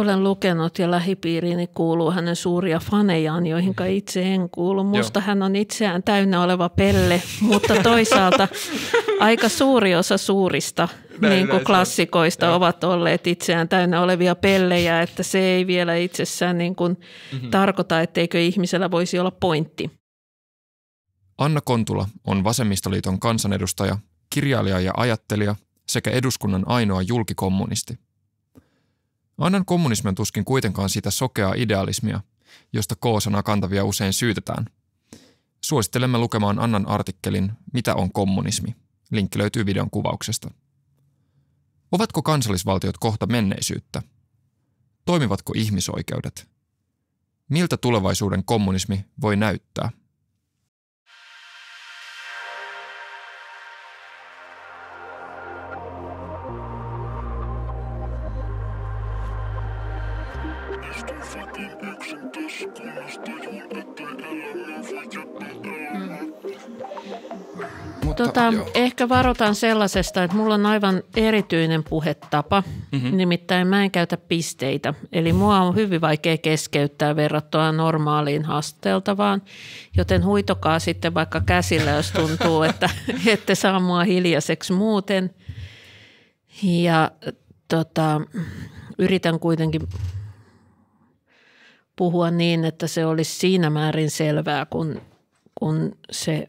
olen lukenut ja lähipiiriini kuuluu hänen suuria fanejaan, joihin itse en kuulu. Musta hän on itseään täynnä oleva pelle, mutta toisaalta aika suuri osa suurista näin, niin kuin näin, klassikoista näin. ovat olleet itseään täynnä olevia pellejä, että se ei vielä itsessään niin kuin mm-hmm. tarkoita, etteikö ihmisellä voisi olla pointti. Anna Kontula on Vasemmistoliiton kansanedustaja, kirjailija ja ajattelija sekä eduskunnan ainoa julkikommunisti – Lainan kommunismin tuskin kuitenkaan sitä sokeaa idealismia, josta k kantavia usein syytetään. Suosittelemme lukemaan Annan artikkelin Mitä on kommunismi? Linkki löytyy videon kuvauksesta. Ovatko kansallisvaltiot kohta menneisyyttä? Toimivatko ihmisoikeudet? Miltä tulevaisuuden kommunismi voi näyttää? Tota, ehkä varotan sellaisesta, että mulla on aivan erityinen puhetapa, mm-hmm. nimittäin mä en käytä pisteitä. Eli mua on hyvin vaikea keskeyttää verrattuna normaaliin haasteltavaan, joten huitokaa sitten vaikka käsillä, jos tuntuu, että ette saa mua hiljaiseksi muuten. Ja tota, yritän kuitenkin puhua niin, että se olisi siinä määrin selvää, kun, kun se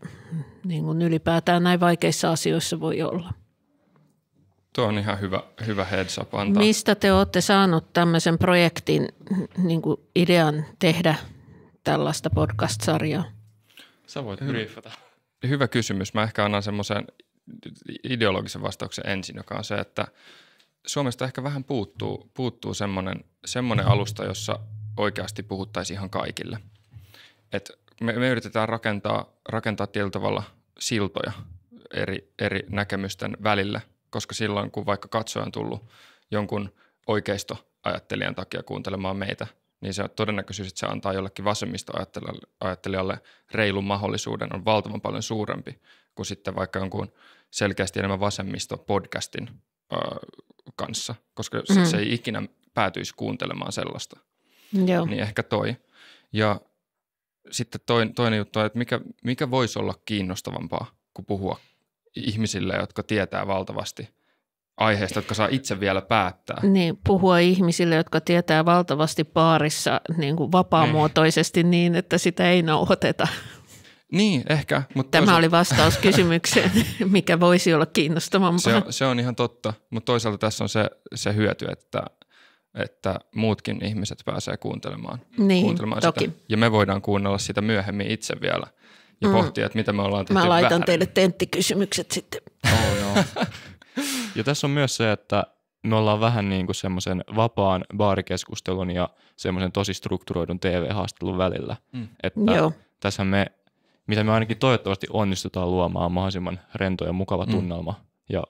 niin kuin ylipäätään näin vaikeissa asioissa voi olla. Tuo on ihan hyvä, hyvä heads up antaa. Mistä te olette saanut tämmöisen projektin niin kuin idean tehdä tällaista podcast-sarjaa? Sä voit Hyvä, hyvä kysymys. Mä ehkä annan semmoisen ideologisen vastauksen ensin, joka on se, että Suomesta ehkä vähän puuttuu, puuttuu semmoinen, semmoinen alusta, jossa oikeasti puhuttaisiin ihan kaikille. Et me, me yritetään rakentaa, rakentaa tietyllä tavalla siltoja eri, eri näkemysten välillä, koska silloin kun vaikka katsoja on tullut jonkun oikeistoajattelijan takia kuuntelemaan meitä, niin se todennäköisyys, että se antaa jollekin vasemmistoajattelijalle reilun mahdollisuuden, on valtavan paljon suurempi kuin sitten vaikka jonkun selkeästi enemmän vasemmisto-podcastin ö, kanssa, koska mm. se, se mm. ei ikinä päätyisi kuuntelemaan sellaista. Joo. Niin ehkä toi. Ja sitten toinen, toinen juttu on, että mikä, mikä voisi olla kiinnostavampaa kuin puhua ihmisille, jotka tietää valtavasti aiheesta, jotka saa itse vielä päättää. Niin, puhua ihmisille, jotka tietää valtavasti paarissa niin kuin vapaamuotoisesti niin. niin, että sitä ei nauhoiteta. Niin, ehkä. Mutta Tämä toisaalta... oli vastaus kysymykseen, mikä voisi olla kiinnostavampaa. Se on, se on ihan totta, mutta toisaalta tässä on se, se hyöty, että – että muutkin ihmiset pääsee kuuntelemaan, niin, kuuntelemaan toki. sitä. Ja me voidaan kuunnella sitä myöhemmin itse vielä ja mm. pohtia, että mitä me ollaan tehty Mä laitan väärin. teille tenttikysymykset sitten. Oh, no. ja tässä on myös se, että me ollaan vähän niin kuin semmoisen vapaan baarikeskustelun ja semmoisen tosi strukturoidun tv haastelun välillä. Mm. Että joo. tässä me, mitä me ainakin toivottavasti onnistutaan luomaan mahdollisimman rento ja mukava mm. ja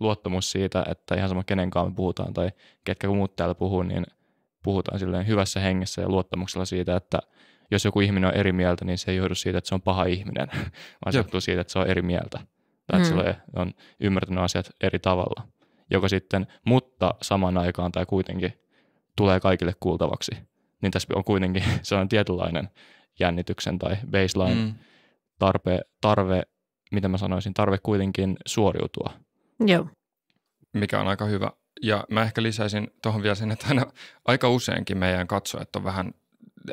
luottamus siitä, että ihan sama kanssa me puhutaan tai ketkä muut täällä puhuu, niin puhutaan silleen hyvässä hengessä ja luottamuksella siitä, että jos joku ihminen on eri mieltä, niin se ei johdu siitä, että se on paha ihminen, vaan se johtuu siitä, että se on eri mieltä. Tai että hmm. on ymmärtänyt asiat eri tavalla. Joka sitten, mutta samaan aikaan tai kuitenkin tulee kaikille kuultavaksi. Niin tässä on kuitenkin sellainen tietynlainen jännityksen tai baseline hmm. tarpe, tarve, mitä mä sanoisin, tarve kuitenkin suoriutua – Joo. Mikä on aika hyvä. Ja mä ehkä lisäisin tuohon vielä sen, että aina, aika useinkin meidän katsojat on vähän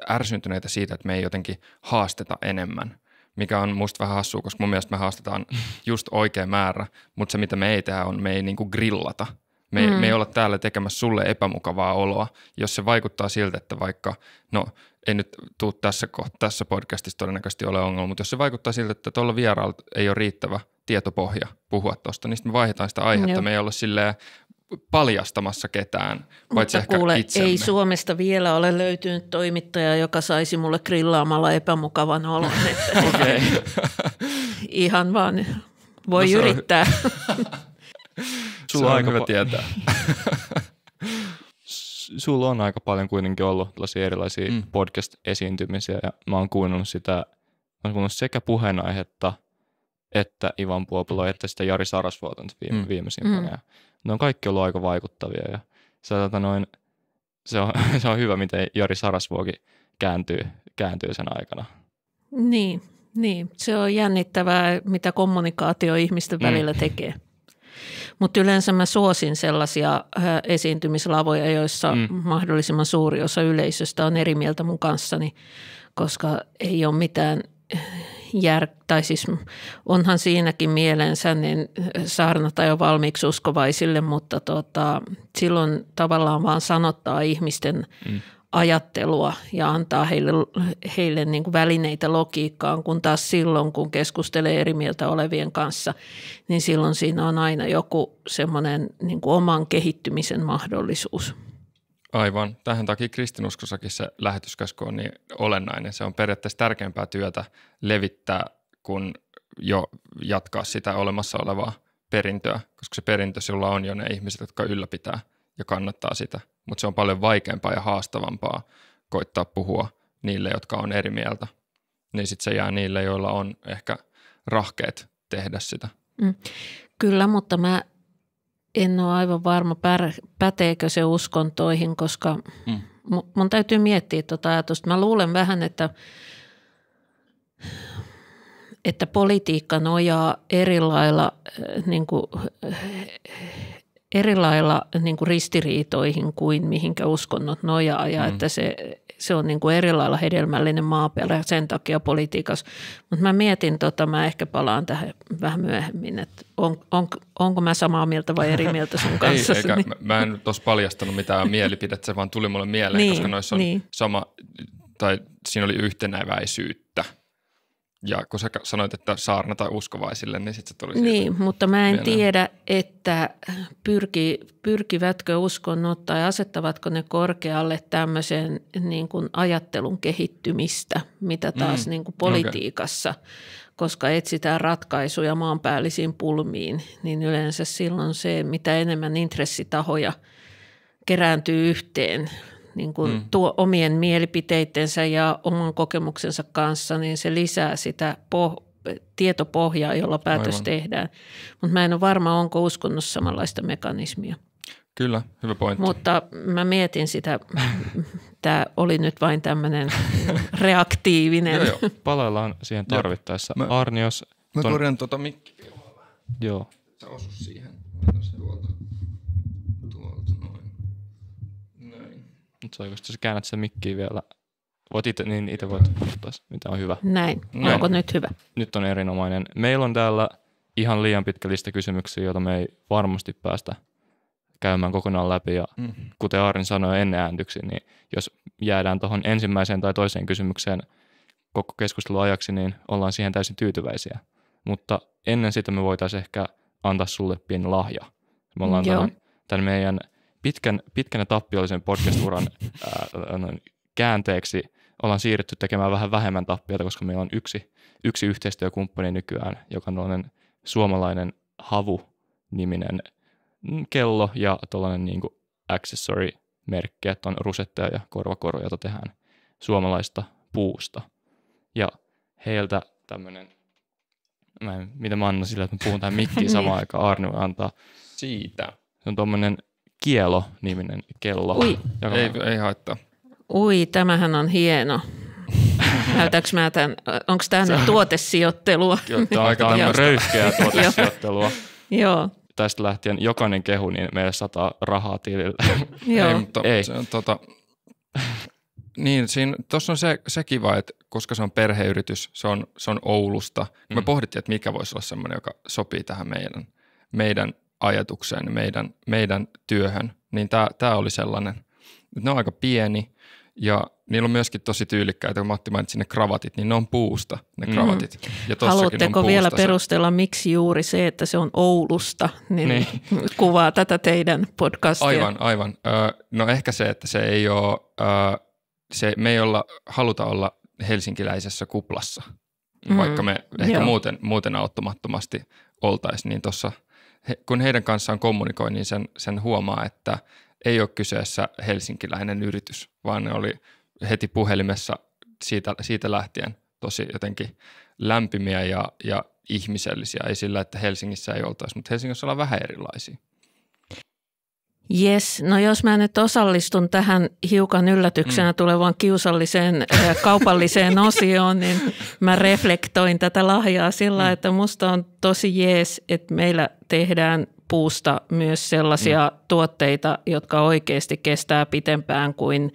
ärsyntyneitä siitä, että me ei jotenkin haasteta enemmän – mikä on musta vähän hassua, koska mun mielestä me haastetaan just oikea määrä, mutta se mitä me ei tehdä on, me ei niinku grillata. Me, mm. me ei olla täällä tekemässä sulle epämukavaa oloa, jos se vaikuttaa siltä, että vaikka, no ei nyt tuu tässä, tässä podcastissa todennäköisesti ole ongelma, mutta jos se vaikuttaa siltä, että tuolla vieraalla ei ole riittävä – tietopohja puhua tuosta, niin sitten me vaihdetaan sitä aihetta. Joo. Me ei olla silleen paljastamassa ketään, paitsi ehkä kuule, itsemme. ei Suomesta vielä ole löytynyt toimittaja, joka saisi mulle grillaamalla epämukavan olon. Okei. ihan vaan voi no yrittää. On... Sulla on aika hyvä pa- tietää. Sulla on aika paljon kuitenkin ollut tällaisia erilaisia mm. podcast-esiintymisiä ja mä oon kuunnellut sitä, mä oon kuunnellut sekä puheenaihetta – että Ivan Puopolo, että sitä Jari Sarasvuoton viime, mm. viimeisimpänä. Mm. Ne on kaikki ollut aika vaikuttavia ja se, tota noin, se, on, se on hyvä, miten Jari Sarasvuokin kääntyy, kääntyy sen aikana. Niin, niin, se on jännittävää, mitä kommunikaatio ihmisten mm. välillä mm. tekee. Mutta yleensä mä suosin sellaisia esiintymislavoja, joissa mm. mahdollisimman suuri osa yleisöstä on eri mieltä mun kanssani, koska ei ole mitään jär, tai siis onhan siinäkin mielensä, niin saarnata jo valmiiksi uskovaisille, mutta tota, silloin tavallaan vaan sanottaa ihmisten mm. ajattelua ja antaa heille, heille niin kuin välineitä logiikkaan, kun taas silloin, kun keskustelee eri mieltä olevien kanssa, niin silloin siinä on aina joku semmoinen niin kuin oman kehittymisen mahdollisuus. Aivan. Tähän takia kristinuskossakin se lähetyskäsky on niin olennainen. Se on periaatteessa tärkeämpää työtä levittää kuin jo jatkaa sitä olemassa olevaa perintöä, koska se perintö sulla on jo ne ihmiset, jotka ylläpitää ja kannattaa sitä. Mutta se on paljon vaikeampaa ja haastavampaa koittaa puhua niille, jotka on eri mieltä. Niin sitten se jää niille, joilla on ehkä rahkeet tehdä sitä. Mm. Kyllä, mutta mä en ole aivan varma, päteekö se uskontoihin, koska mm. mun täytyy miettiä tuota ajatusta. Mä luulen vähän, että, että politiikka nojaa eri lailla, äh, niin kuin, äh, eri lailla niin kuin ristiriitoihin kuin mihinkä uskonnot nojaa ja mm. että se se on niin kuin eri lailla hedelmällinen maaperä sen takia politiikassa. Mutta mä mietin, tota, mä ehkä palaan tähän vähän myöhemmin, että on, on, onko mä samaa mieltä vai eri mieltä sun kanssa. Ei, eikä, niin. mä en tuossa paljastanut mitään mielipidettä, se vaan tuli mulle mieleen, niin, koska noissa on niin. sama, tai siinä oli yhtenäväisyyttä ja kun sä sanoit, että saarna tai uskovaisille, niin sitten se tuli Niin, mutta mä en vielä... tiedä, että pyrki, pyrkivätkö uskonnot tai asettavatko ne korkealle tämmöisen niin kuin ajattelun kehittymistä, mitä taas mm. niin kuin politiikassa, okay. koska etsitään ratkaisuja maanpäällisiin pulmiin, niin yleensä silloin se, mitä enemmän intressitahoja kerääntyy yhteen – niin kuin mm. tuo omien mielipiteitensä ja oman kokemuksensa kanssa, niin se lisää sitä poh- tietopohjaa, jolla päätös Aivan. tehdään. Mutta mä en ole varma, onko uskonnossa samanlaista mekanismia. Kyllä, hyvä pointti. Mutta mä mietin sitä, tämä oli nyt vain tämmöinen reaktiivinen. joo, joo, palaillaan siihen tarvittaessa. Mä, Arnios. Mä ton... korjan tuota mikkiä. Joo. Sä osu siihen. nyt soi, jos käännät sen mikkiin vielä, voit ite, niin itse voit ottaa mitä on hyvä. Näin. Näin. Onko nyt hyvä? Nyt on erinomainen. Meillä on täällä ihan liian pitkä lista kysymyksiä, joita me ei varmasti päästä käymään kokonaan läpi. Ja mm. kuten Aarin sanoi ennen ääntyksiä, niin jos jäädään tuohon ensimmäiseen tai toiseen kysymykseen koko keskustelun ajaksi, niin ollaan siihen täysin tyytyväisiä. Mutta ennen sitä me voitaisiin ehkä antaa sulle pieni lahja. Me ollaan tämän, tämän meidän – pitkän, ja tappiollisen podcast-uran ää, käänteeksi ollaan siirrytty tekemään vähän vähemmän tappiota, koska meillä on yksi, yksi yhteistyökumppani nykyään, joka on suomalainen Havu-niminen mm, kello ja tuollainen niin accessory-merkki, että on rusetteja ja korvakoroja, joita tehdään suomalaista puusta. Ja heiltä tämmöinen, mä en, mitä mä annan sillä, että mä puhun tähän mikkiin samaan aikaan, Arnu antaa. Siitä. Se on tuommoinen kielo-niminen kello. Ui. Joka... Ei, ei haittaa. Ui, tämähän on hieno. Näytäänkö mä tämän, onko tämä nyt tuotesijoittelua? Tämä on aika röyhkeä tuotesijoittelua. Joo. Tästä lähtien jokainen kehu, niin meillä sataa rahaa tilille. Joo. Ei, mutta ei. Se, tota, niin, tuossa on se, se kiva, että koska se on perheyritys, se on, se on Oulusta. Niin mm. Me pohdittiin, että mikä voisi olla semmoinen, joka sopii tähän meidän, meidän ajatukseen, meidän, meidän työhön, niin tämä oli sellainen. Ne on aika pieni ja niillä on myöskin tosi tyylikkäitä, kun Matti mainitsi ne kravatit, niin ne on puusta, ne mm-hmm. kravatit. Mm. Ja Haluatteko on vielä se. perustella, miksi juuri se, että se on Oulusta, niin, niin. kuvaa tätä teidän podcastia? Aivan, aivan. No ehkä se, että se ei ole, se, me ei olla, haluta olla helsinkiläisessä kuplassa, mm. vaikka me ehkä Joo. muuten, muuten auttamattomasti oltaisiin, niin tuossa – he, kun heidän kanssaan kommunikoi, niin sen, sen huomaa, että ei ole kyseessä helsinkiläinen yritys, vaan ne oli heti puhelimessa siitä, siitä lähtien tosi jotenkin lämpimiä ja, ja ihmisellisiä. Ei sillä, että Helsingissä ei oltaisi, mutta Helsingissä ollaan vähän erilaisia. Yes, no jos mä nyt osallistun tähän hiukan yllätyksenä mm. tulevaan kiusalliseen äh, kaupalliseen osioon, niin mä reflektoin tätä lahjaa sillä, mm. että musta on tosi jees, että meillä tehdään puusta myös sellaisia mm. tuotteita, jotka oikeasti kestää pitempään kuin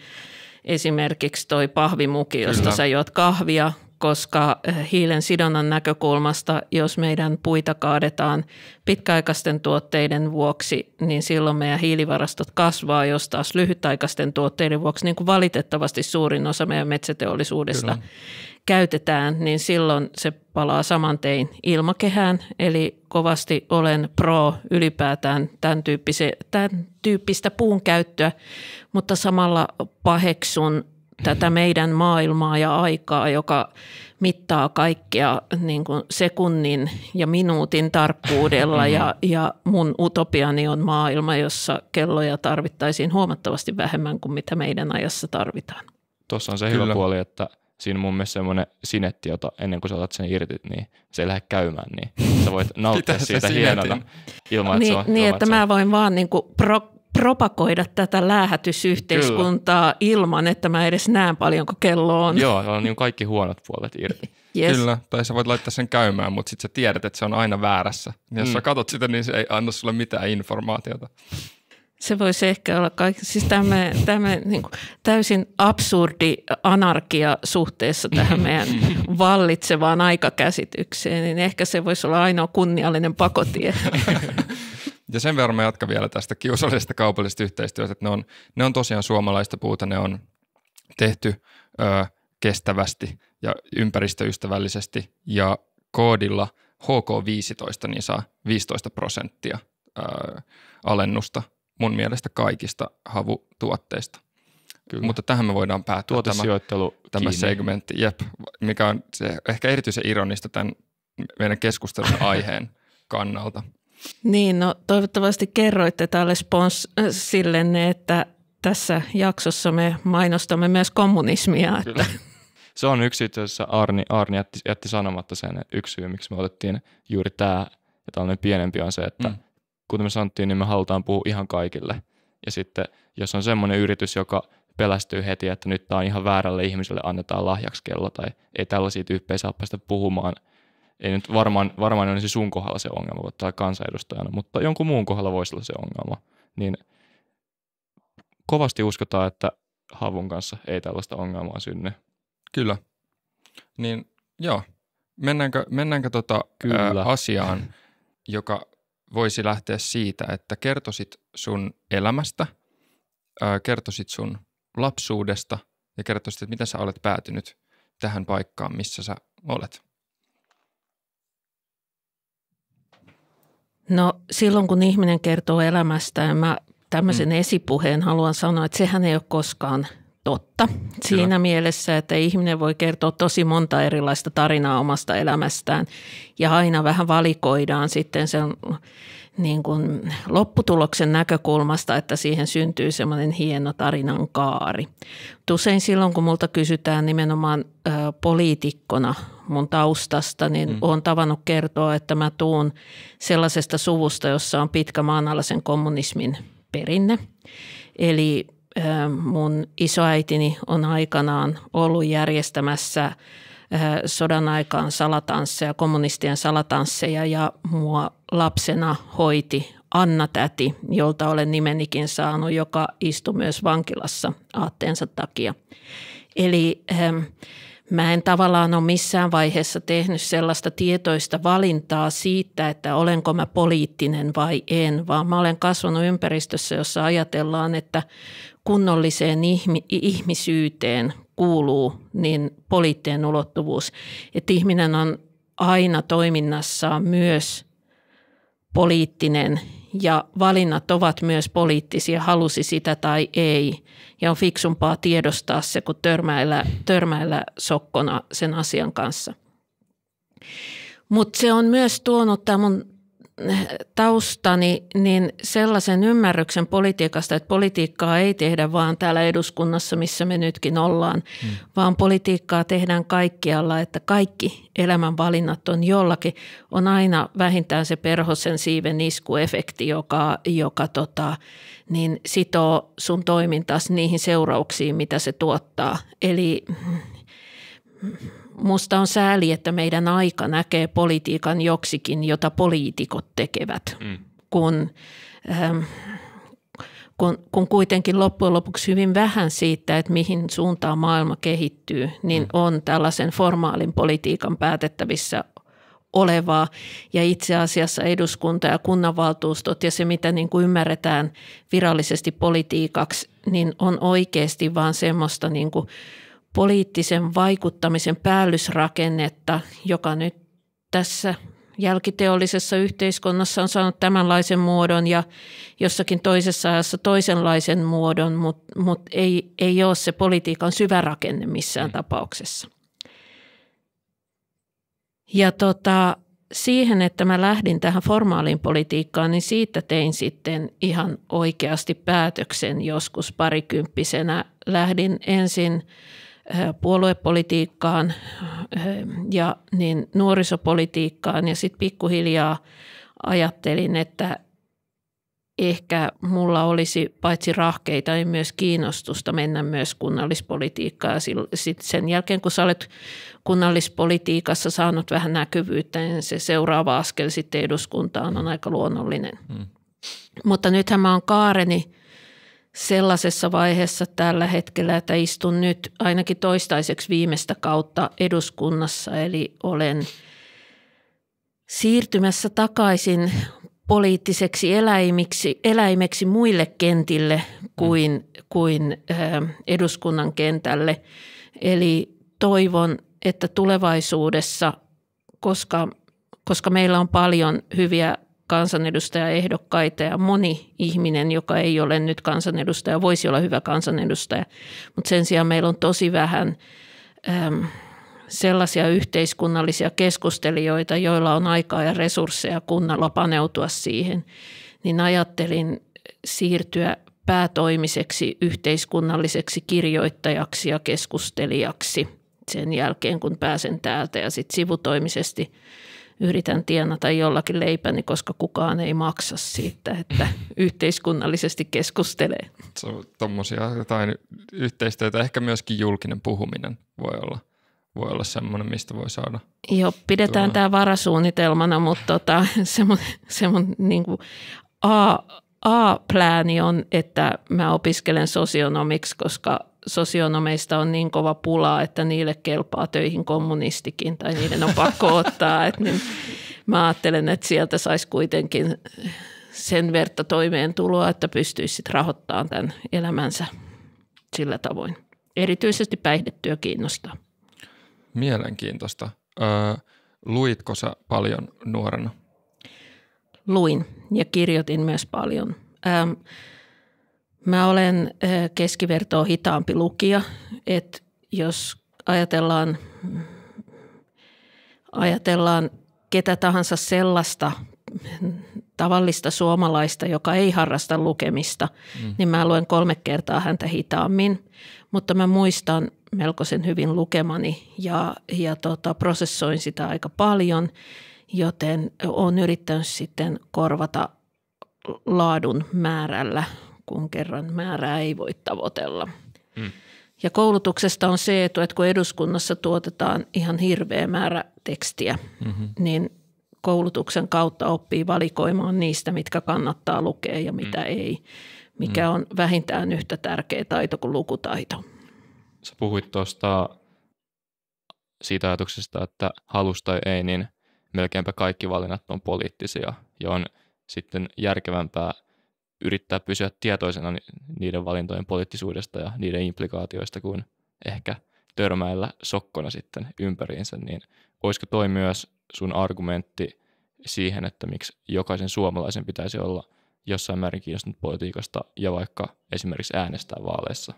esimerkiksi toi pahvimuki, josta Kyllä. sä juot kahvia, koska eh, hiilen sidonnan näkökulmasta, jos meidän puita kaadetaan pitkäaikaisten tuotteiden vuoksi, niin silloin meidän hiilivarastot kasvaa, jos taas lyhytaikaisten tuotteiden vuoksi, niin kuin valitettavasti suurin osa meidän metsäteollisuudesta Kyllä. käytetään, niin silloin se palaa saman tein ilmakehään. Eli kovasti olen pro ylipäätään tämän, tämän tyyppistä puun käyttöä, mutta samalla paheksun tätä meidän maailmaa ja aikaa, joka mittaa kaikkea niin kuin sekunnin ja minuutin tarkkuudella mm-hmm. ja, ja mun utopiani on maailma, jossa kelloja tarvittaisiin huomattavasti vähemmän kuin mitä meidän ajassa tarvitaan. Tuossa on se Kyllä. hyvä puoli, että siinä on mun mielestä semmoinen sinetti, jota ennen kuin sä otat sen irti, niin se ei lähde käymään, niin sä voit nauttia siitä hienona ilman, että niin, se on, Niin, ilman, että, että mä voin vaan niin kuin pro, propagoida tätä läähätysyhteiskuntaa Kyllä. ilman, että mä edes näen paljonko kello on. Joo, se on niin kaikki huonot puolet irti. Yes. Kyllä, tai sä voit laittaa sen käymään, mutta sitten sä tiedät, että se on aina väärässä. Ja jos mm. sä katot sitä, niin se ei anna sulle mitään informaatiota. Se voisi ehkä olla kaikki. Siis tämä, tämä niin kuin, täysin absurdi anarkia suhteessa tähän meidän vallitsevaan aikakäsitykseen, niin ehkä se voisi olla ainoa kunniallinen pakotie. Ja sen verran mä jatkan vielä tästä kiusallisesta kaupallisesta yhteistyöstä, että ne on, ne on tosiaan suomalaista puuta, ne on tehty ö, kestävästi ja ympäristöystävällisesti ja koodilla HK15 niin saa 15 prosenttia ö, alennusta mun mielestä kaikista havutuotteista. Kyllä. Mutta tähän me voidaan päättää tämä, tämä segmentti, jep, mikä on se, ehkä erityisen ironista tämän meidän keskustelun aiheen kannalta. Niin, no toivottavasti kerroitte tälle sponssillenne, äh, että tässä jaksossa me mainostamme myös kommunismia. Että. Se on yksi itse asiassa, Arni, Arni jätti, jätti sanomatta sen, että yksi syy, miksi me otettiin juuri tämä ja tällainen pienempi on se, että mm. kuten me sanottiin, niin me halutaan puhua ihan kaikille. Ja sitten jos on semmoinen yritys, joka pelästyy heti, että nyt tämä on ihan väärälle ihmiselle, annetaan lahjaksi kello tai ei tällaisia tyyppejä saa päästä puhumaan – ei nyt varmaan, varmaan olisi sun kohdalla se ongelma, kun ottaa kansanedustajana, mutta jonkun muun kohdalla voisi olla se ongelma. Niin kovasti uskotaan, että havun kanssa ei tällaista ongelmaa synny. Kyllä. Niin joo. Mennäänkö, mennäänkö tota, Kyllä. Ää, asiaan, joka voisi lähteä siitä, että kertoisit sun elämästä, ää, kertoisit sun lapsuudesta ja kertoisit, että miten sä olet päätynyt tähän paikkaan, missä sä olet. No silloin, kun ihminen kertoo elämästään, mä tämmöisen mm. esipuheen haluan sanoa, että sehän ei ole koskaan totta. Kyllä. Siinä mielessä, että ihminen voi kertoa tosi monta erilaista tarinaa omasta elämästään ja aina vähän valikoidaan sitten sen niin kuin lopputuloksen näkökulmasta, että siihen syntyy semmoinen hieno tarinan kaari. Usein silloin, kun multa kysytään nimenomaan ö, poliitikkona mun taustasta, niin mm. olen tavannut kertoa, että mä tuun sellaisesta suvusta, jossa on pitkä maanalaisen kommunismin perinne. Eli ö, mun isoäitini on aikanaan ollut järjestämässä – Äh, sodan aikaan salatansseja, kommunistien salatansseja ja mua lapsena hoiti Anna Täti, jolta olen nimenikin saanut, joka istui myös vankilassa aatteensa takia. Eli ähm, mä en tavallaan ole missään vaiheessa tehnyt sellaista tietoista valintaa siitä, että olenko mä poliittinen vai en, vaan mä olen kasvanut ympäristössä, jossa ajatellaan, että kunnolliseen ihmisyyteen kuuluu, niin poliittinen ulottuvuus. Että ihminen on aina toiminnassaan myös poliittinen ja valinnat ovat myös poliittisia, halusi sitä tai ei. Ja on fiksumpaa tiedostaa se, kun törmäillä, törmäillä sokkona sen asian kanssa. Mutta se on myös tuonut, tämä mun taustani niin sellaisen ymmärryksen politiikasta, että politiikkaa ei tehdä vaan täällä eduskunnassa, missä me nytkin ollaan, hmm. vaan politiikkaa tehdään kaikkialla, että kaikki elämänvalinnat on jollakin. On aina vähintään se perhosen siiven iskuefekti, joka, joka tota, niin sitoo sun toimintas niihin seurauksiin, mitä se tuottaa. Eli mm, musta on sääli, että meidän aika näkee politiikan joksikin, jota poliitikot tekevät, mm. kun, ähm, kun, kun kuitenkin loppujen lopuksi hyvin vähän siitä, että mihin suuntaan maailma kehittyy, niin mm. on tällaisen formaalin politiikan päätettävissä olevaa. Ja itse asiassa eduskunta ja kunnanvaltuustot ja se, mitä niin kuin ymmärretään virallisesti politiikaksi, niin on oikeasti vaan semmoista niin kuin – poliittisen vaikuttamisen päällysrakennetta, joka nyt tässä jälkiteollisessa yhteiskunnassa on saanut tämänlaisen muodon ja jossakin toisessa ajassa toisenlaisen muodon, mutta mut ei, ei ole se politiikan syvä rakenne missään mm. tapauksessa. Ja tota, siihen, että mä lähdin tähän formaaliin politiikkaan, niin siitä tein sitten ihan oikeasti päätöksen joskus parikymppisenä. Lähdin ensin Eh, puoluepolitiikkaan eh, ja niin nuorisopolitiikkaan ja sitten pikkuhiljaa ajattelin, että ehkä mulla olisi paitsi rahkeita, niin myös kiinnostusta mennä myös kunnallispolitiikkaan. Sitten sen jälkeen, kun sä olet kunnallispolitiikassa saanut vähän näkyvyyttä, niin se seuraava askel sitten eduskuntaan on aika luonnollinen. Hmm. Mutta nythän mä oon kaareni sellaisessa vaiheessa tällä hetkellä, että istun nyt ainakin toistaiseksi viimeistä kautta eduskunnassa, eli olen siirtymässä takaisin poliittiseksi eläimiksi, eläimeksi muille kentille kuin, kuin eduskunnan kentälle. Eli toivon, että tulevaisuudessa, koska, koska meillä on paljon hyviä kansanedustajaehdokkaita ja moni ihminen, joka ei ole nyt kansanedustaja, voisi olla hyvä kansanedustaja. Mutta sen sijaan meillä on tosi vähän äm, sellaisia yhteiskunnallisia keskustelijoita, joilla on aikaa ja resursseja kunnalla paneutua siihen. Niin ajattelin siirtyä päätoimiseksi yhteiskunnalliseksi kirjoittajaksi ja keskustelijaksi sen jälkeen, kun pääsen täältä ja sitten sivutoimisesti – yritän tienata jollakin leipäni, koska kukaan ei maksa siitä, että yhteiskunnallisesti keskustelee. Tuommoisia jotain yhteistyötä, ehkä myöskin julkinen puhuminen voi olla voi olla semmoinen, mistä voi saada. Joo, pidetään tuolla. tämä varasuunnitelmana, mutta tota, semmoinen, semmoinen niin kuin A, A-plääni on, että mä opiskelen sosionomiksi, koska sosionomeista on niin kova pula, että niille kelpaa töihin kommunistikin tai niiden on pakko ottaa. Et niin mä ajattelen, että sieltä saisi kuitenkin sen verta toimeentuloa, että pystyisi sitten rahoittamaan tämän elämänsä sillä tavoin. Erityisesti päihdetyö kiinnostaa. Mielenkiintoista. Öö, luitko sä paljon nuorena? Luin ja kirjoitin myös paljon. Öö, Mä olen eh, keskivertoa hitaampi lukija, että jos ajatellaan, ajatellaan ketä tahansa sellaista tavallista suomalaista, joka ei harrasta lukemista, mm. niin mä luen kolme kertaa häntä hitaammin. Mutta mä muistan melkoisen hyvin lukemani ja, ja tota, prosessoin sitä aika paljon, joten olen yrittänyt sitten korvata laadun määrällä kun kerran määrää ei voi tavoitella. Mm. Ja koulutuksesta on se että kun eduskunnassa tuotetaan ihan hirveä määrä tekstiä, mm-hmm. niin koulutuksen kautta oppii valikoimaan niistä, mitkä kannattaa lukea ja mitä mm. ei, mikä mm. on vähintään yhtä tärkeä taito kuin lukutaito. Sä puhuit tuosta siitä ajatuksesta, että halus tai ei, niin melkeinpä kaikki valinnat on poliittisia ja on sitten järkevämpää – yrittää pysyä tietoisena niiden valintojen poliittisuudesta ja niiden implikaatioista kuin ehkä törmäillä sokkona sitten ympäriinsä, niin olisiko toi myös sun argumentti siihen, että miksi jokaisen suomalaisen pitäisi olla jossain määrin kiinnostunut politiikasta ja vaikka esimerkiksi äänestää vaaleissa?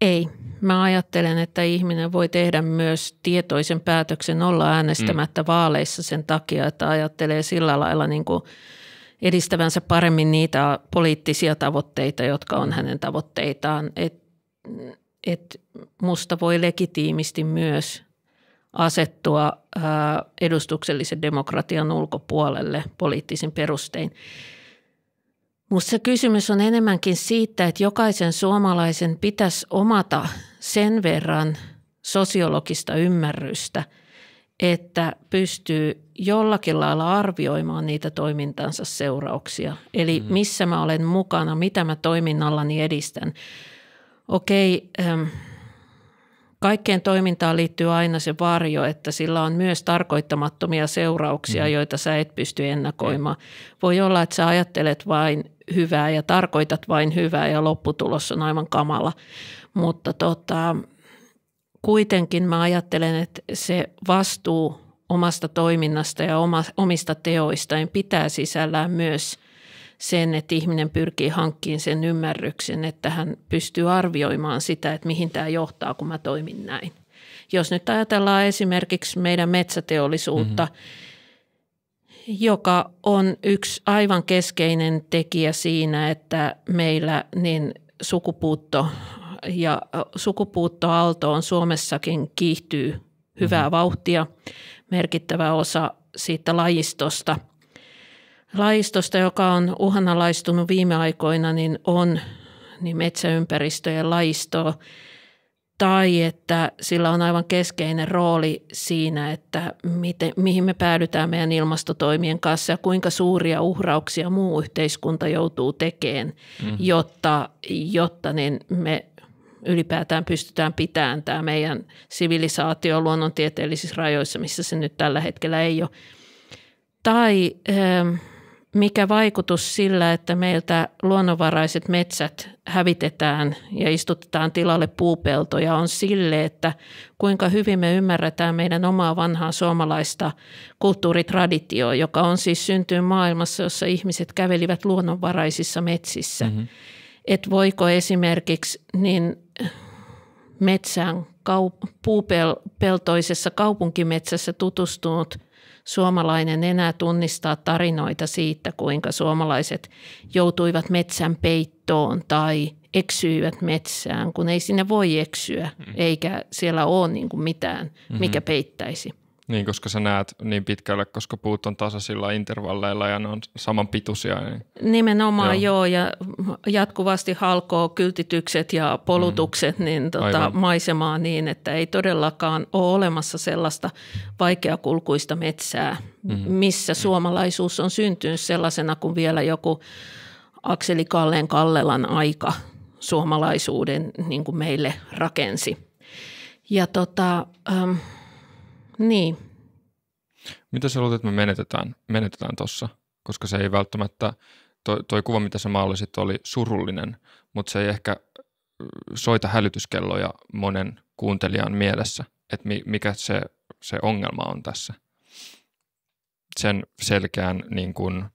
Ei. Mä ajattelen, että ihminen voi tehdä myös tietoisen päätöksen olla äänestämättä mm. vaaleissa sen takia, että ajattelee sillä lailla niin kuin – edistävänsä paremmin niitä poliittisia tavoitteita, jotka on hänen tavoitteitaan. Että et musta voi legitiimisti myös asettua ää, edustuksellisen demokratian ulkopuolelle poliittisin perustein. Mutta se kysymys on enemmänkin siitä, että jokaisen suomalaisen pitäisi omata sen verran sosiologista ymmärrystä – että pystyy jollakin lailla arvioimaan niitä toimintansa seurauksia. Eli mm. missä mä olen mukana, mitä mä toiminnallani edistän. Okei, ähm, kaikkeen toimintaan liittyy aina se varjo, että sillä on myös tarkoittamattomia seurauksia, mm. joita sä et pysty ennakoimaan. Voi olla, että sä ajattelet vain hyvää ja tarkoitat vain hyvää ja lopputulos on aivan kamala. Mutta tota, kuitenkin mä ajattelen, että se vastuu omasta toiminnasta ja oma, omista teoistaan pitää sisällään myös sen, että ihminen pyrkii hankkiin sen ymmärryksen, että hän pystyy arvioimaan sitä, että mihin tämä johtaa, kun mä toimin näin. Jos nyt ajatellaan esimerkiksi meidän metsäteollisuutta, mm-hmm. joka on yksi aivan keskeinen tekijä siinä, että meillä niin sukupuutto ja sukupuuttoaalto on Suomessakin kiihtyy hyvää mm-hmm. vauhtia, merkittävä osa siitä lajistosta. Lajistosta, joka on uhanalaistunut viime aikoina, niin on niin metsäympäristöjen laisto tai että sillä on aivan keskeinen rooli siinä, että miten, mihin me päädytään meidän ilmastotoimien kanssa ja kuinka suuria uhrauksia muu yhteiskunta joutuu tekemään, mm. jotta, jotta niin me ylipäätään pystytään pitämään tämä meidän sivilisaatio luonnontieteellisissä rajoissa, missä se nyt tällä hetkellä ei ole. Tai ähm, mikä vaikutus sillä, että meiltä luonnonvaraiset metsät hävitetään ja istutetaan tilalle puupeltoja, on sille, että kuinka hyvin me ymmärretään meidän omaa vanhaa suomalaista kulttuuritraditioa, joka on siis syntynyt maailmassa, jossa ihmiset kävelivät luonnonvaraisissa metsissä. Mm-hmm. Et voiko esimerkiksi niin metsään kaup- puupeltoisessa kaupunkimetsässä tutustunut suomalainen enää tunnistaa tarinoita siitä, kuinka suomalaiset joutuivat metsän peittoon tai eksyivät metsään, kun ei sinne voi eksyä, mm. eikä siellä ole niin kuin mitään, mikä mm-hmm. peittäisi. Niin, koska sä näet niin pitkälle, koska puut on tasaisilla intervalleilla ja ne on pituisia, Niin... Nimenomaan joo. joo, ja jatkuvasti halkoo kyltitykset ja polutukset mm. niin, tota, maisemaa niin, että ei todellakaan ole olemassa sellaista vaikeakulkuista metsää, mm-hmm. mm. missä suomalaisuus on syntynyt sellaisena kuin vielä joku Akseli Kalleen Kallelan aika suomalaisuuden niin kuin meille rakensi. Ja tota... Ähm, niin. Mitä sä luulet, että me menetetään, menetetään Koska se ei välttämättä, toi, toi kuva mitä sä maalasit oli surullinen, mutta se ei ehkä äh, soita hälytyskelloja monen kuuntelijan mielessä, että mikä se, se ongelma on tässä. Sen selkeän niin kuin, äh,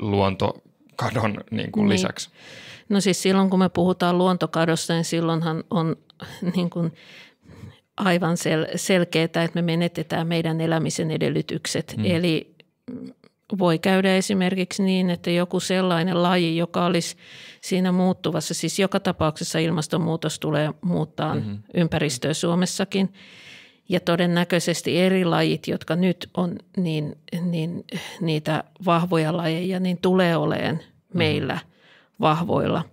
luontokadon niin kuin niin. lisäksi. No siis silloin kun me puhutaan luontokadosta, niin silloinhan on niin kuin aivan sel- selkeää, että me menetetään meidän elämisen edellytykset. Mm. Eli voi käydä esimerkiksi niin, että joku sellainen laji, joka olisi siinä muuttuvassa, siis joka tapauksessa ilmastonmuutos tulee muuttaa mm-hmm. ympäristöä Suomessakin. Ja todennäköisesti eri lajit, jotka nyt on niin, niin niitä vahvoja lajeja, niin tulee oleen mm-hmm. meillä mm-hmm. vahvoilla.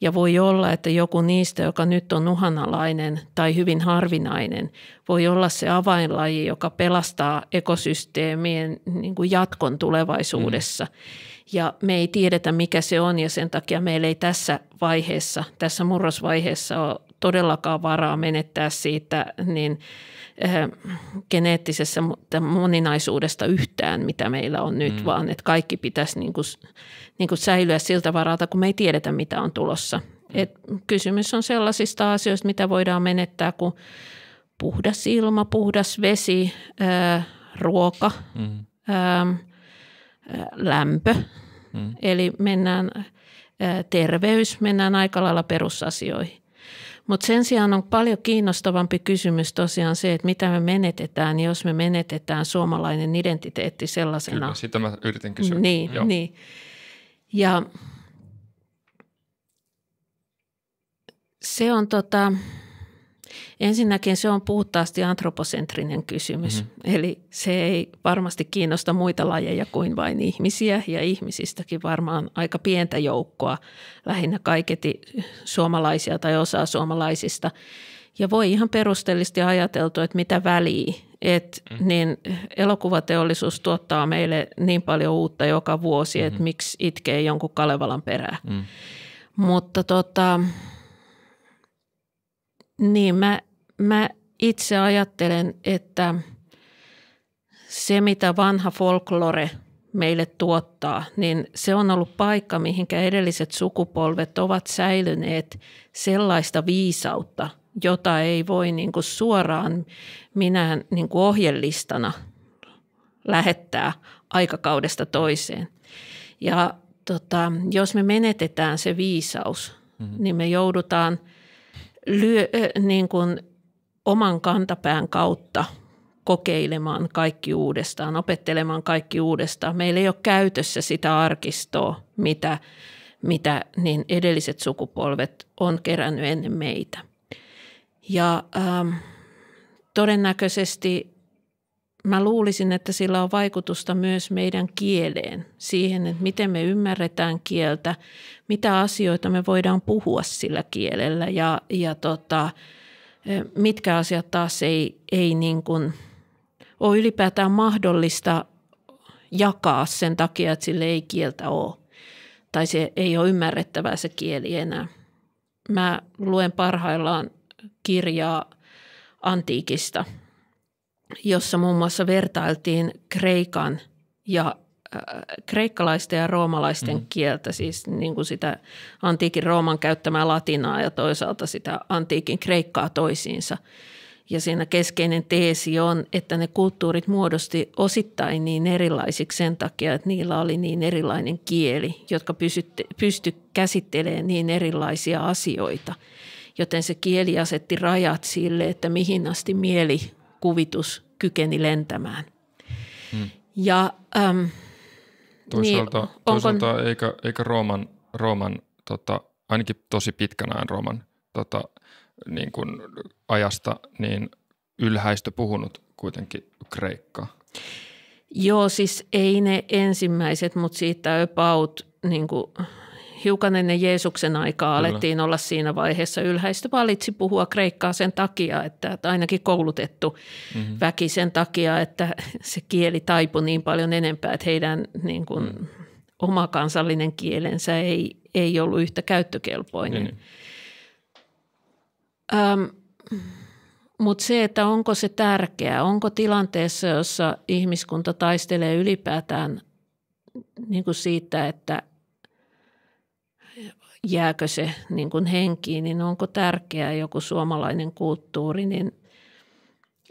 Ja voi olla, että joku niistä, joka nyt on uhanalainen tai hyvin harvinainen, voi olla se avainlaji, joka pelastaa ekosysteemien niin kuin jatkon tulevaisuudessa. Mm. Ja me ei tiedetä, mikä se on ja sen takia meillä ei tässä vaiheessa, tässä murrosvaiheessa ole todellakaan varaa menettää siitä niin – Äh, geneettisessä moninaisuudesta yhtään, mitä meillä on nyt, mm. vaan että kaikki pitäisi niin kuin, niin kuin säilyä siltä varalta, kun me ei tiedetä, mitä on tulossa. Mm. Et kysymys on sellaisista asioista, mitä voidaan menettää, kun puhdas ilma, puhdas vesi, ää, äh, ruoka, mm. ää, ähm, äh, lämpö. Mm. Eli mennään ää, terveys, mennään aika lailla perusasioihin. Mutta sen sijaan on paljon kiinnostavampi kysymys tosiaan se, että mitä me menetetään, jos me menetetään suomalainen identiteetti sellaisena. Kyllä, sitä mä yritin kysyä. Niin, Joo. niin. Ja se on tota, Ensinnäkin se on puhtaasti antroposentrinen kysymys, mm. eli se ei varmasti kiinnosta muita lajeja kuin vain ihmisiä ja ihmisistäkin varmaan aika pientä joukkoa, lähinnä kaiketi suomalaisia tai osaa suomalaisista. Ja voi ihan perusteellisesti ajateltu, että mitä väliä, että mm. niin elokuvateollisuus tuottaa meille niin paljon uutta joka vuosi, mm. Mm-hmm. että miksi itkee jonkun Kalevalan perää. Mm. Mutta tota, niin, mä, mä itse ajattelen, että se mitä vanha folklore meille tuottaa, niin se on ollut paikka, mihinkä edelliset sukupolvet ovat säilyneet sellaista viisautta, jota ei voi niin kuin suoraan minä niin kuin ohjelistana lähettää aikakaudesta toiseen. Ja tota, jos me menetetään se viisaus, mm-hmm. niin me joudutaan – lyö, niin kuin oman kantapään kautta kokeilemaan kaikki uudestaan, opettelemaan kaikki uudestaan. Meillä ei ole käytössä sitä arkistoa, mitä, mitä niin edelliset sukupolvet on kerännyt ennen meitä. Ja ähm, todennäköisesti mä luulisin, että sillä on vaikutusta myös meidän kieleen, siihen, että miten me ymmärretään kieltä, mitä asioita me voidaan puhua sillä kielellä ja, ja tota, mitkä asiat taas ei, ei niin kuin ole ylipäätään mahdollista jakaa sen takia, että sille ei kieltä ole tai se ei ole ymmärrettävää se kieli enää. Mä luen parhaillaan kirjaa antiikista – jossa muun muassa vertailtiin Kreikan ja äh, kreikkalaisten ja roomalaisten mm. kieltä, siis niin kuin sitä antiikin Rooman käyttämää latinaa ja toisaalta sitä antiikin kreikkaa toisiinsa. Ja siinä keskeinen teesi on, että ne kulttuurit muodosti osittain niin erilaisiksi sen takia, että niillä oli niin erilainen kieli, jotka pysytti, pysty käsittelemään niin erilaisia asioita. Joten se kieli asetti rajat sille, että mihin asti mieli kuvitus kykeni lentämään. Hmm. Ja, äm, toisaalta niin, toisaalta onko... eikä, eikä Rooman, Rooman tota, ainakin tosi pitkän ajan Rooman tota, niin kuin ajasta niin ylhäistö puhunut kuitenkin Kreikkaa. Joo, siis ei ne ensimmäiset, mutta siitä about niin kuin – hiukan ennen Jeesuksen aikaa Kyllä. alettiin olla siinä vaiheessa. ylhäistä, valitsi puhua kreikkaa sen takia, että, ainakin koulutettu mm-hmm. väki sen takia, että se kieli taipui niin paljon enempää, että heidän niin kuin, mm. oma kansallinen kielensä ei, ei ollut yhtä käyttökelpoinen. Niin, niin. mutta se, että onko se tärkeää, onko tilanteessa, jossa ihmiskunta taistelee ylipäätään niin kuin siitä, että – jääkö se niin kuin henkiin, niin onko tärkeää joku suomalainen kulttuuri, niin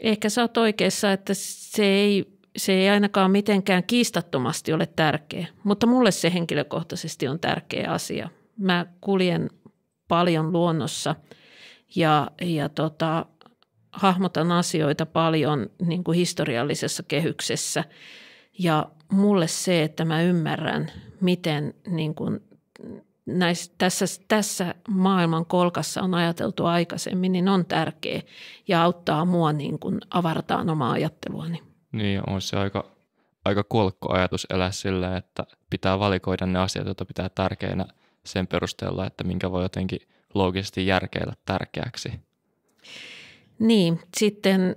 ehkä sä oot oikeassa, että se ei, se ei ainakaan mitenkään kiistattomasti ole tärkeä, mutta mulle se henkilökohtaisesti on tärkeä asia. Mä kuljen paljon luonnossa ja, ja tota, hahmotan asioita paljon niin kuin historiallisessa kehyksessä ja mulle se, että mä ymmärrän, miten niin kuin näis, tässä, tässä maailman kolkassa on ajateltu aikaisemmin, niin on tärkeä ja auttaa mua niin kuin avartaan omaa ajatteluani. Niin, on se aika, aika kolkko ajatus elää sillä, että pitää valikoida ne asiat, joita pitää tärkeinä sen perusteella, että minkä voi jotenkin loogisesti järkeillä tärkeäksi. Niin, sitten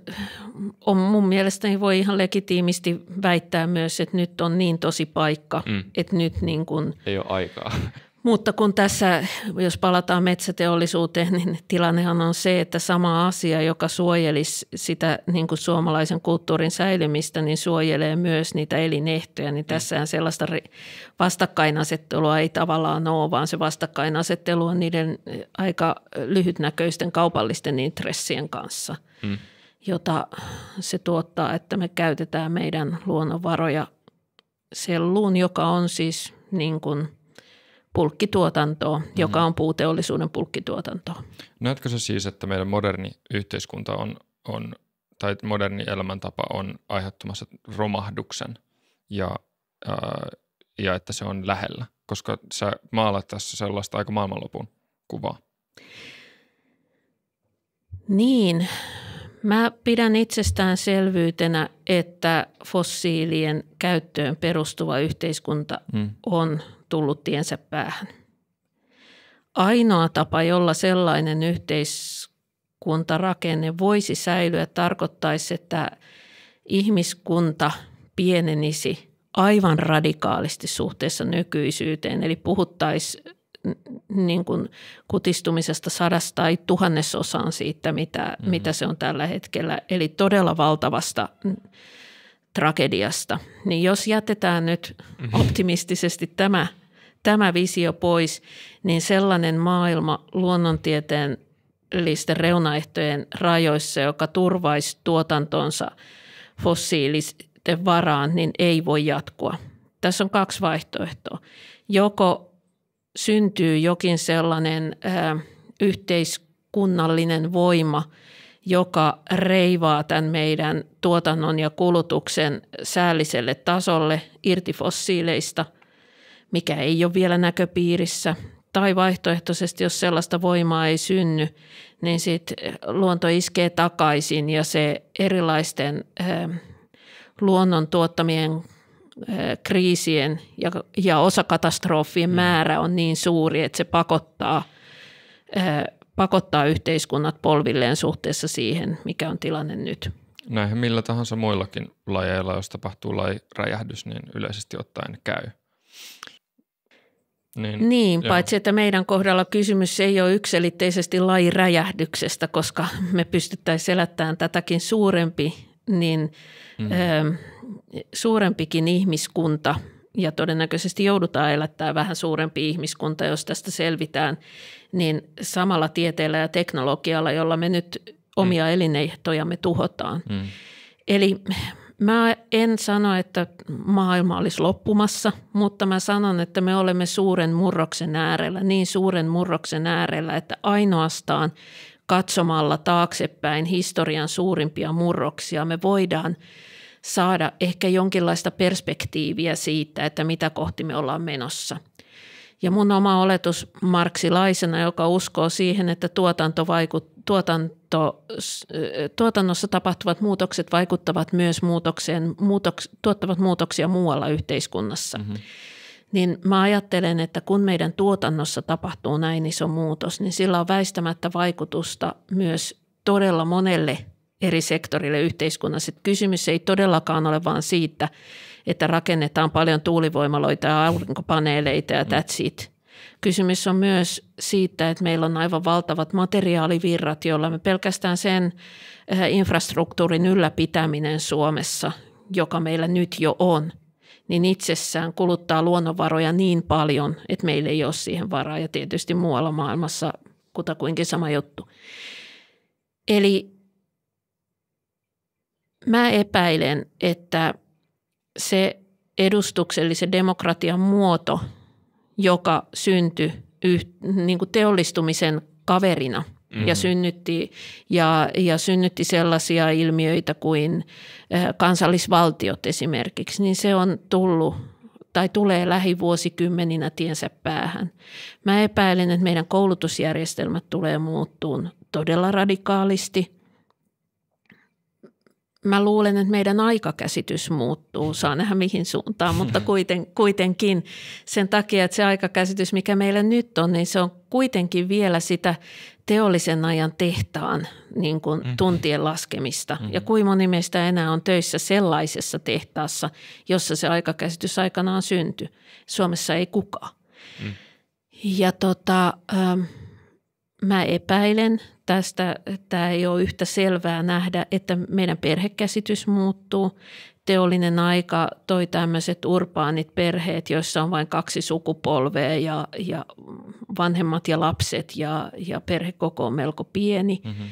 on mun mielestäni voi ihan legitiimisti väittää myös, että nyt on niin tosi paikka, mm. että nyt niin kuin... Ei ole aikaa. Mutta kun tässä, jos palataan metsäteollisuuteen, niin tilannehan on se, että sama asia, joka suojelisi sitä niin kuin suomalaisen kulttuurin säilymistä, niin suojelee myös niitä elinehtoja. Niin tässähän sellaista vastakkainasettelua ei tavallaan ole, vaan se vastakkainasettelu on niiden eh, aika lyhytnäköisten kaupallisten intressien kanssa, mm. jota se tuottaa, että me käytetään meidän luonnonvaroja selluun, joka on siis niin kuin – pulkkituotantoa, mm. joka on puuteollisuuden pulkkituotantoa. Näetkö se siis, että meidän moderni yhteiskunta on, on tai moderni elämäntapa on aiheuttamassa romahduksen ja, ää, äh, ja että se on lähellä? Koska sä maalat tässä sellaista aika maailmanlopun kuvaa. Niin. Mä pidän itsestään selvyytenä, että fossiilien käyttöön perustuva yhteiskunta mm. on tullut tiensä päähän. Ainoa tapa, jolla sellainen yhteiskuntarakenne voisi säilyä, tarkoittaisi, että ihmiskunta pienenisi aivan radikaalisti suhteessa nykyisyyteen. Eli puhuttaisiin niin kuin kutistumisesta sadasta tai tuhannesosaan siitä, mitä, mm-hmm. mitä se on tällä hetkellä. Eli todella valtavasta tragediasta. Niin jos jätetään nyt mm-hmm. optimistisesti tämä – tämä visio pois, niin sellainen maailma luonnontieteellisten reunaehtojen rajoissa, joka turvaisi tuotantonsa fossiilisten varaan, niin ei voi jatkua. Tässä on kaksi vaihtoehtoa. Joko syntyy jokin sellainen ää, äh, yhteiskunnallinen voima, joka reivaa tämän meidän tuotannon ja kulutuksen säälliselle tasolle irti fossiileista – mikä ei ole vielä näköpiirissä, tai vaihtoehtoisesti, jos sellaista voimaa ei synny, niin sitten luonto iskee takaisin ja se erilaisten ähm, luonnon tuottamien äh, kriisien ja, ja osakatastrofien mm. määrä on niin suuri, että se pakottaa, äh, pakottaa yhteiskunnat polvilleen suhteessa siihen, mikä on tilanne nyt. Näinhän millä tahansa muillakin lajeilla, jos tapahtuu lajiräjähdys, niin yleisesti ottaen käy. Niin, niin paitsi että meidän kohdalla kysymys ei ole yksilitteisesti lajiräjähdyksestä, koska me pystyttäisiin selättämään tätäkin suurempi, niin mm. ö, ähm, suurempikin ihmiskunta ja todennäköisesti joudutaan elättämään vähän suurempi ihmiskunta, jos tästä selvitään, niin samalla tieteellä ja teknologialla, jolla me nyt omia mm. elinehtojamme tuhotaan. Mm. Eli Mä en sano, että maailma olisi loppumassa, mutta mä sanon, että me olemme suuren murroksen äärellä, niin suuren murroksen äärellä, että ainoastaan katsomalla taaksepäin historian suurimpia murroksia me voidaan saada ehkä jonkinlaista perspektiiviä siitä, että mitä kohti me ollaan menossa – ja mun oma oletus marksilaisena, joka uskoo siihen, että tuotanto vaikut, tuotanto, tuotannossa tapahtuvat muutokset vaikuttavat myös muutokseen, muutoks, tuottavat muutoksia muualla yhteiskunnassa. Mm-hmm. Niin mä ajattelen, että kun meidän tuotannossa tapahtuu näin iso muutos, niin sillä on väistämättä vaikutusta myös todella monelle eri sektorille yhteiskunnassa. Että kysymys ei todellakaan ole vain siitä, että rakennetaan paljon tuulivoimaloita ja aurinkopaneeleita ja mm. that's it. Kysymys on myös siitä, että meillä on aivan valtavat materiaalivirrat, joilla me pelkästään sen eh, infrastruktuurin ylläpitäminen Suomessa, joka meillä nyt jo on, niin itsessään kuluttaa luonnonvaroja niin paljon, että meillä ei ole siihen varaa ja tietysti muualla maailmassa kutakuinkin sama juttu. Eli mä epäilen, että se edustuksellisen demokratian muoto, joka syntyi yh, niin kuin teollistumisen kaverina – mm-hmm. ja synnytti, ja, ja synnytti sellaisia ilmiöitä kuin eh, kansallisvaltiot esimerkiksi, niin se on tullut tai tulee lähivuosikymmeninä tiensä päähän. Mä epäilen, että meidän koulutusjärjestelmät tulee muuttuun todella radikaalisti mä luulen, että meidän aikakäsitys muuttuu, saa nähdä mihin suuntaan, mutta kuiten, kuitenkin sen takia, että se aikakäsitys, mikä meillä nyt on, niin se on kuitenkin vielä sitä teollisen ajan tehtaan niin kuin mm-hmm. tuntien laskemista. Mm-hmm. Ja kuinka moni meistä enää on töissä sellaisessa tehtaassa, jossa se aikakäsitys aikanaan syntyi. Suomessa ei kukaan. Mm. Ja tota, ähm, mä epäilen tästä, tämä ei ole yhtä selvää nähdä, että meidän perhekäsitys muuttuu. Teollinen aika toi tämmöiset urbaanit perheet, joissa on vain kaksi sukupolvea ja, ja vanhemmat ja lapset ja, ja perhekoko on melko pieni. Mm-hmm.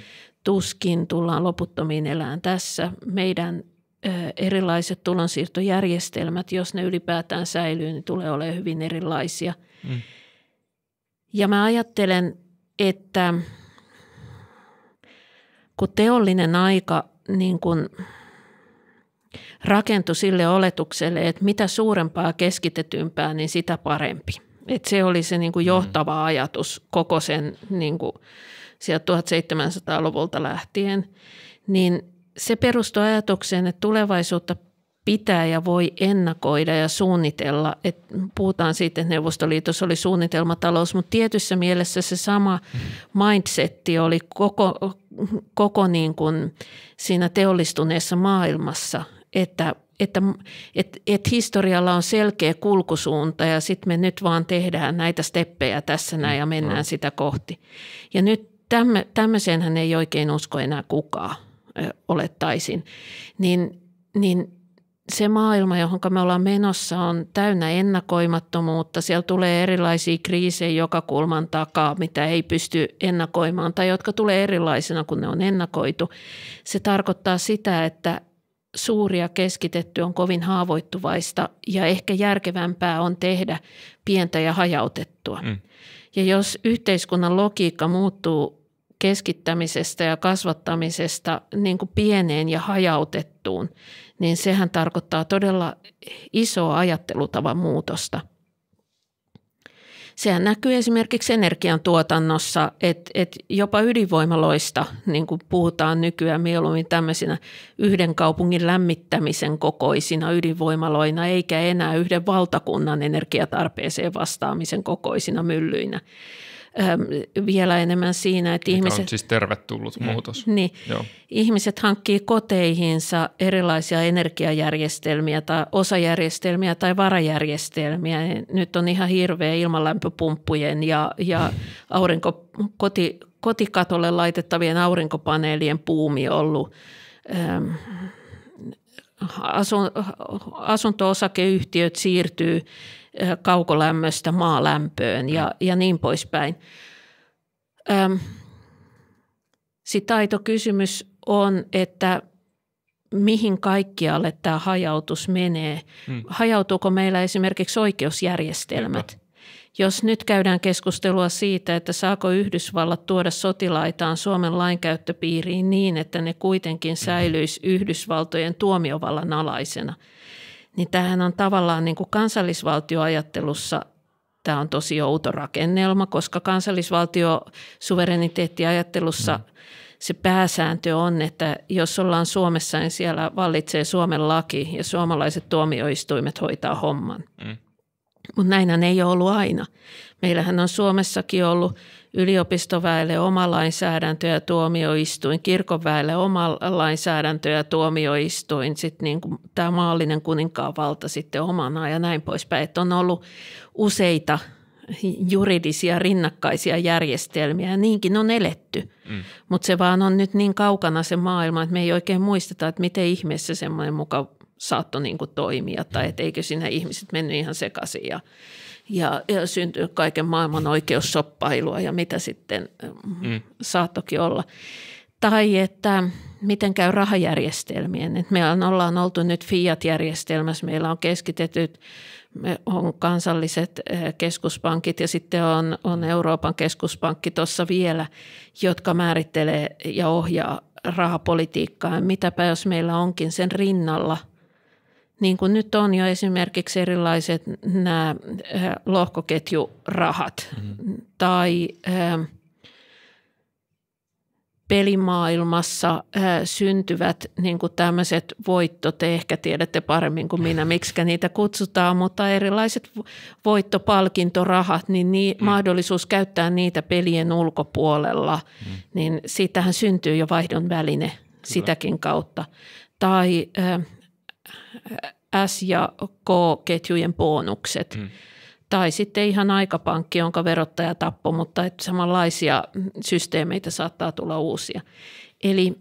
Tuskin tullaan loputtomiin elään tässä. Meidän ö, erilaiset tulonsiirtojärjestelmät, jos ne ylipäätään säilyy, niin tulee olemaan hyvin erilaisia. Mm. Ja mä ajattelen – että kun teollinen aika niin kuin rakentui sille oletukselle, että mitä suurempaa keskitetympää, niin sitä parempi. Et se oli se niin kuin mm-hmm. johtava ajatus koko sen niin kuin sieltä 1700-luvulta lähtien. Niin se perustui ajatukseen, että tulevaisuutta pitää ja voi ennakoida ja suunnitella. Et puhutaan siitä, että Neuvostoliitossa oli suunnitelmatalous, mutta tietyssä mielessä se sama mindsetti oli koko, koko niin kuin siinä teollistuneessa maailmassa, että että, että, et historialla on selkeä kulkusuunta ja sitten me nyt vaan tehdään näitä steppejä tässä näin ja mm, mennään mm. sitä kohti. Ja nyt tämmöiseenhän ei oikein usko enää kukaan, olettaisin. Niin, niin se maailma, johon me ollaan menossa, on täynnä ennakoimattomuutta. Siellä tulee erilaisia kriisejä joka kulman takaa, mitä ei pysty ennakoimaan tai jotka tulee erilaisena kun ne on ennakoitu. Se tarkoittaa sitä, että suuri ja keskitetty on kovin haavoittuvaista ja ehkä järkevämpää on tehdä pientä ja hajautettua. Mm. Ja jos yhteiskunnan logiikka muuttuu keskittämisestä ja kasvattamisesta niin kuin pieneen ja hajautettuun, niin sehän tarkoittaa todella isoa ajattelutavan muutosta. Sehän näkyy esimerkiksi energiantuotannossa, että et jopa ydinvoimaloista niin kuin puhutaan nykyään mieluummin tämmöisinä yhden kaupungin lämmittämisen kokoisina ydinvoimaloina, eikä enää yhden valtakunnan energiatarpeeseen vastaamisen kokoisina myllyinä vielä enemmän siinä, että Mikä ihmiset... on siis tervetullut mm. muutos. Niin. Joo. Ihmiset hankkii koteihinsa erilaisia energiajärjestelmiä tai osajärjestelmiä tai varajärjestelmiä. Nyt on ihan hirveä ilmalämpöpumppujen ja, ja aurinko, koti, kotikatolle laitettavien aurinkopaneelien puumi ollut. Öm, asunto-osakeyhtiöt siirtyy kaukolämmöstä maalämpöön ja, mm. ja niin poispäin. Sitten aito kysymys on, että mihin kaikkialle tämä hajautus menee. Hmm. Hajautuuko meillä esimerkiksi oikeusjärjestelmät? Kyllä. Jos nyt käydään keskustelua siitä, että saako Yhdysvallat tuoda sotilaitaan Suomen lainkäyttöpiiriin niin, että ne kuitenkin mm. säilyisi Yhdysvaltojen tuomiovallan alaisena – niin tämähän on tavallaan niin kuin kansallisvaltioajattelussa tämä on tosi outo rakennelma, koska kansallisvaltio suvereniteettiajattelussa mm. se pääsääntö on, että jos ollaan Suomessa, niin siellä vallitsee Suomen laki ja suomalaiset tuomioistuimet hoitaa homman. Mm. Mutta näinhän ei ole ollut aina. Meillähän on Suomessakin ollut yliopistoväelle oma lainsäädäntö ja tuomioistuin, kirkonväelle oma lainsäädäntö ja tuomioistuin, sitten niin kuin tämä maallinen valta sitten omana ja näin poispäin. Että on ollut useita juridisia rinnakkaisia järjestelmiä ja niinkin on eletty. Mm. Mutta se vaan on nyt niin kaukana se maailma, että me ei oikein muisteta, että miten ihmeessä semmoinen muka saattoi niin kuin toimia tai mm. että eikö siinä ihmiset mennyt ihan sekaisin ja – ja, ja kaiken maailman oikeussoppailua ja mitä sitten mm. mm. saattokin olla. Tai että miten käy rahajärjestelmien. Et me ollaan oltu nyt Fiat-järjestelmässä, meillä on keskitetyt on kansalliset eh, keskuspankit ja sitten on, on Euroopan keskuspankki tuossa vielä, jotka määrittelee ja ohjaa rahapolitiikkaa. Mitäpä jos meillä onkin sen rinnalla niin kuin nyt on jo esimerkiksi erilaiset nämä äh, lohkoketjurahat mm-hmm. tai ähm, pelimaailmassa äh, syntyvät niin kuin tämmöiset voittot, te ehkä tiedätte paremmin kuin minä, miksi niitä kutsutaan, mutta erilaiset voittopalkintorahat, niin ni- mm. mahdollisuus käyttää niitä pelien ulkopuolella, mm. niin siitähän syntyy jo vaihdon väline Kyllä. sitäkin kautta. Tai äh, S- ja K-ketjujen bonukset. Mm. Tai sitten ihan aikapankki, jonka verottaja tappoi, mutta että samanlaisia systeemeitä saattaa tulla uusia. Eli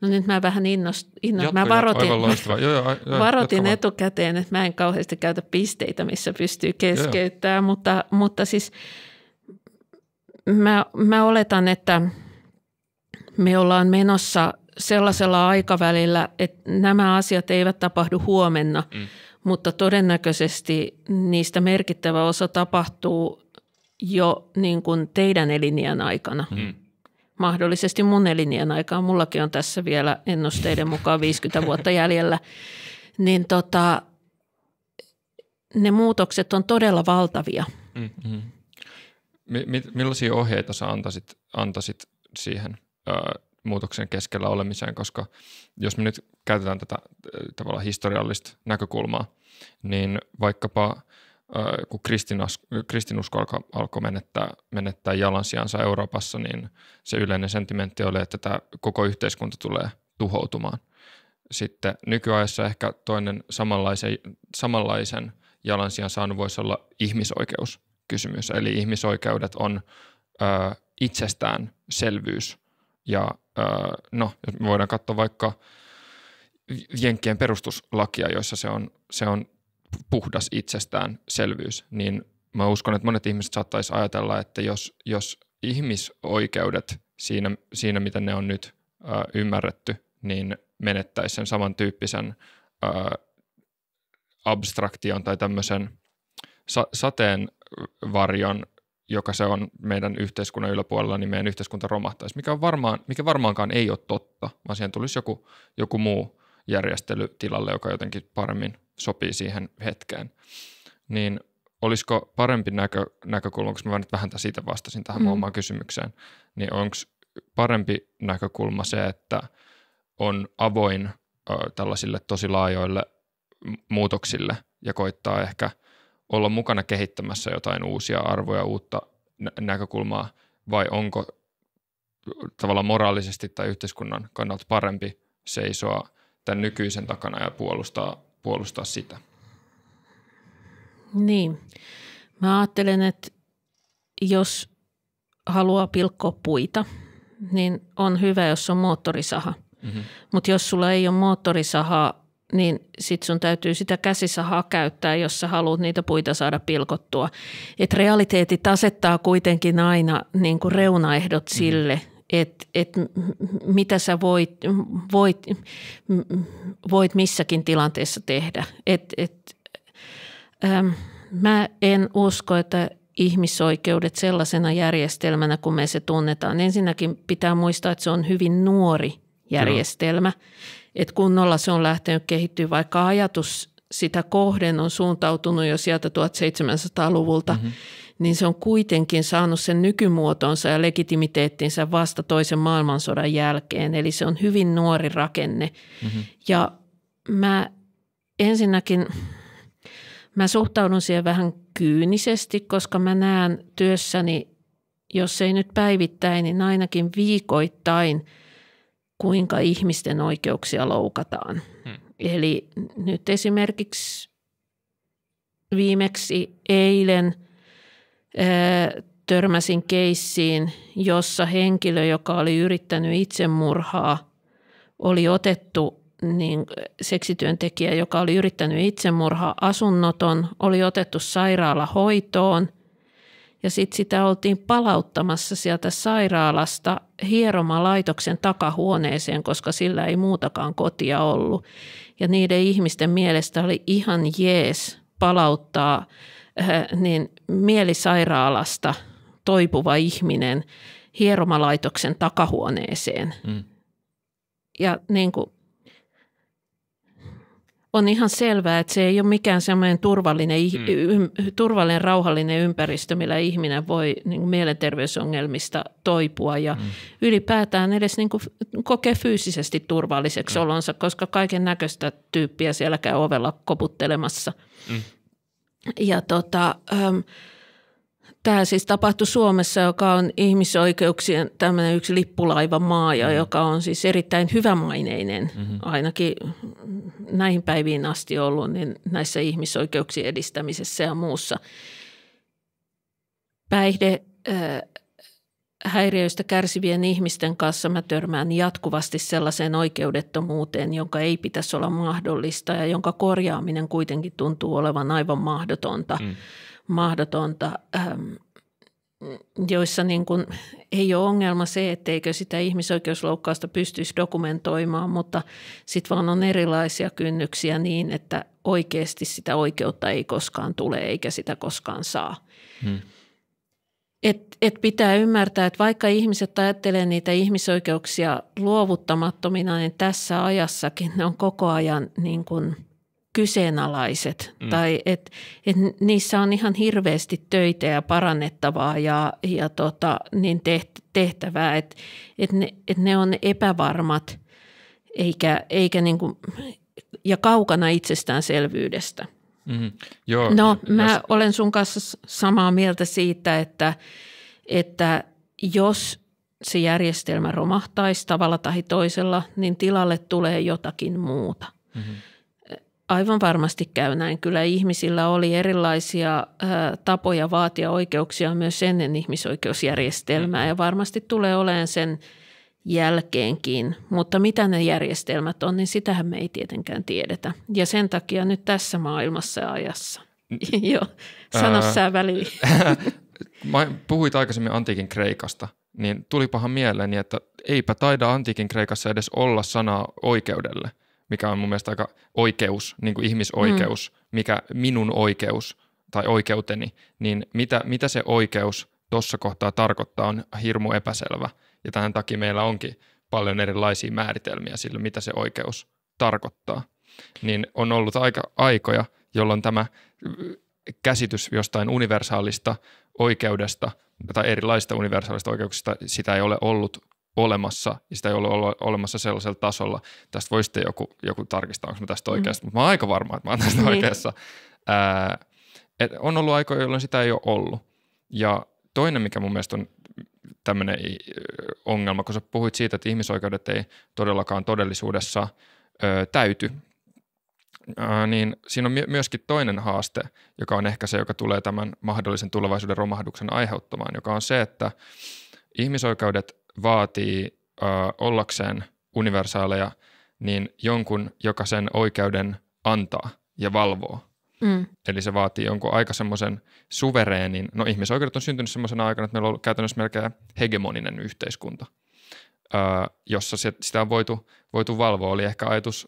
No nyt mä vähän innost, Innost, mä varoitin, joo, joo, joo, varotin etukäteen, että mä en kauheasti käytä pisteitä, missä pystyy keskeyttämään, Mutta, mutta siis mä, mä oletan, että me ollaan menossa sellaisella aikavälillä, että nämä asiat eivät tapahdu huomenna, mm. mutta todennäköisesti niistä merkittävä osa tapahtuu jo niin kuin teidän elinien aikana. Mm. Mahdollisesti mun elinien aikaa, mullakin on tässä vielä ennusteiden mukaan 50 vuotta jäljellä, niin tota, ne muutokset on todella valtavia. Mm-hmm. M- mm. millaisia ohjeita sä antaisit, antaisit siihen? Öö, muutoksen keskellä olemiseen, koska jos me nyt käytetään tätä äh, tavallaan historiallista näkökulmaa, niin vaikkapa äh, kun kristinusko alkoi menettää, menettää jalansijansa Euroopassa, niin se yleinen sentimentti oli, että tämä koko yhteiskunta tulee tuhoutumaan. Sitten nykyajassa ehkä toinen samanlaisen, samanlaisen jalansijan saanut voisi olla ihmisoikeuskysymys. Eli ihmisoikeudet on ö, äh, itsestäänselvyys ja no, jos me voidaan katsoa vaikka Jenkkien perustuslakia, joissa se on, se on puhdas itsestäänselvyys, niin mä uskon, että monet ihmiset saattaisi ajatella, että jos, jos ihmisoikeudet siinä, siinä, miten ne on nyt ö, ymmärretty, niin menettäisi sen samantyyppisen ö, abstraktion tai tämmöisen sa- sateenvarjon joka se on meidän yhteiskunnan yläpuolella, niin meidän yhteiskunta romahtaisi, mikä, on varmaan, mikä varmaankaan ei ole totta, vaan siihen tulisi joku, joku muu järjestely tilalle, joka jotenkin paremmin sopii siihen hetkeen. Niin olisiko parempi näkö, näkökulma, koska mä nyt vähän siitä vastasin tähän mm. omaan kysymykseen, niin onko parempi näkökulma se, että on avoin ö, tällaisille tosi laajoille muutoksille ja koittaa ehkä – olla mukana kehittämässä jotain uusia arvoja, uutta nä- näkökulmaa, vai onko tavallaan moraalisesti tai yhteiskunnan kannalta parempi seisoa tämän nykyisen takana ja puolustaa, puolustaa sitä? Niin. Mä ajattelen, että jos haluaa pilkkoa puita, niin on hyvä, jos on moottorisaha. Mm-hmm. Mutta jos sulla ei ole moottorisahaa, niin sit sun täytyy sitä käsissä hakäyttää, jos sä haluat niitä puita saada pilkottua. Et realiteetit asettaa kuitenkin aina niin kuin reunaehdot mm-hmm. sille, mm. että et mitä sä voit, voit, voit missäkin tilanteessa tehdä. Et, et, ähm, mä en usko, että ihmisoikeudet sellaisena järjestelmänä, kun me se tunnetaan. Ensinnäkin pitää muistaa, että se on hyvin nuori järjestelmä. Kyllä että kunnolla se on lähtenyt kehittyä, vaikka ajatus sitä kohden on suuntautunut jo sieltä 1700-luvulta, mm-hmm. niin se on kuitenkin saanut sen nykymuotonsa ja legitimiteettinsä vasta toisen maailmansodan jälkeen. Eli se on hyvin nuori rakenne. Mm-hmm. Ja mä ensinnäkin mä suhtaudun siihen vähän kyynisesti, koska mä näen työssäni, jos ei nyt päivittäin, niin ainakin viikoittain – kuinka ihmisten oikeuksia loukataan. Hmm. Eli nyt esimerkiksi viimeksi eilen ää, törmäsin keissiin, jossa henkilö, joka oli yrittänyt itsemurhaa, oli otettu niin seksityöntekijä, joka oli yrittänyt itsemurhaa asunnoton, oli otettu sairaalahoitoon – ja sitten sitä oltiin palauttamassa sieltä sairaalasta hieromalaitoksen takahuoneeseen, koska sillä ei muutakaan kotia ollut. Ja niiden ihmisten mielestä oli ihan jees palauttaa äh, niin mielisairaalasta toipuva ihminen hieromalaitoksen takahuoneeseen. Mm. Ja niin kuin on ihan selvää, että se ei ole mikään semmoinen turvallinen, mm. turvallinen, rauhallinen ympäristö, millä ihminen voi niin kuin mielenterveysongelmista toipua ja mm. ylipäätään edes niin kuin kokea fyysisesti turvalliseksi mm. olonsa, koska kaiken näköistä tyyppiä siellä käy ovella koputtelemassa. Mm. Ja tota, ähm, Tämä siis tapahtui Suomessa, joka on ihmisoikeuksien tämmöinen yksi lippulaiva maa ja mm. joka on siis erittäin hyvämaineinen, mm-hmm. ainakin näihin päiviin asti ollut niin näissä ihmisoikeuksien edistämisessä ja muussa. Päihde äh, häiriöistä kärsivien ihmisten kanssa mä törmään jatkuvasti sellaiseen oikeudettomuuteen, jonka ei pitäisi olla mahdollista ja jonka korjaaminen kuitenkin tuntuu olevan aivan mahdotonta. Mm mahdotonta. joissa niin kuin ei ole ongelma se, etteikö sitä ihmisoikeusloukkausta pystyisi dokumentoimaan, mutta sitten vaan on erilaisia kynnyksiä niin, että oikeasti sitä oikeutta ei koskaan tule eikä sitä koskaan saa. Hmm. Et, et pitää ymmärtää, että vaikka ihmiset ajattelee niitä ihmisoikeuksia luovuttamattomina, niin tässä ajassakin ne on koko ajan niin kuin – kyseenalaiset mm. tai että et niissä on ihan hirveästi töitä ja parannettavaa ja, ja tota, niin tehtävää, että et ne, et ne on epävarmat eikä, eikä niinku, ja kaukana itsestäänselvyydestä. Mm. Joo, no mä täs... olen sun kanssa samaa mieltä siitä, että, että jos se järjestelmä romahtaisi tavalla tai toisella, niin tilalle tulee jotakin muuta. Mm-hmm. Aivan varmasti käy näin. Kyllä ihmisillä oli erilaisia tapoja vaatia oikeuksia myös ennen ihmisoikeusjärjestelmää mm. ja varmasti tulee olemaan sen jälkeenkin. Mutta mitä ne järjestelmät on, niin sitähän me ei tietenkään tiedetä. Ja sen takia nyt tässä maailmassa ja ajassa. Mm. Joo, sano sä väliin. Puhuit aikaisemmin antiikin Kreikasta, niin tulipahan mieleeni, että eipä taida antiikin Kreikassa edes olla sanaa oikeudelle – mikä on mun mielestä aika oikeus, niin kuin ihmisoikeus, mm. mikä minun oikeus tai oikeuteni, niin mitä, mitä se oikeus tuossa kohtaa tarkoittaa on hirmu epäselvä. Ja tähän takia meillä onkin paljon erilaisia määritelmiä sille, mitä se oikeus tarkoittaa. Niin on ollut aika aikoja, jolloin tämä äh, käsitys jostain universaalista oikeudesta tai erilaisista universaalista oikeuksista, sitä ei ole ollut olemassa ja sitä ei ole olemassa sellaisella tasolla. Tästä voi sitten joku, joku tarkistaa, onko mä tästä mm. oikeassa, mm. mutta mä oon aika varma, että mä oon tästä niin. oikeassa. Ää, et on ollut aikoja, jolloin sitä ei ole ollut. Ja toinen, mikä mun mielestä on tämmöinen ongelma, kun sä puhuit siitä, että ihmisoikeudet ei todellakaan todellisuudessa ö, täyty, ö, niin siinä on my- myöskin toinen haaste, joka on ehkä se, joka tulee tämän mahdollisen tulevaisuuden romahduksen aiheuttamaan, joka on se, että ihmisoikeudet vaatii ö, ollakseen universaaleja, niin jonkun, joka sen oikeuden antaa ja valvoo. Mm. Eli se vaatii jonkun aika semmoisen suvereenin, no ihmisoikeudet on syntynyt semmoisena aikana, että meillä on ollut käytännössä melkein hegemoninen yhteiskunta, ö, jossa se, sitä on voitu, voitu valvoa. Oli ehkä ajatus,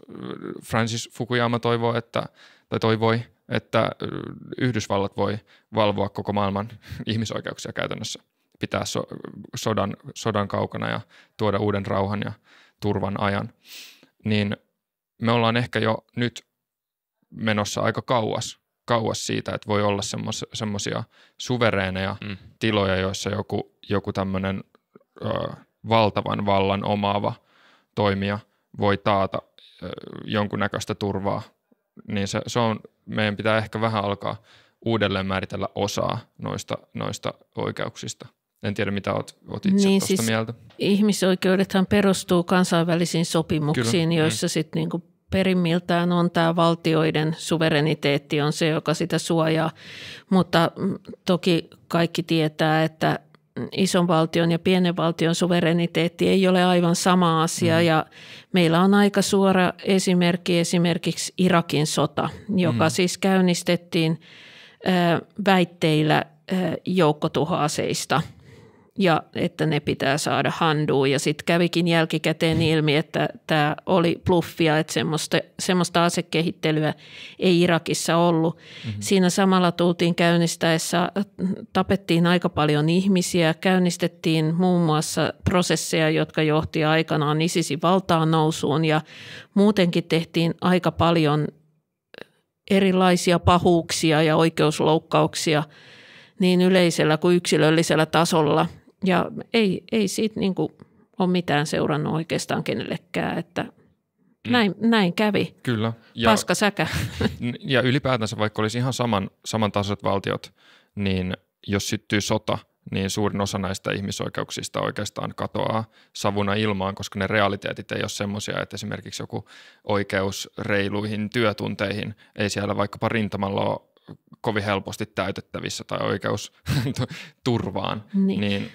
Francis Fukuyama toivoo, että, tai toivoi, että Yhdysvallat voi valvoa koko maailman ihmisoikeuksia käytännössä – pitää so, sodan, sodan kaukana ja tuoda uuden rauhan ja turvan ajan, niin me ollaan ehkä jo nyt menossa aika kauas, kauas siitä, että voi olla semmoisia suvereeneja mm. tiloja, joissa joku, joku tämmöinen valtavan vallan omaava toimija voi taata jonkunnäköistä turvaa, niin se, se on, meidän pitää ehkä vähän alkaa uudelleen määritellä osaa noista, noista oikeuksista. En tiedä, mitä olet, itse niin, siis mieltä. Ihmisoikeudethan perustuu kansainvälisiin sopimuksiin, Kyllä. joissa mm. Niin. sitten niinku perimmiltään on tämä valtioiden suvereniteetti on se, joka sitä suojaa. Mutta mm, toki kaikki tietää, että ison valtion ja pienen valtion suvereniteetti ei ole aivan sama asia. Mm. Ja meillä on aika suora esimerkki esimerkiksi Irakin sota, joka mm. siis käynnistettiin väitteillä joukkotuhoaseista – ja että ne pitää saada handuun. Ja sitten kävikin jälkikäteen ilmi, että tämä oli bluffia, että semmoista, semmoista asekehittelyä ei Irakissa ollut. Mm-hmm. Siinä samalla tultiin käynnistäessä, tapettiin aika paljon ihmisiä, käynnistettiin muun muassa prosesseja, jotka johti aikanaan ISISin valtaan nousuun ja muutenkin tehtiin aika paljon erilaisia pahuuksia ja oikeusloukkauksia niin yleisellä kuin yksilöllisellä tasolla – ja ei, ei siitä niin kuin ole mitään seurannut oikeastaan kenellekään, että mm. näin, mm. näin kävi. Kyllä. Ja, Paska säkä. Ja ylipäätänsä, vaikka olisi ihan saman, samantasaiset valtiot, niin jos syttyy sota, niin suurin osa näistä ihmisoikeuksista oikeastaan katoaa savuna ilmaan, koska ne realiteetit ei ole semmoisia, että esimerkiksi joku oikeus reiluihin työtunteihin ei siellä vaikkapa rintamalla ole kovin helposti täytettävissä tai oikeus turvaan, niin. niin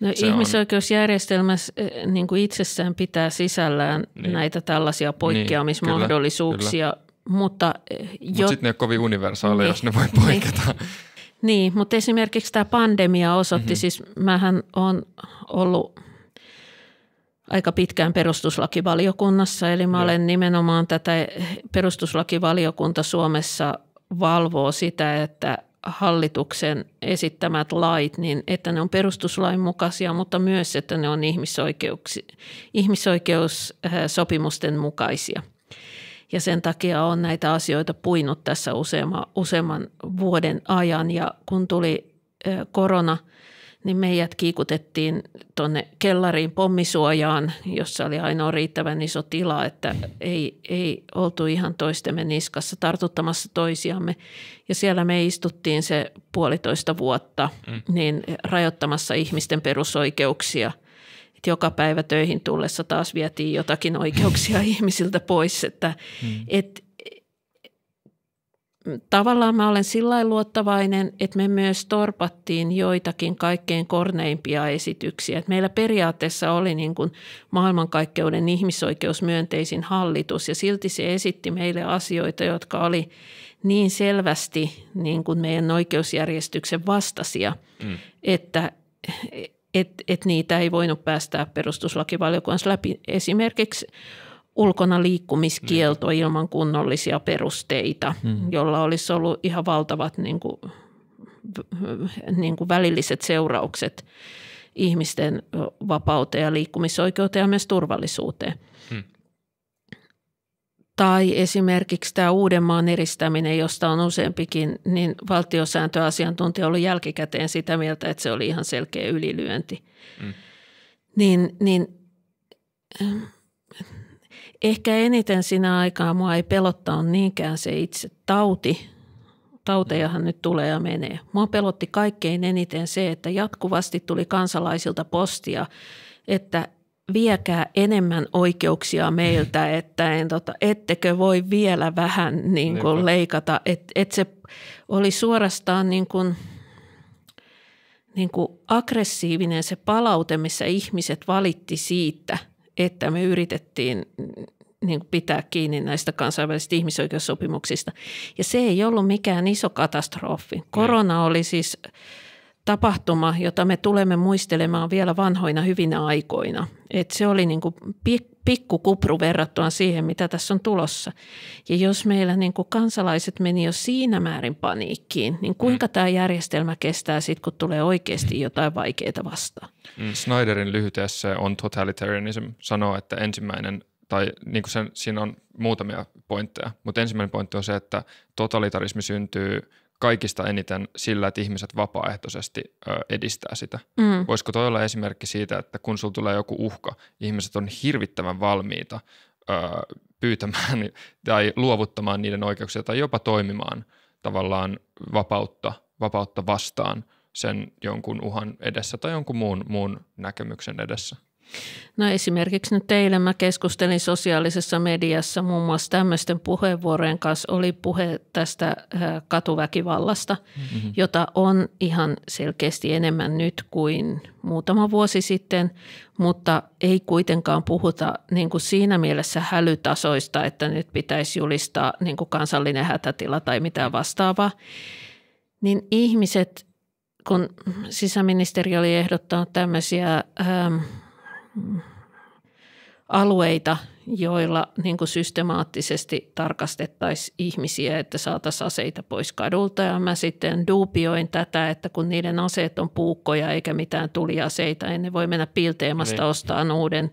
No, ihmisoikeusjärjestelmässä on... Eh, niin kuin itsessään pitää sisällään niin. näitä tällaisia niin, poikkeamismahdollisuuksia, niin, kyllä, kyllä. mutta eh, jo... Mut sitten ne on kovin universaaleja, niin. jos ne voi niin. poiketa. Niin, niin mutta esimerkiksi tämä pandemia osoitti, mm-hmm. siis mähän on ollut aika pitkään perustuslakivaliokunnassa, eli mä olen nimenomaan tätä eh, perustuslakivaliokunta Suomessa valvoo sitä, että hallituksen esittämät lait, niin että ne on perustuslain mukaisia, mutta myös, että ne on ihmisoikeuksi, ihmisoikeussopimusten mukaisia. Ja sen takia on näitä asioita puinut tässä useamman, useamman vuoden ajan. Ja kun tuli eh, korona, niin meidät kiikutettiin tuonne kellariin pommisuojaan, jossa oli ainoa riittävän iso tila, että ei, ei oltu ihan toistemme niskassa tartuttamassa toisiamme. Ja siellä me istuttiin se puolitoista vuotta mm. niin rajoittamassa ihmisten perusoikeuksia. Et joka päivä töihin tullessa taas vietiin jotakin oikeuksia ihmisiltä pois, että mm. et, tavallaan mä olen sillä luottavainen, että me myös torpattiin joitakin kaikkein korneimpia esityksiä. Että meillä periaatteessa oli niin kuin maailmankaikkeuden ihmisoikeusmyönteisin hallitus ja silti se esitti meille asioita, jotka oli niin selvästi niin kuin meidän oikeusjärjestyksen vastaisia, mm. että et, et niitä ei voinut päästää perustuslakivaliokunnassa läpi. Esimerkiksi ulkona liikkumiskielto mm. ilman kunnollisia perusteita, mm. jolla olisi ollut ihan valtavat niin kuin, niin kuin välilliset seuraukset ihmisten vapauteen ja liikkumisoikeuteen ja myös turvallisuuteen. Hmm. Tai esimerkiksi tämä Uudenmaan eristäminen, josta on useampikin, niin valtiosääntöasiantuntija oli jälkikäteen sitä mieltä, että se oli ihan selkeä ylilyönti. Mm. Niin, niin Ehkä eniten sinä aikaa mua ei pelottanut niinkään se itse tauti. Tautejahan nyt tulee ja menee. Mua pelotti kaikkein eniten se, että jatkuvasti tuli kansalaisilta postia, että viekää enemmän oikeuksia meiltä, että en, tota, ettekö voi vielä vähän niin kuin, leikata. Et, et se oli suorastaan niin kuin, niin kuin aggressiivinen se palaute, missä ihmiset valitti siitä – että me yritettiin mm, niin kuin pitää kiinni näistä kansainvälisistä ihmisoikeussopimuksista. Ja se ei ollut mikään iso katastrofi. Korona mm. oli siis tapahtuma, jota me tulemme muistelemaan vielä vanhoina hyvinä aikoina. Et se oli niin kuin pikkukupru verrattuna siihen, mitä tässä on tulossa. Ja jos meillä niin kuin kansalaiset meni jo siinä määrin paniikkiin, niin kuinka mm. tämä järjestelmä kestää sitten, kun tulee oikeasti jotain vaikeaa vastaan? Mm. Snyderin lyhyteessä on totalitarianism sanoo, että ensimmäinen tai niin kuin sen, siinä on muutamia pointteja, mutta ensimmäinen pointti on se, että totalitarismi syntyy – kaikista eniten sillä, että ihmiset vapaaehtoisesti ö, edistää sitä. Mm. Voisiko toi olla esimerkki siitä, että kun sulla tulee joku uhka, ihmiset on hirvittävän valmiita ö, pyytämään tai luovuttamaan niiden oikeuksia tai jopa toimimaan tavallaan vapautta, vapautta vastaan sen jonkun uhan edessä tai jonkun muun, muun näkemyksen edessä. No esimerkiksi nyt eilen mä keskustelin sosiaalisessa mediassa muun muassa tämmöisten puheenvuorojen kanssa. Oli puhe tästä äh, katuväkivallasta, mm-hmm. jota on ihan selkeästi enemmän nyt kuin muutama vuosi sitten, mutta ei kuitenkaan puhuta niin kuin siinä mielessä hälytasoista, että nyt pitäisi julistaa niin kuin kansallinen hätätila tai mitään vastaavaa. Niin ihmiset, kun sisäministeri oli ehdottanut tämmöisiä... Ähm, alueita, joilla niin kuin systemaattisesti tarkastettaisiin ihmisiä, että saataisiin aseita pois kadulta. Ja mä sitten duupioin tätä, että kun niiden aseet on puukkoja eikä mitään tuliaseita, niin ne voi mennä pilteemasta niin. ostamaan uuden.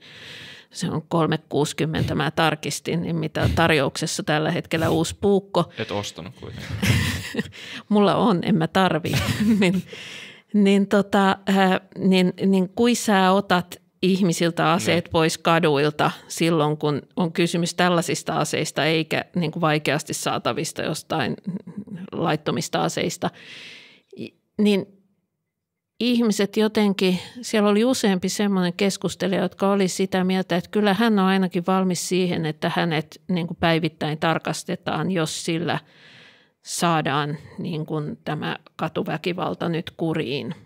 Se on 360, mä tarkistin, niin mitä tarjouksessa tällä hetkellä uusi puukko. Et ostanut kuitenkaan. Mulla on, en mä tarvi. niin, niin, tota, äh, niin, niin kuin sä otat ihmisiltä aseet niin. pois kaduilta silloin, kun on kysymys tällaisista aseista eikä niin kuin vaikeasti saatavista jostain laittomista aseista, niin ihmiset jotenkin, siellä oli useampi semmoinen keskustelija, jotka oli sitä mieltä, että kyllä hän on ainakin valmis siihen, että hänet niin kuin päivittäin tarkastetaan, jos sillä saadaan niin kuin tämä katuväkivalta nyt kuriin –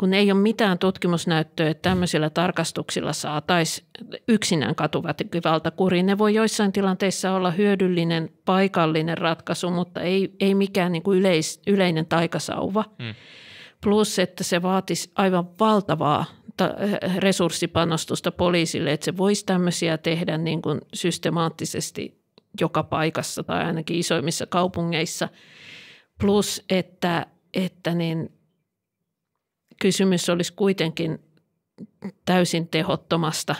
kun ei ole mitään tutkimusnäyttöä, että tämmöisillä tarkastuksilla saataisiin yksinään katuväkivalta kuriin. Ne voi joissain tilanteissa olla hyödyllinen, paikallinen ratkaisu, mutta ei, ei mikään niin kuin yleis, yleinen taikasauva. Mm. Plus, että se vaatisi aivan valtavaa resurssipanostusta poliisille, että se voisi tämmöisiä tehdä niin kuin systemaattisesti joka paikassa tai ainakin isoimmissa kaupungeissa. Plus, että, että niin kysymys olisi kuitenkin täysin tehottomasta,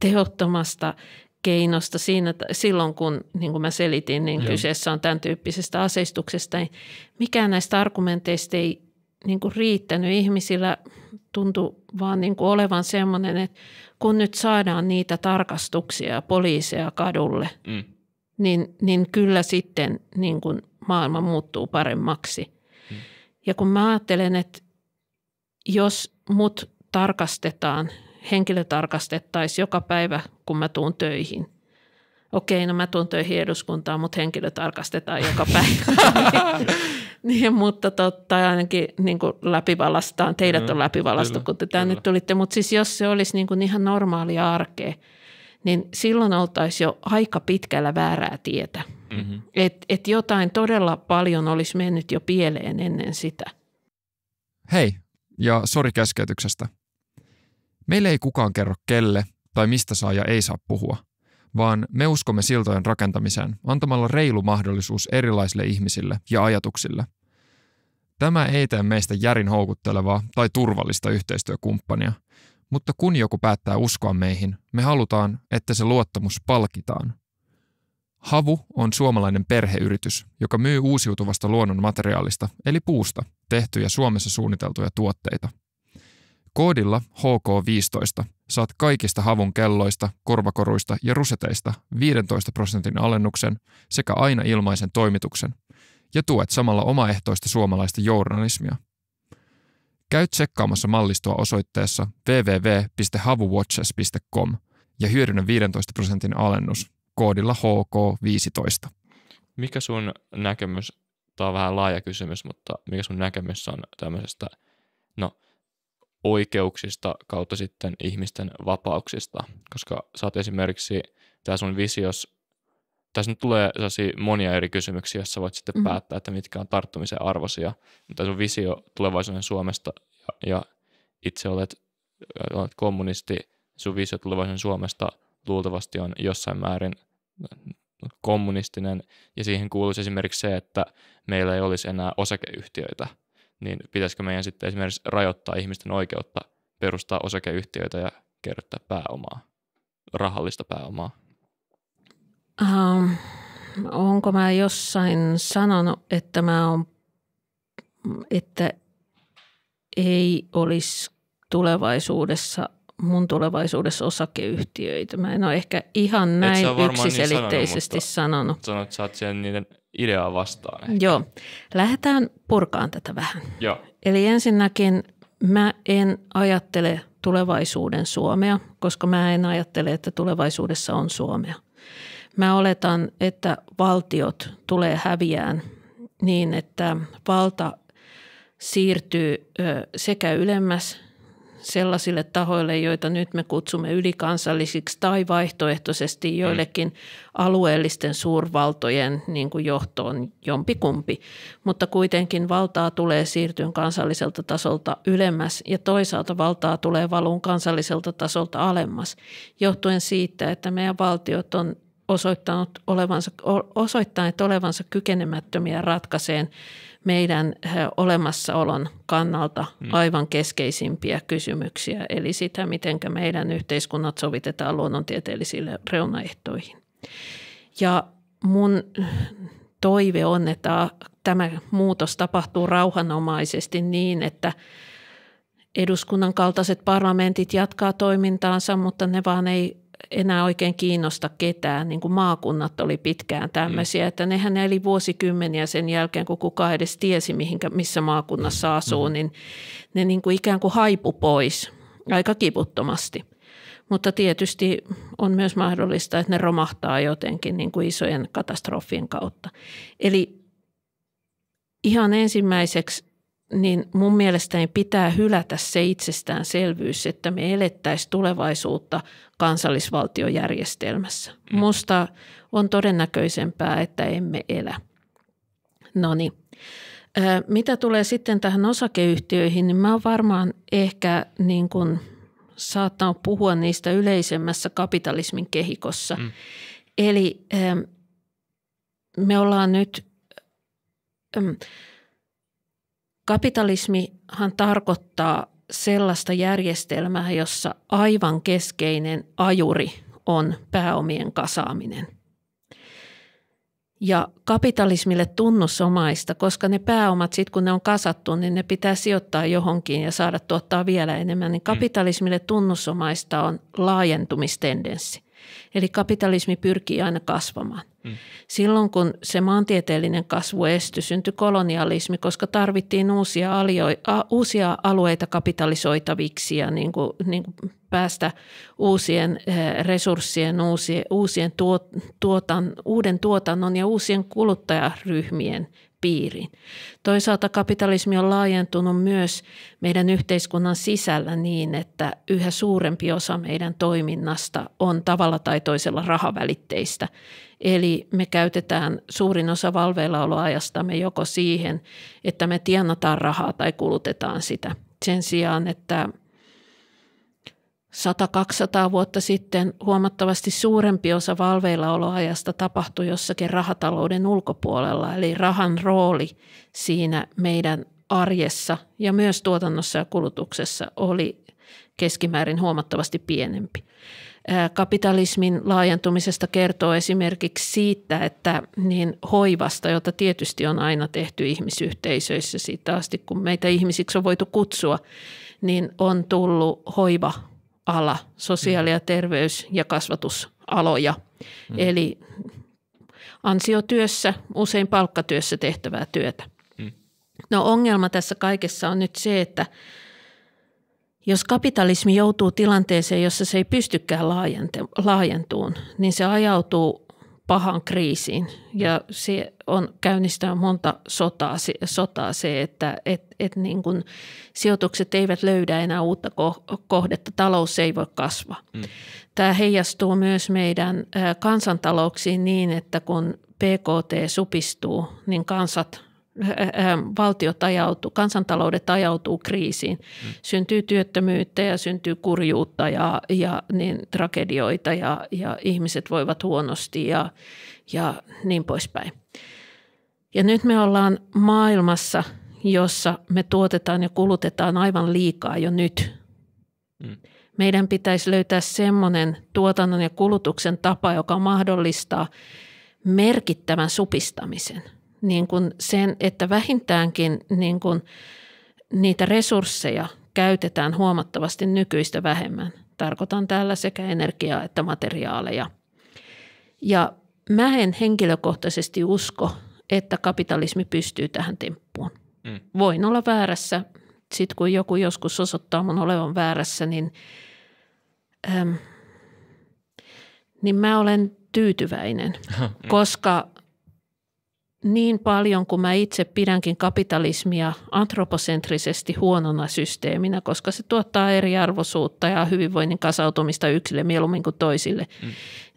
tehottomasta keinosta siinä, silloin kun, niin kuin mä selitin, niin Joo. kyseessä on tämän tyyppisestä aseistuksesta. Niin mikään näistä argumenteista ei niin kuin riittänyt. Ihmisillä tuntui vaan niin kuin olevan sellainen, että kun nyt saadaan niitä tarkastuksia poliiseja kadulle, mm. niin, niin kyllä sitten niin kuin maailma muuttuu paremmaksi. Mm. Ja kun mä ajattelen, että jos mut tarkastetaan, henkilö tarkastettaisiin joka päivä, kun mä tuun töihin – okei, no mä tuun töihin eduskuntaan, mutta henkilö tarkastetaan joka päivä. niin, mutta totta, ainakin niin kuin läpivalastaan, teidät mm, on läpivalastu, kun te tänne kyllä. tulitte. Mutta siis jos se olisi niin kuin ihan normaalia arkea, niin silloin oltaisiin jo aika pitkällä väärää tietä. Mm-hmm. Että et jotain todella paljon olisi mennyt jo pieleen ennen sitä. Hei, ja sori keskeytyksestä. Meille ei kukaan kerro kelle tai mistä saa ja ei saa puhua, vaan me uskomme siltojen rakentamiseen antamalla reilu mahdollisuus erilaisille ihmisille ja ajatuksille. Tämä ei tee meistä järin houkuttelevaa tai turvallista yhteistyökumppania, mutta kun joku päättää uskoa meihin, me halutaan, että se luottamus palkitaan. Havu on suomalainen perheyritys, joka myy uusiutuvasta luonnonmateriaalista eli puusta tehtyjä Suomessa suunniteltuja tuotteita. Koodilla HK15 saat kaikista havun kelloista, korvakoruista ja ruseteista 15 prosentin alennuksen sekä aina ilmaisen toimituksen ja tuet samalla omaehtoista suomalaista journalismia. Käy tsekkaamassa mallistoa osoitteessa www.havuwatches.com ja hyödynnä 15 prosentin alennus koodilla HK15. Mikä sun näkemys, tämä on vähän laaja kysymys, mutta mikä sun näkemys on tämmöisestä no, oikeuksista kautta sitten ihmisten vapauksista? Koska sä oot esimerkiksi, tämä sun visios, tässä nyt tulee monia eri kysymyksiä, joissa voit sitten mm. Mm-hmm. päättää, että mitkä on tarttumisen arvoisia. Tämä sun visio tulevaisuuden Suomesta ja, ja itse olet, olet kommunisti, sun visio tulevaisuuden Suomesta luultavasti on jossain määrin – kommunistinen, ja siihen kuuluisi esimerkiksi se, että meillä ei olisi enää osakeyhtiöitä, niin pitäisikö meidän sitten esimerkiksi rajoittaa ihmisten oikeutta perustaa osakeyhtiöitä ja kerryttää pääomaa, rahallista pääomaa? Um, onko mä jossain sanonut, että mä on, että ei olisi tulevaisuudessa mun tulevaisuudessa osakeyhtiöitä. Mä en ole ehkä ihan näin yksiselitteisesti niin sanonut. sanonut. Sanoit, että sä oot niiden ideaa vastaan. Ehkä. Joo. Lähdetään purkaan tätä vähän. Joo. Eli ensinnäkin mä en ajattele tulevaisuuden Suomea, koska mä en ajattele, että tulevaisuudessa on Suomea. Mä oletan, että valtiot tulee häviään niin, että valta siirtyy sekä ylemmäs sellaisille tahoille, joita nyt me kutsumme ylikansallisiksi tai vaihtoehtoisesti mm. joillekin alueellisten suurvaltojen niin kuin johtoon jompikumpi. Mutta kuitenkin valtaa tulee siirtyä kansalliselta tasolta ylemmäs ja toisaalta valtaa tulee valuun kansalliselta tasolta alemmas johtuen siitä, että meidän valtiot on osoittanut olevansa, osoittaneet olevansa kykenemättömiä ratkaiseen meidän olemassaolon kannalta mm. aivan keskeisimpiä kysymyksiä, eli sitä, miten meidän yhteiskunnat sovitetaan luonnontieteellisille reunaehtoihin. Ja mun toive on, että tämä muutos tapahtuu rauhanomaisesti niin, että eduskunnan kaltaiset parlamentit jatkaa toimintaansa, mutta ne vaan ei enää oikein kiinnosta ketään, niin kuin maakunnat oli pitkään tämmöisiä, mm. että nehän eli vuosikymmeniä sen jälkeen, kun kukaan edes tiesi, mihinkä, missä maakunnassa mm, asuu, mm. niin ne niin kuin ikään kuin haipu pois aika kiputtomasti. Mutta tietysti on myös mahdollista, että ne romahtaa jotenkin niin kuin isojen katastrofien kautta. Eli ihan ensimmäiseksi niin mun mielestäni pitää hylätä se itsestäänselvyys, että me elettäisiin tulevaisuutta kansallisvaltiojärjestelmässä. Mm. Musta on todennäköisempää, että emme elä. No niin. Mitä tulee sitten tähän osakeyhtiöihin, niin mä oon varmaan ehkä niin kuin saattanut puhua niistä yleisemmässä kapitalismin kehikossa. Mm. Eli me ollaan nyt Kapitalismihan tarkoittaa sellaista järjestelmää, jossa aivan keskeinen ajuri on pääomien kasaaminen. Ja kapitalismille tunnusomaista, koska ne pääomat sitten kun ne on kasattu, niin ne pitää sijoittaa johonkin ja saada tuottaa vielä enemmän, niin mm. kapitalismille tunnusomaista on laajentumistendenssi. Eli kapitalismi pyrkii aina kasvamaan. Mm. Silloin kun se maantieteellinen kasvu estyi, syntyi kolonialismi, koska tarvittiin uusia, alio, a, uusia alueita kapitalisoitaviksi ja niin kuin, niin kuin päästä uusien eh, resurssien, uusien, uusien tuot, tuotan, uuden tuotannon ja uusien kuluttajaryhmien – piiriin. Toisaalta kapitalismi on laajentunut myös meidän yhteiskunnan sisällä niin, että yhä suurempi osa meidän toiminnasta on tavalla tai toisella rahavälitteistä. Eli me käytetään suurin osa valveillaoloajastamme joko siihen, että me tienataan rahaa tai kulutetaan sitä. Sen sijaan, että – 100-200 vuotta sitten huomattavasti suurempi osa valveillaoloajasta tapahtui jossakin rahatalouden ulkopuolella, eli rahan rooli siinä meidän arjessa ja myös tuotannossa ja kulutuksessa oli keskimäärin huomattavasti pienempi. Kapitalismin laajentumisesta kertoo esimerkiksi siitä, että niin hoivasta, jota tietysti on aina tehty ihmisyhteisöissä siitä asti, kun meitä ihmisiksi on voitu kutsua, niin on tullut hoiva ala, sosiaali- ja terveys- ja kasvatusaloja. Mm. Eli ansiotyössä, usein palkkatyössä tehtävää työtä. Mm. No ongelma tässä kaikessa on nyt se, että jos kapitalismi joutuu tilanteeseen, jossa se ei pystykään laajentuun, niin se ajautuu pahan kriisiin ja se on käynnistää monta sotaa, sotaa se, että et, et niin kuin sijoitukset eivät löydä enää uutta kohdetta, talous ei voi kasvaa. Mm. Tämä heijastuu myös meidän kansantalouksiin niin, että kun PKT supistuu, niin kansat valtiot ajautuu, kansantaloudet ajautuu kriisiin. Mm. Syntyy työttömyyttä ja syntyy kurjuutta ja, ja niin tragedioita ja, ja ihmiset voivat huonosti ja, ja niin poispäin. Ja nyt me ollaan maailmassa, jossa me tuotetaan ja kulutetaan aivan liikaa jo nyt. Mm. Meidän pitäisi löytää semmoinen tuotannon ja kulutuksen tapa, joka mahdollistaa merkittävän supistamisen – niin kuin sen, että vähintäänkin niin kuin niitä resursseja käytetään huomattavasti nykyistä vähemmän. Tarkoitan täällä sekä energiaa että materiaaleja. Ja mä en henkilökohtaisesti usko, että kapitalismi pystyy tähän temppuun. Mm. Voin olla väärässä. Sitten kun joku joskus osoittaa mun olevan väärässä, niin, ähm, niin mä olen tyytyväinen, mm. koska – niin paljon kuin mä itse pidänkin kapitalismia antroposentrisesti huonona systeeminä, koska se tuottaa eriarvoisuutta ja hyvinvoinnin kasautumista yksille mieluummin kuin toisille, mm.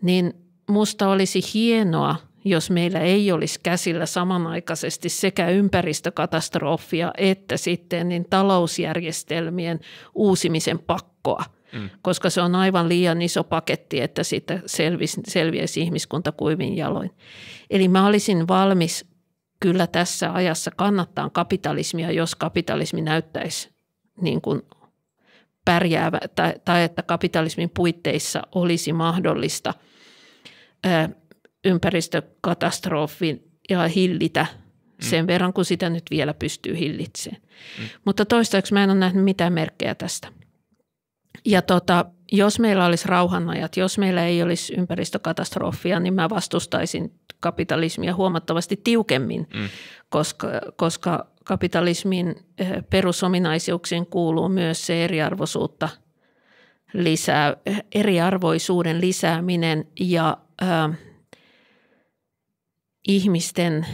niin musta olisi hienoa, jos meillä ei olisi käsillä samanaikaisesti sekä ympäristökatastrofia että sitten niin talousjärjestelmien uusimisen pakkoa – Mm. koska se on aivan liian iso paketti, että siitä selvisi, selviäisi ihmiskunta kuivin jaloin. Eli mä olisin valmis kyllä tässä ajassa kannattaa kapitalismia, jos kapitalismi näyttäisi niin kuin pärjäävä tai, tai että kapitalismin puitteissa olisi mahdollista ö, ympäristökatastrofin ja hillitä mm. sen mm. verran, kun sitä nyt vielä pystyy hillitsemään. Mm. Mutta toistaiseksi mä en ole nähnyt mitään merkkejä tästä. Ja tota, jos meillä olisi rauhanajat, jos meillä ei olisi ympäristökatastrofia, niin mä vastustaisin kapitalismia huomattavasti tiukemmin, mm. koska, koska kapitalismin eh, perusominaisuuksiin kuuluu myös se eriarvoisuutta lisää, eh, eriarvoisuuden lisääminen ja äh, ihmisten –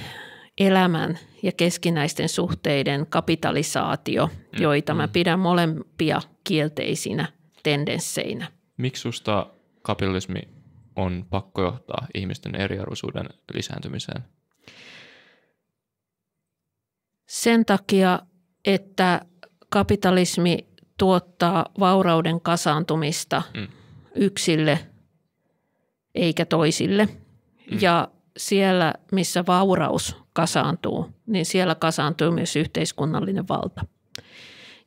elämän ja keskinäisten suhteiden kapitalisaatio, mm, joita mä mm. pidän molempia kielteisinä tendensseinä. Miksi susta kapitalismi on pakko johtaa ihmisten eriarvoisuuden lisääntymiseen? Sen takia, että kapitalismi tuottaa vaurauden kasaantumista mm. yksille eikä toisille. Mm. Ja siellä, missä vauraus kasaantuu, niin siellä kasaantuu myös yhteiskunnallinen valta.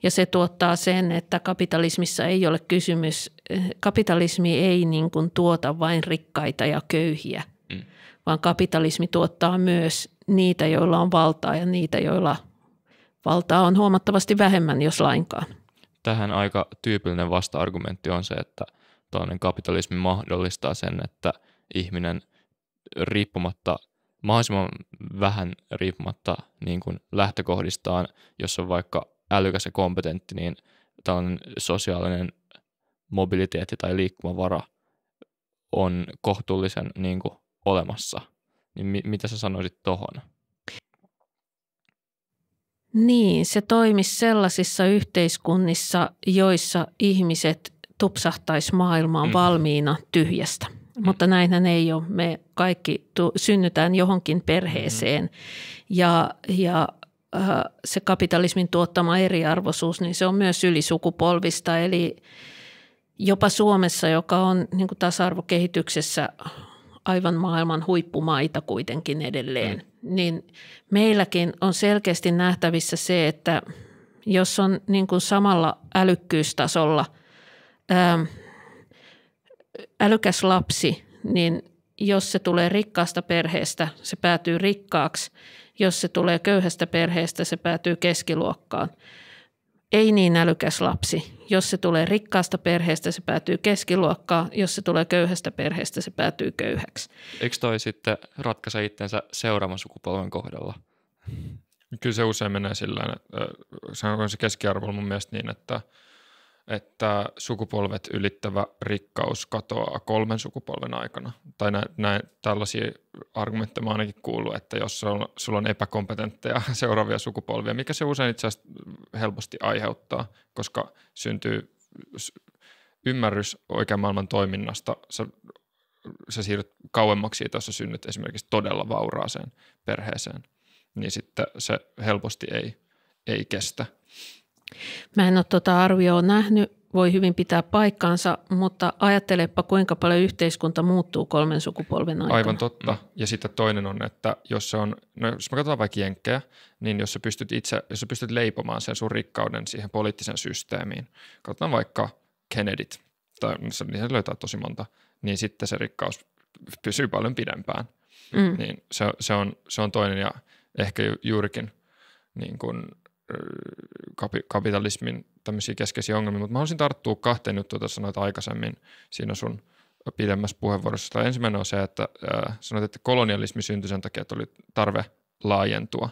Ja se tuottaa sen, että kapitalismissa ei ole kysymys, eh, kapitalismi ei niin kuin tuota vain rikkaita ja köyhiä, mm. vaan kapitalismi tuottaa myös niitä, joilla on valtaa ja niitä, joilla valtaa on huomattavasti vähemmän, jos lainkaan. Tähän aika tyypillinen vasta-argumentti on se, että tuollainen kapitalismi mahdollistaa sen, että ihminen riippumatta mahdollisimman vähän riippumatta niin kuin lähtökohdistaan, jos on vaikka älykäs ja kompetentti, niin tällainen sosiaalinen mobiliteetti tai liikkumavara on kohtuullisen niin kuin, olemassa. Niin mi- mitä sä sanoisit tohon? Niin, se toimisi sellaisissa yhteiskunnissa, joissa ihmiset tupsahtaisi maailmaan mm. valmiina tyhjästä. Mm. mutta näinhän ei ole. Me kaikki tu- synnytään johonkin perheeseen mm. ja, ja äh, se kapitalismin tuottama eriarvoisuus, niin se on myös ylisukupolvista. Eli jopa Suomessa, joka on niin kuin tasa-arvokehityksessä aivan maailman huippumaita kuitenkin edelleen, mm. niin meilläkin on selkeästi nähtävissä se, että jos on niin kuin samalla älykkyystasolla ähm, – älykäs lapsi, niin jos se tulee rikkaasta perheestä, se päätyy rikkaaksi. Jos se tulee köyhästä perheestä, se päätyy keskiluokkaan. Ei niin älykäs lapsi. Jos se tulee rikkaasta perheestä, se päätyy keskiluokkaan. Jos se tulee köyhästä perheestä, se päätyy köyhäksi. Eikö toi sitten ratkaise itsensä seuraavan sukupolven kohdalla? Kyllä se usein menee sillä se on se keskiarvo mun mielestä niin, että – että sukupolvet ylittävä rikkaus katoaa kolmen sukupolven aikana. Tai näin, näin tällaisia argumentteja mä ainakin kuullut, että jos on, sulla on epäkompetentteja seuraavia sukupolvia, mikä se usein itse asiassa helposti aiheuttaa, koska syntyy ymmärrys oikean maailman toiminnasta, sä, sä siirryt kauemmaksi siitä, jos sä synnyt esimerkiksi todella vauraaseen perheeseen, niin sitten se helposti ei, ei kestä. Mä en ole tuota arvioa nähnyt, voi hyvin pitää paikkaansa, mutta ajattelepa kuinka paljon yhteiskunta muuttuu kolmen sukupolven aikana. Aivan totta. Mm. Ja sitten toinen on, että jos se on, no jos me katsotaan vaikka jenkkejä, niin jos sä pystyt itse, jos sä pystyt leipomaan sen sun rikkauden siihen poliittisen systeemiin, katsotaan vaikka Kennedyt, tai niitä löytää tosi monta, niin sitten se rikkaus pysyy paljon pidempään. Mm. Niin se, se, on, se on toinen ja ehkä juurikin niin kuin kapitalismin tämmöisiä keskeisiä ongelmia, mutta mä haluaisin tarttua kahteen juttuun, jota sanoit aikaisemmin siinä sun pidemmässä puheenvuorossa. Tämä ensimmäinen on se, että äh, sanoit, että kolonialismi syntyi sen takia, että oli tarve laajentua,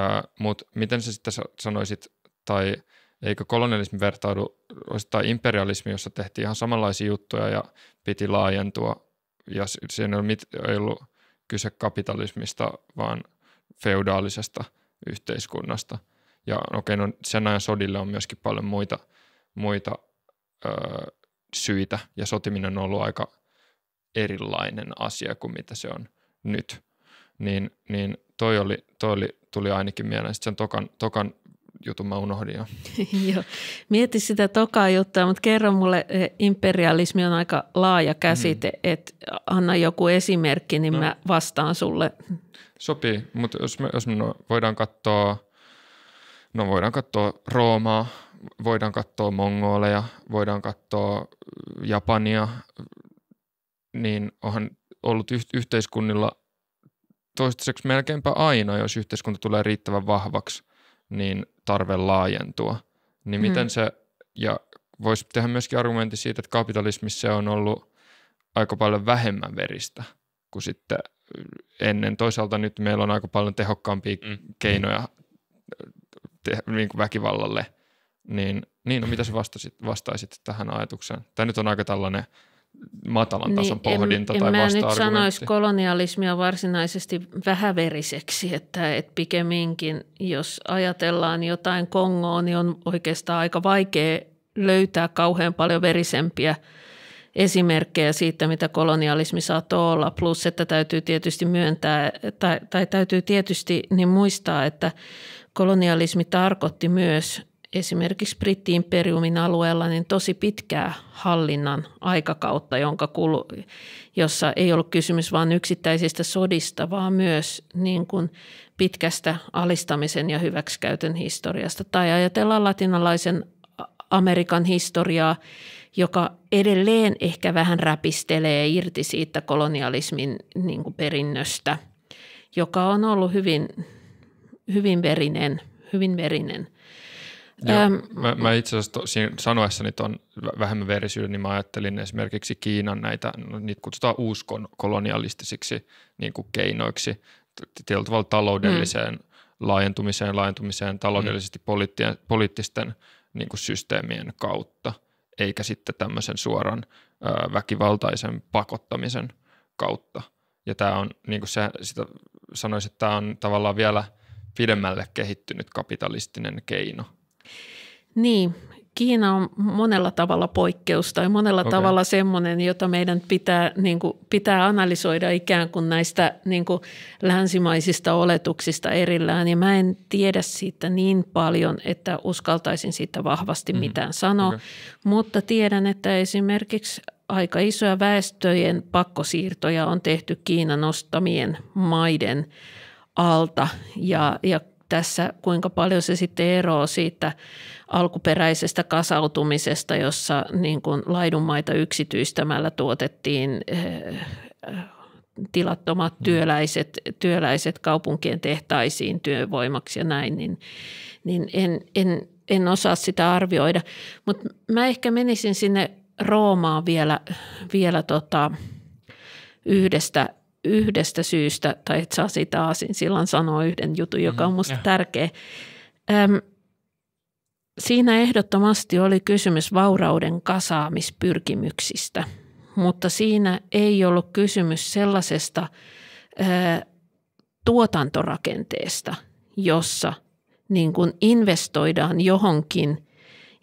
äh, mutta miten sä sitten sanoisit, tai eikö kolonialismi vertaudu osittain imperialismi, jossa tehtiin ihan samanlaisia juttuja ja piti laajentua, ja siinä ei ollut, ei ollut kyse kapitalismista, vaan feudaalisesta yhteiskunnasta – ja okei, okay, no sen ajan sodille on myöskin paljon muita, muita ö, syitä, ja sotiminen on ollut aika erilainen asia kuin mitä se on nyt. Niin, niin toi, oli, toi oli, tuli ainakin mieleen. Sitten sen tokan, tokan jutun mä unohdin jo. Joo. Mieti sitä tokaa juttua, mutta kerro mulle, e, imperialismi on aika laaja käsite, mm. että anna joku esimerkki, niin no. mä vastaan sulle. Sopii, mutta jos me, jos me no, voidaan katsoa No voidaan katsoa Roomaa, voidaan katsoa mongoleja, voidaan katsoa Japania, niin onhan ollut yh- yhteiskunnilla toistaiseksi melkeinpä aina, jos yhteiskunta tulee riittävän vahvaksi, niin tarve laajentua. Niin miten mm. se, ja voisi tehdä myöskin argumentti siitä, että kapitalismissa on ollut aika paljon vähemmän veristä kuin sitten ennen. Toisaalta nyt meillä on aika paljon tehokkaampia mm. mm. keinoja te, niin kuin väkivallalle, niin, niin no mitä sä vastasit, vastaisit tähän ajatukseen? Tämä nyt on aika tällainen matalan niin, tason niin, pohdinta en, tai en mä nyt sanoisi kolonialismia varsinaisesti vähäveriseksi, että et pikemminkin jos ajatellaan jotain Kongoa, niin on oikeastaan aika vaikea löytää kauhean paljon verisempiä esimerkkejä siitä, mitä kolonialismi saattoi olla. Plus, että täytyy tietysti myöntää tai, tai täytyy tietysti niin muistaa, että kolonialismi tarkoitti myös esimerkiksi Britti-imperiumin alueella niin tosi pitkää hallinnan aikakautta, jonka kulu, jossa ei ollut kysymys vain yksittäisistä sodista, vaan myös niin kuin pitkästä alistamisen ja hyväksikäytön historiasta. Tai ajatellaan latinalaisen Amerikan historiaa, joka edelleen ehkä vähän räpistelee irti siitä kolonialismin niin kuin perinnöstä, joka on ollut hyvin hyvin verinen, hyvin verinen. Joo, ähm, mä, mä itse asiassa to, sanoessani on vähemmän verisyyden, niin mä ajattelin esimerkiksi Kiinan näitä, no, niitä kutsutaan kolonialistisiksi, niin kuin keinoiksi, tietyllä tavalla taloudelliseen mm. laajentumiseen, laajentumiseen taloudellisesti mm. poliittien, poliittisten niin kuin systeemien kautta, eikä sitten tämmöisen suoran ö, väkivaltaisen pakottamisen kautta. Ja tämä on, niin kuin se, sitä sanoisin, että tämä on tavallaan vielä – pidemmälle kehittynyt kapitalistinen keino. Niin, Kiina on monella tavalla poikkeus tai monella okay. tavalla semmoinen, jota meidän pitää, niin kuin, pitää analysoida ikään kuin näistä niin kuin, länsimaisista oletuksista erillään. Ja mä en tiedä siitä niin paljon, että uskaltaisin siitä vahvasti mm. mitään sanoa, okay. mutta tiedän, että esimerkiksi aika isoja väestöjen pakkosiirtoja on tehty Kiinan ostamien maiden – alta ja, ja tässä kuinka paljon se sitten eroaa siitä alkuperäisestä kasautumisesta, jossa niin kuin laidunmaita yksityistämällä tuotettiin eh, tilattomat mm. työläiset, työläiset kaupunkien tehtaisiin työvoimaksi ja näin, niin, niin en, en, en osaa sitä arvioida. Mutta mä ehkä menisin sinne Roomaan vielä, vielä tota, yhdestä yhdestä syystä tai että saa siitä aasin silloin sanoa yhden jutun, joka on mm-hmm. musta mm, tärkeä. Öm, siinä ehdottomasti oli kysymys vaurauden kasaamispyrkimyksistä, mutta siinä ei ollut kysymys sellaisesta ö, tuotantorakenteesta, jossa niin kun investoidaan johonkin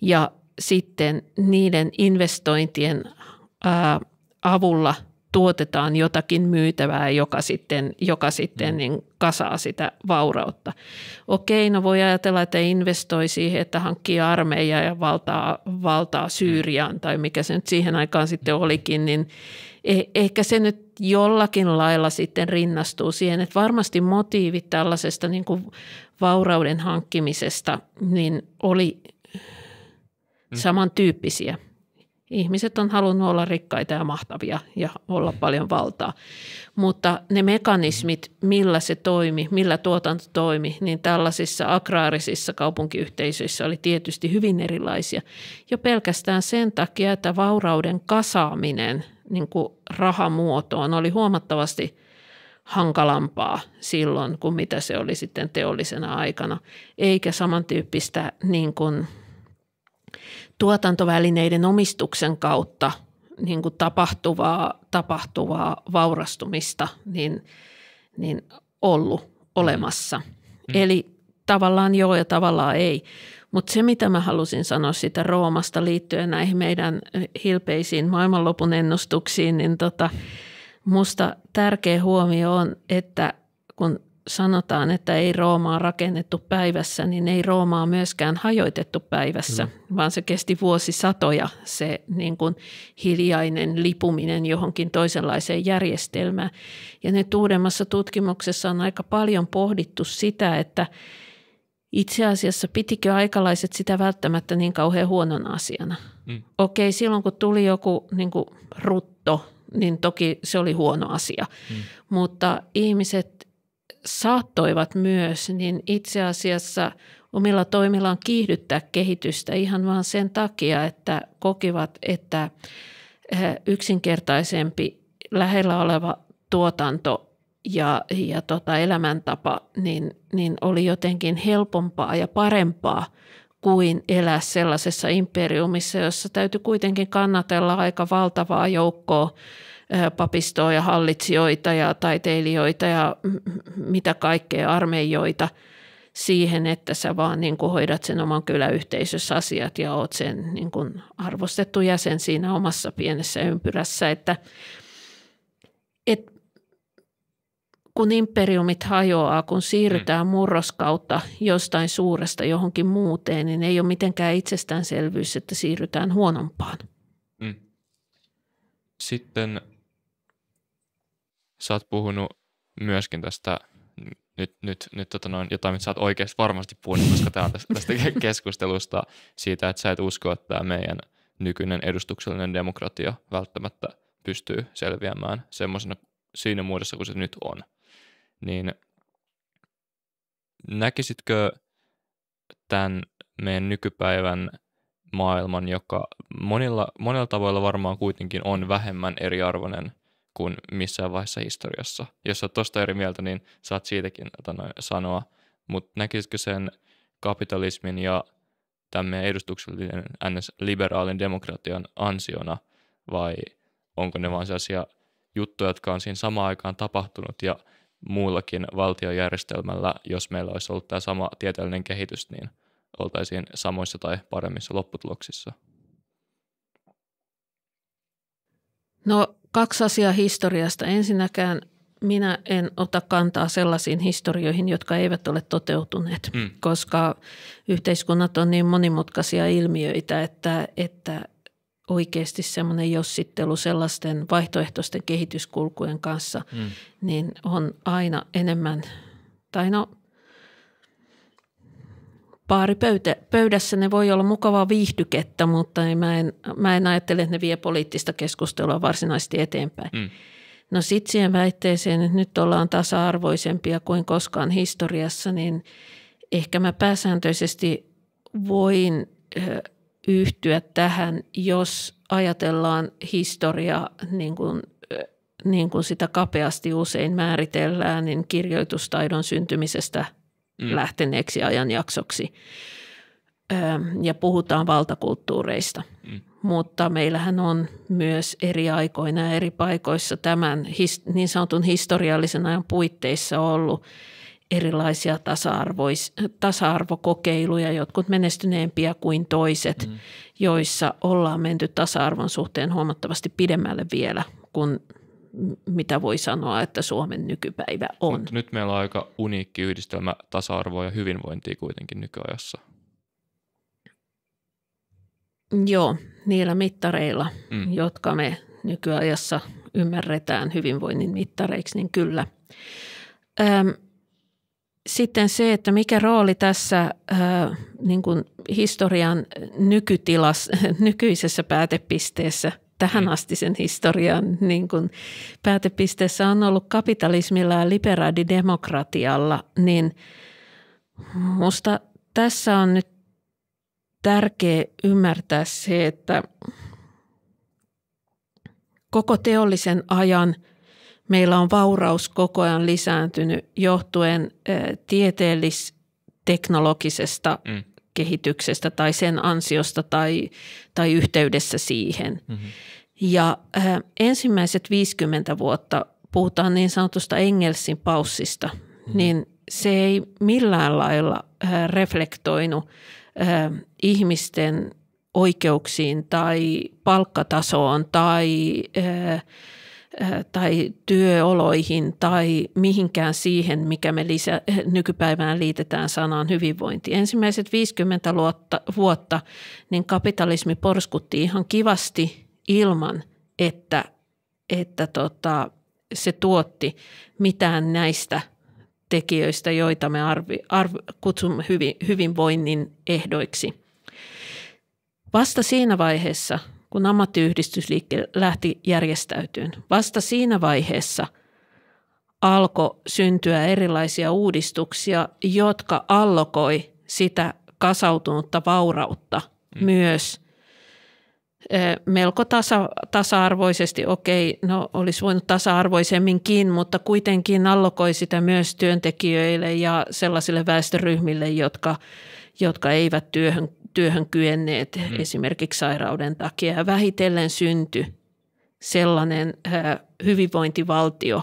ja sitten niiden investointien ö, avulla – tuotetaan jotakin myytävää, joka sitten, joka sitten mm. niin kasaa sitä vaurautta. Okei, no voi ajatella, että investoi siihen, että hankkii armeijaa ja valtaa, valtaa mm. Syyriaan tai mikä se nyt siihen aikaan sitten mm. olikin, niin eh, ehkä se nyt jollakin lailla sitten rinnastuu siihen, että varmasti motiivit tällaisesta niin kuin vaurauden hankkimisesta niin oli samantyyppisiä. Ihmiset on halunnut olla rikkaita ja mahtavia ja olla paljon valtaa. Mutta ne mekanismit, millä se toimi, millä tuotanto toimi, niin tällaisissa agraarisissa kaupunkiyhteisöissä oli tietysti hyvin erilaisia. Jo pelkästään sen takia, että vaurauden kasaaminen niin kuin rahamuotoon oli huomattavasti hankalampaa silloin kuin mitä se oli sitten teollisena aikana, eikä samantyyppistä niin kuin – tuotantovälineiden omistuksen kautta niin kuin tapahtuvaa, tapahtuvaa vaurastumista niin, niin ollut olemassa. Mm. Eli tavallaan joo ja tavallaan ei. Mutta se, mitä mä halusin sanoa sitä Roomasta liittyen näihin meidän hilpeisiin maailmanlopun ennustuksiin, niin tota, musta tärkeä huomio on, että kun sanotaan, että ei Roomaa rakennettu päivässä, niin ei Roomaa myöskään hajoitettu päivässä, mm. vaan se kesti vuosisatoja se niin kuin hiljainen lipuminen johonkin toisenlaiseen järjestelmään. Ja nyt uudemmassa tutkimuksessa on aika paljon pohdittu sitä, että itse asiassa pitikö aikalaiset sitä välttämättä niin kauhean huonona asiana. Mm. Okei, silloin kun tuli joku niin kuin rutto, niin toki se oli huono asia, mm. mutta ihmiset saattoivat myös niin itse asiassa omilla toimillaan kiihdyttää kehitystä ihan vain sen takia, että kokivat, että eh, yksinkertaisempi lähellä oleva tuotanto ja, ja tota elämäntapa niin, niin oli jotenkin helpompaa ja parempaa kuin elää sellaisessa imperiumissa, jossa täytyy kuitenkin kannatella aika valtavaa joukkoa papistoa ja hallitsijoita ja taiteilijoita ja mitä kaikkea armeijoita siihen, että sä vaan niin kuin hoidat sen oman kyläyhteisössä asiat ja oot sen niin kuin arvostettu jäsen siinä omassa pienessä ympyrässä, että et kun imperiumit hajoaa, kun siirrytään mm. murroskautta jostain suuresta johonkin muuteen, niin ei ole mitenkään itsestäänselvyys, että siirrytään huonompaan. Mm. Sitten sä oot puhunut myöskin tästä nyt, nyt, nyt tota noin, jotain, mitä sä oot oikeasti varmasti puhunut, koska tämä on tästä, tästä keskustelusta siitä, että sä et usko, että tämä meidän nykyinen edustuksellinen demokratia välttämättä pystyy selviämään semmoisena siinä muodossa kuin se nyt on. Niin näkisitkö tämän meidän nykypäivän maailman, joka monilla, monilla tavoilla varmaan kuitenkin on vähemmän eriarvoinen kuin missään vaiheessa historiassa. Jos sä oot tosta eri mieltä, niin saat siitäkin sanoa, mutta näkisitkö sen kapitalismin ja tämän edustuksellinen NS-liberaalin demokratian ansiona, vai onko ne vain sellaisia juttuja, jotka on siinä samaan aikaan tapahtunut ja muullakin valtiojärjestelmällä, jos meillä olisi ollut tämä sama tieteellinen kehitys, niin oltaisiin samoissa tai paremmissa lopputuloksissa. No kaksi asiaa historiasta. Ensinnäkään minä en ota kantaa sellaisiin historioihin, jotka eivät ole toteutuneet, mm. koska yhteiskunnat on niin monimutkaisia ilmiöitä, että, että oikeasti semmoinen jossittelu sellaisten vaihtoehtoisten kehityskulkujen kanssa, mm. niin on aina enemmän, tai no baaripöydässä pöydässä ne voi olla mukavaa viihdykettä, mutta mä en, mä en ajattele, että ne vie poliittista keskustelua varsinaisesti eteenpäin. Mm. No sitten siihen väitteeseen, että nyt ollaan tasa-arvoisempia kuin koskaan historiassa, niin ehkä mä pääsääntöisesti voin yhtyä tähän, jos ajatellaan historia niin kuin, niin kuin sitä kapeasti usein määritellään, niin kirjoitustaidon syntymisestä – mm. lähteneeksi ajanjaksoksi öö, ja puhutaan valtakulttuureista. Mm. Mutta meillähän on myös eri aikoina ja eri paikoissa tämän niin sanotun historiallisen ajan puitteissa ollut erilaisia tasa-arvois, tasa-arvokokeiluja, jotkut menestyneempiä kuin toiset, mm. joissa ollaan menty tasa-arvon suhteen huomattavasti pidemmälle vielä kuin mitä voi sanoa, että Suomen nykypäivä on. Mut nyt meillä on aika uniikki yhdistelmä tasa-arvoa ja hyvinvointia kuitenkin nykyajassa. Joo, niillä mittareilla, mm. jotka me nykyajassa ymmärretään hyvinvoinnin mittareiksi, niin kyllä. Öm, sitten se, että mikä rooli tässä äh, niin kuin historian nykytilas, nykyisessä päätepisteessä – tähän mm. asti sen historian niin kuin päätepisteessä on ollut kapitalismilla ja liberaalidemokratialla, niin musta tässä on nyt tärkeä ymmärtää se, että koko teollisen ajan meillä on vauraus koko ajan lisääntynyt johtuen eh, tieteellis-teknologisesta mm kehityksestä tai sen ansiosta tai, tai yhteydessä siihen. Mm-hmm. Ja äh, ensimmäiset 50 vuotta puhutaan niin sanotusta Engelsin paussista, mm-hmm. niin se ei millään lailla äh, reflektoinut äh, ihmisten oikeuksiin tai palkkatasoon tai äh, – tai työoloihin tai mihinkään siihen, mikä me lisä, nykypäivään liitetään sanaan hyvinvointi. Ensimmäiset 50 luotta, vuotta niin kapitalismi porskutti ihan kivasti ilman, että, että tota, se tuotti mitään näistä tekijöistä, joita me arvi, arv, kutsumme hyvin, hyvinvoinnin ehdoiksi. Vasta siinä vaiheessa – kun ammattiyhdistysliike lähti järjestäytyyn. Vasta siinä vaiheessa alkoi syntyä erilaisia uudistuksia, jotka allokoi sitä kasautunutta vaurautta mm. myös e, – melko tasa, tasa-arvoisesti, okei, no olisi voinut tasa-arvoisemminkin, mutta kuitenkin allokoi sitä myös työntekijöille ja sellaisille väestöryhmille, jotka, jotka eivät työhön työhön kyenneet mm. esimerkiksi sairauden takia. vähitellen syntyi sellainen hyvinvointivaltio,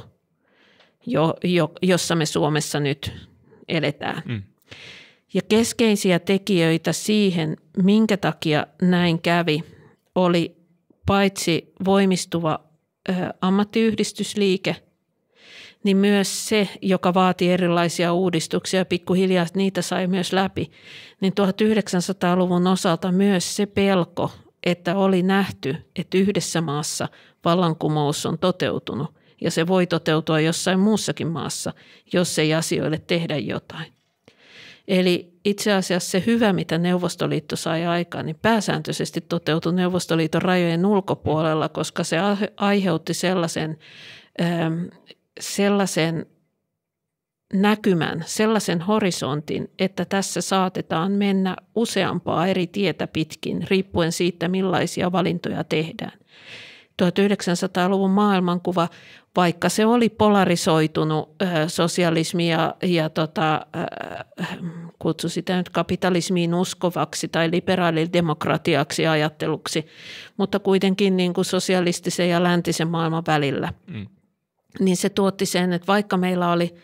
jo, jo, jossa me Suomessa nyt eletään. Mm. Ja keskeisiä tekijöitä siihen, minkä takia näin kävi, oli paitsi voimistuva ö, ammattiyhdistysliike – niin myös se, joka vaati erilaisia uudistuksia, pikkuhiljaa niitä sai myös läpi, niin 1900-luvun osalta myös se pelko, että oli nähty, että yhdessä maassa vallankumous on toteutunut ja se voi toteutua jossain muussakin maassa, jos ei asioille tehdä jotain. Eli itse asiassa se hyvä, mitä Neuvostoliitto sai aikaan, niin pääsääntöisesti toteutui Neuvostoliiton rajojen ulkopuolella, koska se aiheutti sellaisen ähm, sellaisen näkymän, sellaisen horisontin, että tässä saatetaan mennä useampaa eri tietä pitkin, riippuen siitä, millaisia valintoja tehdään. 1900-luvun maailmankuva, vaikka se oli polarisoitunut äh, sosialismi ja, ja tota, kutsu sitä nyt kapitalismiin uskovaksi tai liberaalidemokratiaksi ajatteluksi, mutta kuitenkin niin kuin sosialistisen ja läntisen maailman välillä. Mm niin se tuotti sen, että vaikka meillä oli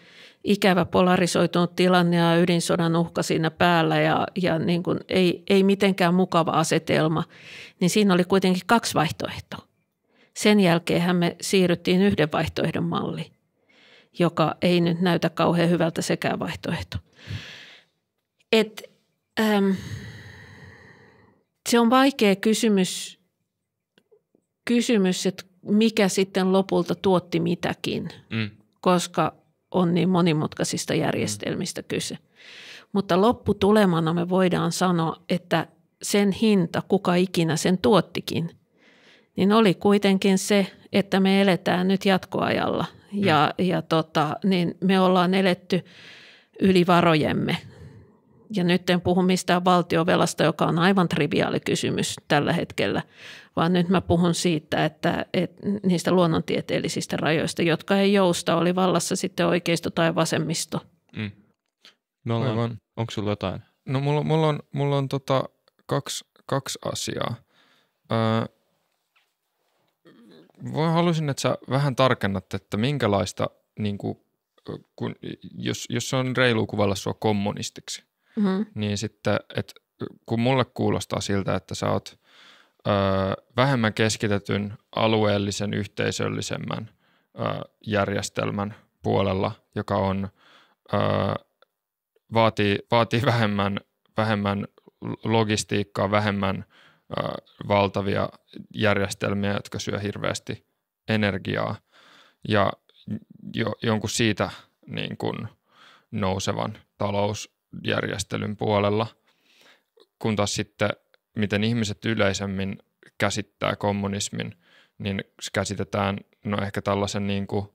ikävä polarisoitunut tilanne ja ydinsodan uhka siinä päällä ja, ja niin kuin ei, ei mitenkään mukava asetelma, niin siinä oli kuitenkin kaksi vaihtoehtoa. Sen jälkeen me siirryttiin yhden vaihtoehdon malliin, joka ei nyt näytä kauhean hyvältä sekään vaihtoehto. Et, äm, se on vaikea kysymys, kysymys että mikä sitten lopulta tuotti mitäkin, mm. koska on niin monimutkaisista järjestelmistä mm. kyse. Mutta lopputulemana me voidaan sanoa, että sen hinta, kuka ikinä sen tuottikin, niin oli kuitenkin se, että me eletään nyt jatkoajalla. Mm. Ja, ja tota, niin me ollaan eletty yli varojemme. Ja nyt en puhu mistään valtiovelasta, joka on aivan triviaali kysymys tällä hetkellä, vaan nyt mä puhun siitä, että, että niistä luonnontieteellisistä rajoista, jotka ei jousta, oli vallassa sitten oikeisto tai vasemmisto. Mm. No, no. Onko sulla jotain? No mulla, mulla on, mulla on tota kaksi, kaksi asiaa. Öö, haluaisin, että sä vähän tarkennat, että minkälaista, niin kuin, kun, jos, jos on reilu kuvalla sua kommunistiksi, mm-hmm. niin sitten, että kun mulle kuulostaa siltä, että sä oot ö, vähemmän keskitetyn alueellisen yhteisöllisemmän ö, järjestelmän puolella, joka on, ö, vaatii, vaatii vähemmän, vähemmän logistiikkaa, vähemmän ö, valtavia järjestelmiä, jotka syö hirveästi energiaa ja jo, jonkun siitä niin kuin nousevan talousjärjestelyn puolella, kun taas sitten miten ihmiset yleisemmin käsittää kommunismin, niin käsitetään no ehkä tällaisen niin kuin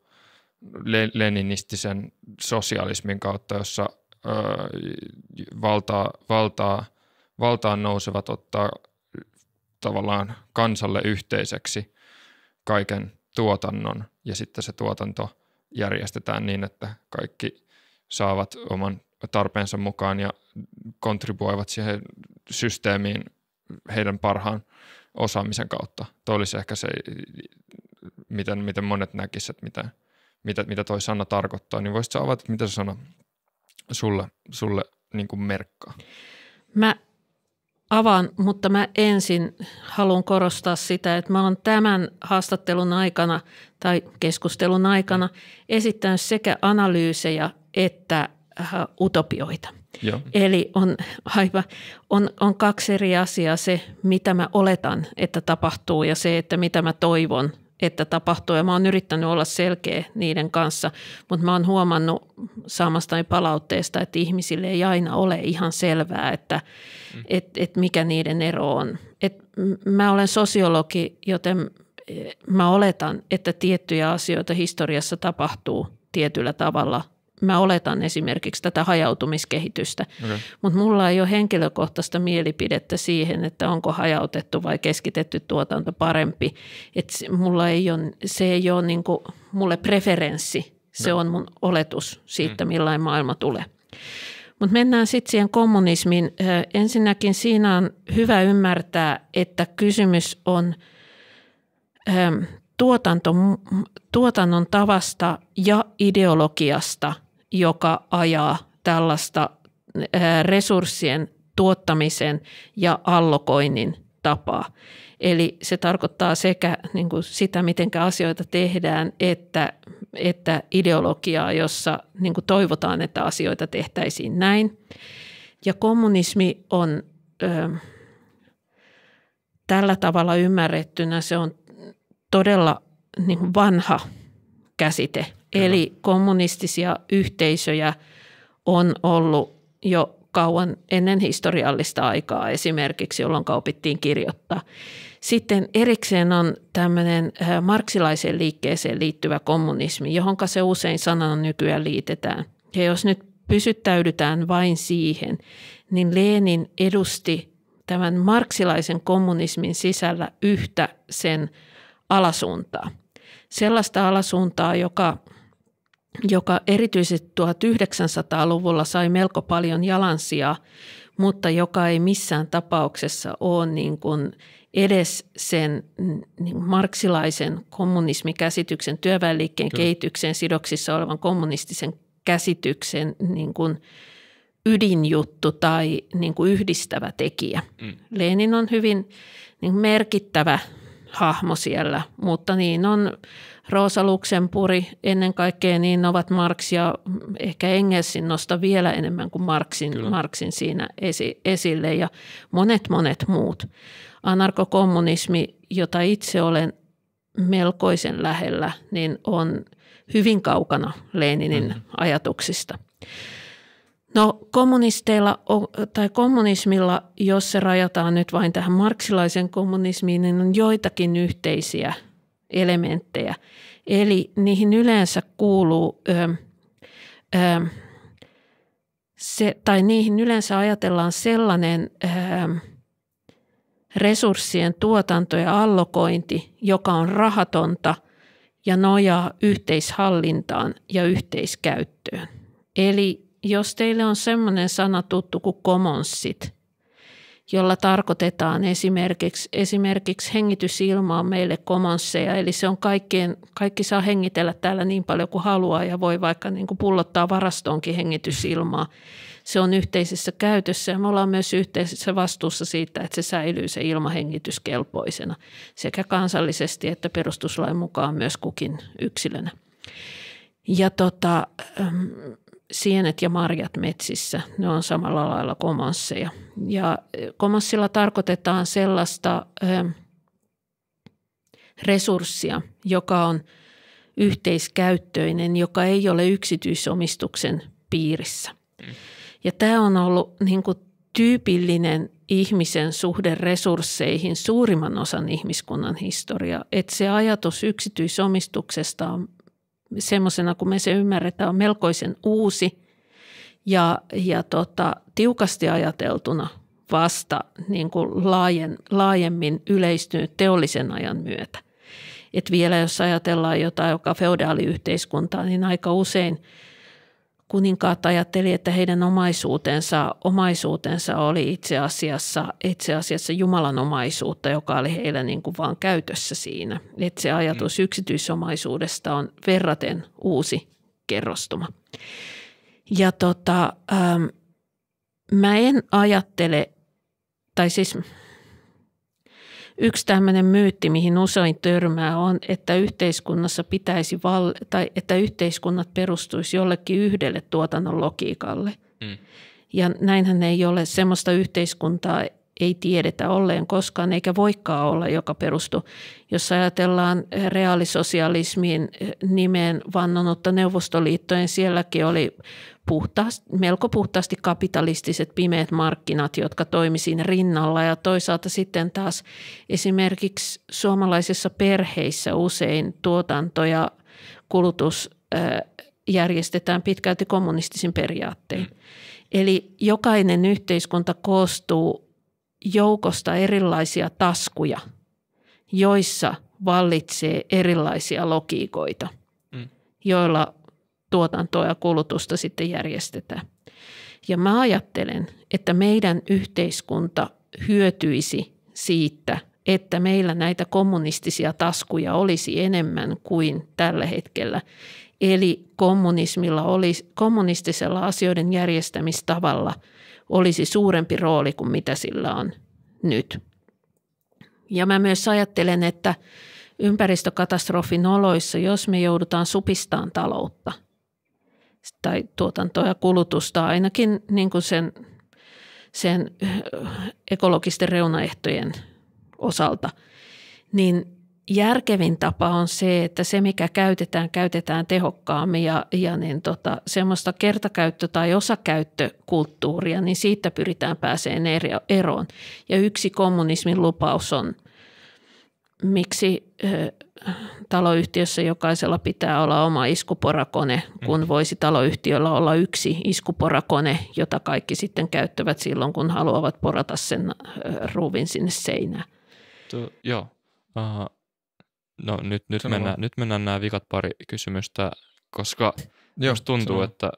leninistisen sosialismin kautta, jossa ö, valtaa, valtaa, valtaan nousevat ottaa tavallaan kansalle yhteiseksi kaiken tuotannon ja sitten se tuotanto järjestetään niin, että kaikki saavat oman tarpeensa mukaan ja kontribuoivat siihen systeemiin heidän parhaan osaamisen kautta. Toi olisi ehkä se, miten, miten monet näkisivät, mitä, mitä, mitä toi sana tarkoittaa, niin voisitko avata, mitä se sana sulle, sulle niin kuin merkkaa? Mä avaan, mutta mä ensin haluan korostaa sitä, että mä olen tämän haastattelun aikana tai keskustelun aikana mm. esittänyt sekä analyysejä että äh, utopioita – Joo. Eli on, aivan, on, on kaksi eri asiaa se, mitä mä oletan, että tapahtuu ja se, että mitä mä toivon, että tapahtuu. Ja mä oon yrittänyt olla selkeä niiden kanssa, mutta mä oon huomannut saamastani palautteesta, että ihmisille ei aina ole ihan selvää, että mm. et, et mikä niiden ero on. Et mä olen sosiologi, joten eh, mä oletan, että tiettyjä asioita historiassa tapahtuu tietyllä tavalla – mä oletan esimerkiksi tätä hajautumiskehitystä, okay. mutta mulla ei ole henkilökohtaista mielipidettä siihen, että onko hajautettu vai keskitetty tuotanto parempi. Et mulla ei ole, se ei ole niin kuin, mulle preferenssi, se no. on mun oletus siitä, mm. millainen maailma tulee. Mutta mennään sitten siihen kommunismiin. Ensinnäkin siinä on hyvä ymmärtää, että kysymys on tuotanto, tuotannon tavasta ja ideologiasta – joka ajaa tällaista äh, resurssien tuottamisen ja allokoinnin tapaa. Eli se tarkoittaa sekä niin kuin sitä, miten asioita tehdään, että, että ideologiaa, jossa niin kuin toivotaan, että asioita tehtäisiin näin. Ja kommunismi on ö, äh, tällä tavalla ymmärrettynä, se on todella niin kuin vanha käsite – Eli kommunistisia yhteisöjä on ollut jo kauan ennen historiallista aikaa esimerkiksi, jolloin opittiin kirjoittaa. Sitten erikseen on tämmöinen äh, marksilaiseen liikkeeseen liittyvä kommunismi, johon se usein sanana nykyään liitetään. Ja jos nyt pysyttäydytään vain siihen, niin Lenin edusti tämän marksilaisen kommunismin sisällä yhtä sen alasuuntaa. Sellaista alasuuntaa, joka joka erityisesti 1900-luvulla sai melko paljon jalansijaa, mutta joka ei missään tapauksessa ole niin kuin edes sen niin marksilaisen kommunismikäsityksen, työväenliikkeen Kyllä. kehitykseen sidoksissa olevan kommunistisen käsityksen niin kuin ydinjuttu tai niin kuin yhdistävä tekijä. Mm. Lenin on hyvin niin merkittävä hahmo siellä, mutta niin on – Rosa Luxemburi ennen kaikkea, niin ovat Marx ja ehkä Engelsin nosta vielä enemmän kuin Marxin, Marxin siinä esi, esille ja monet monet muut. Anarkokommunismi, jota itse olen melkoisen lähellä, niin on hyvin kaukana Leninin mm-hmm. ajatuksista. No kommunisteilla tai kommunismilla, jos se rajataan nyt vain tähän marksilaisen kommunismiin, niin on joitakin yhteisiä elementtejä. Eli niihin yleensä kuuluu ö, ö, se, tai niihin yleensä ajatellaan sellainen ö, resurssien tuotanto ja allokointi, joka on rahatonta ja nojaa yhteishallintaan ja yhteiskäyttöön. Eli jos teille on semmoinen sana tuttu kuin commonsit – jolla tarkoitetaan esimerkiksi, esimerkiksi hengitysilmaa meille komansseja, eli se on kaikkien, kaikki saa hengitellä täällä niin paljon kuin haluaa ja voi vaikka niin kuin pullottaa varastoonkin hengitysilmaa. Se on yhteisessä käytössä ja me ollaan myös yhteisessä vastuussa siitä, että se säilyy se ilmahengityskelpoisena sekä kansallisesti että perustuslain mukaan myös kukin yksilönä. Ja tota, sienet ja marjat metsissä, ne on samalla lailla komansseja. Ja eh, komanssilla tarkoitetaan sellaista ö, eh, resurssia, joka on yhteiskäyttöinen, joka ei ole yksityisomistuksen piirissä. Mm. Ja tämä on ollut niin kuin tyypillinen ihmisen suhde resursseihin suurimman osan ihmiskunnan historiaa, että se ajatus yksityisomistuksesta on semmoisena kuin me se ymmärretään, on melkoisen uusi ja, ja tota, tiukasti ajateltuna vasta niin kuin laajen, laajemmin yleistynyt teollisen ajan myötä. Et vielä jos ajatellaan jotain, joka feodaaliyhteiskuntaa, niin aika usein – kuninkaat ajatteli, että heidän omaisuutensa, omaisuutensa oli itse asiassa, itse asiassa Jumalan omaisuutta, joka oli heillä niin kuin vaan käytössä siinä. Et se ajatus mm. yksityisomaisuudesta on verraten uusi kerrostuma. Ja tota, ähm, mä en ajattele, tai siis Yksi tämmöinen myytti, mihin usein törmää, on, että yhteiskunnassa pitäisi val- tai että yhteiskunnat perustuisi jollekin yhdelle tuotannon logiikalle. Mm. Ja näinhän ei ole. Semmoista yhteiskuntaa ei tiedetä olleen koskaan eikä voikaan olla, joka perustu, jos ajatellaan eh, reaalisosialismin eh, nimeen vannonutta Neuvostoliittojen, sielläkin oli puhtaasti, melko puhtaasti kapitalistiset pimeät markkinat, jotka toimisiin rinnalla ja toisaalta sitten taas esimerkiksi suomalaisissa perheissä usein tuotanto ja kulutus eh, järjestetään pitkälti kommunistisin periaattein. Mm. Eli jokainen yhteiskunta koostuu joukosta erilaisia taskuja, joissa vallitsee erilaisia logiikoita, mm. joilla tuotantoa ja kulutusta sitten järjestetään. Ja mä ajattelen, että meidän yhteiskunta hyötyisi siitä, että meillä näitä kommunistisia taskuja olisi enemmän kuin tällä hetkellä. Eli kommunismilla olisi, kommunistisella asioiden järjestämistavalla – olisi suurempi rooli kuin mitä sillä on nyt. Ja mä myös ajattelen, että ympäristökatastrofin oloissa, jos me joudutaan supistaan taloutta tai tuotantoa ja kulutusta ainakin niin kuin sen, sen ekologisten reunaehtojen osalta, niin järkevin tapa on se, että se mikä käytetään, käytetään tehokkaammin ja, ja niin tota, semmoista kertakäyttö- tai osakäyttökulttuuria, niin siitä pyritään pääseen eroon. Ja yksi kommunismin lupaus on, miksi ö, taloyhtiössä jokaisella pitää olla oma iskuporakone, kun mm. voisi taloyhtiöllä olla yksi iskuporakone, jota kaikki sitten käyttävät silloin, kun haluavat porata sen ö, ruuvin sinne seinään. To, joo. Uh, No nyt, nyt, mennään, nyt mennään nämä vikat pari kysymystä, koska Joo, jos tuntuu, sanoo. että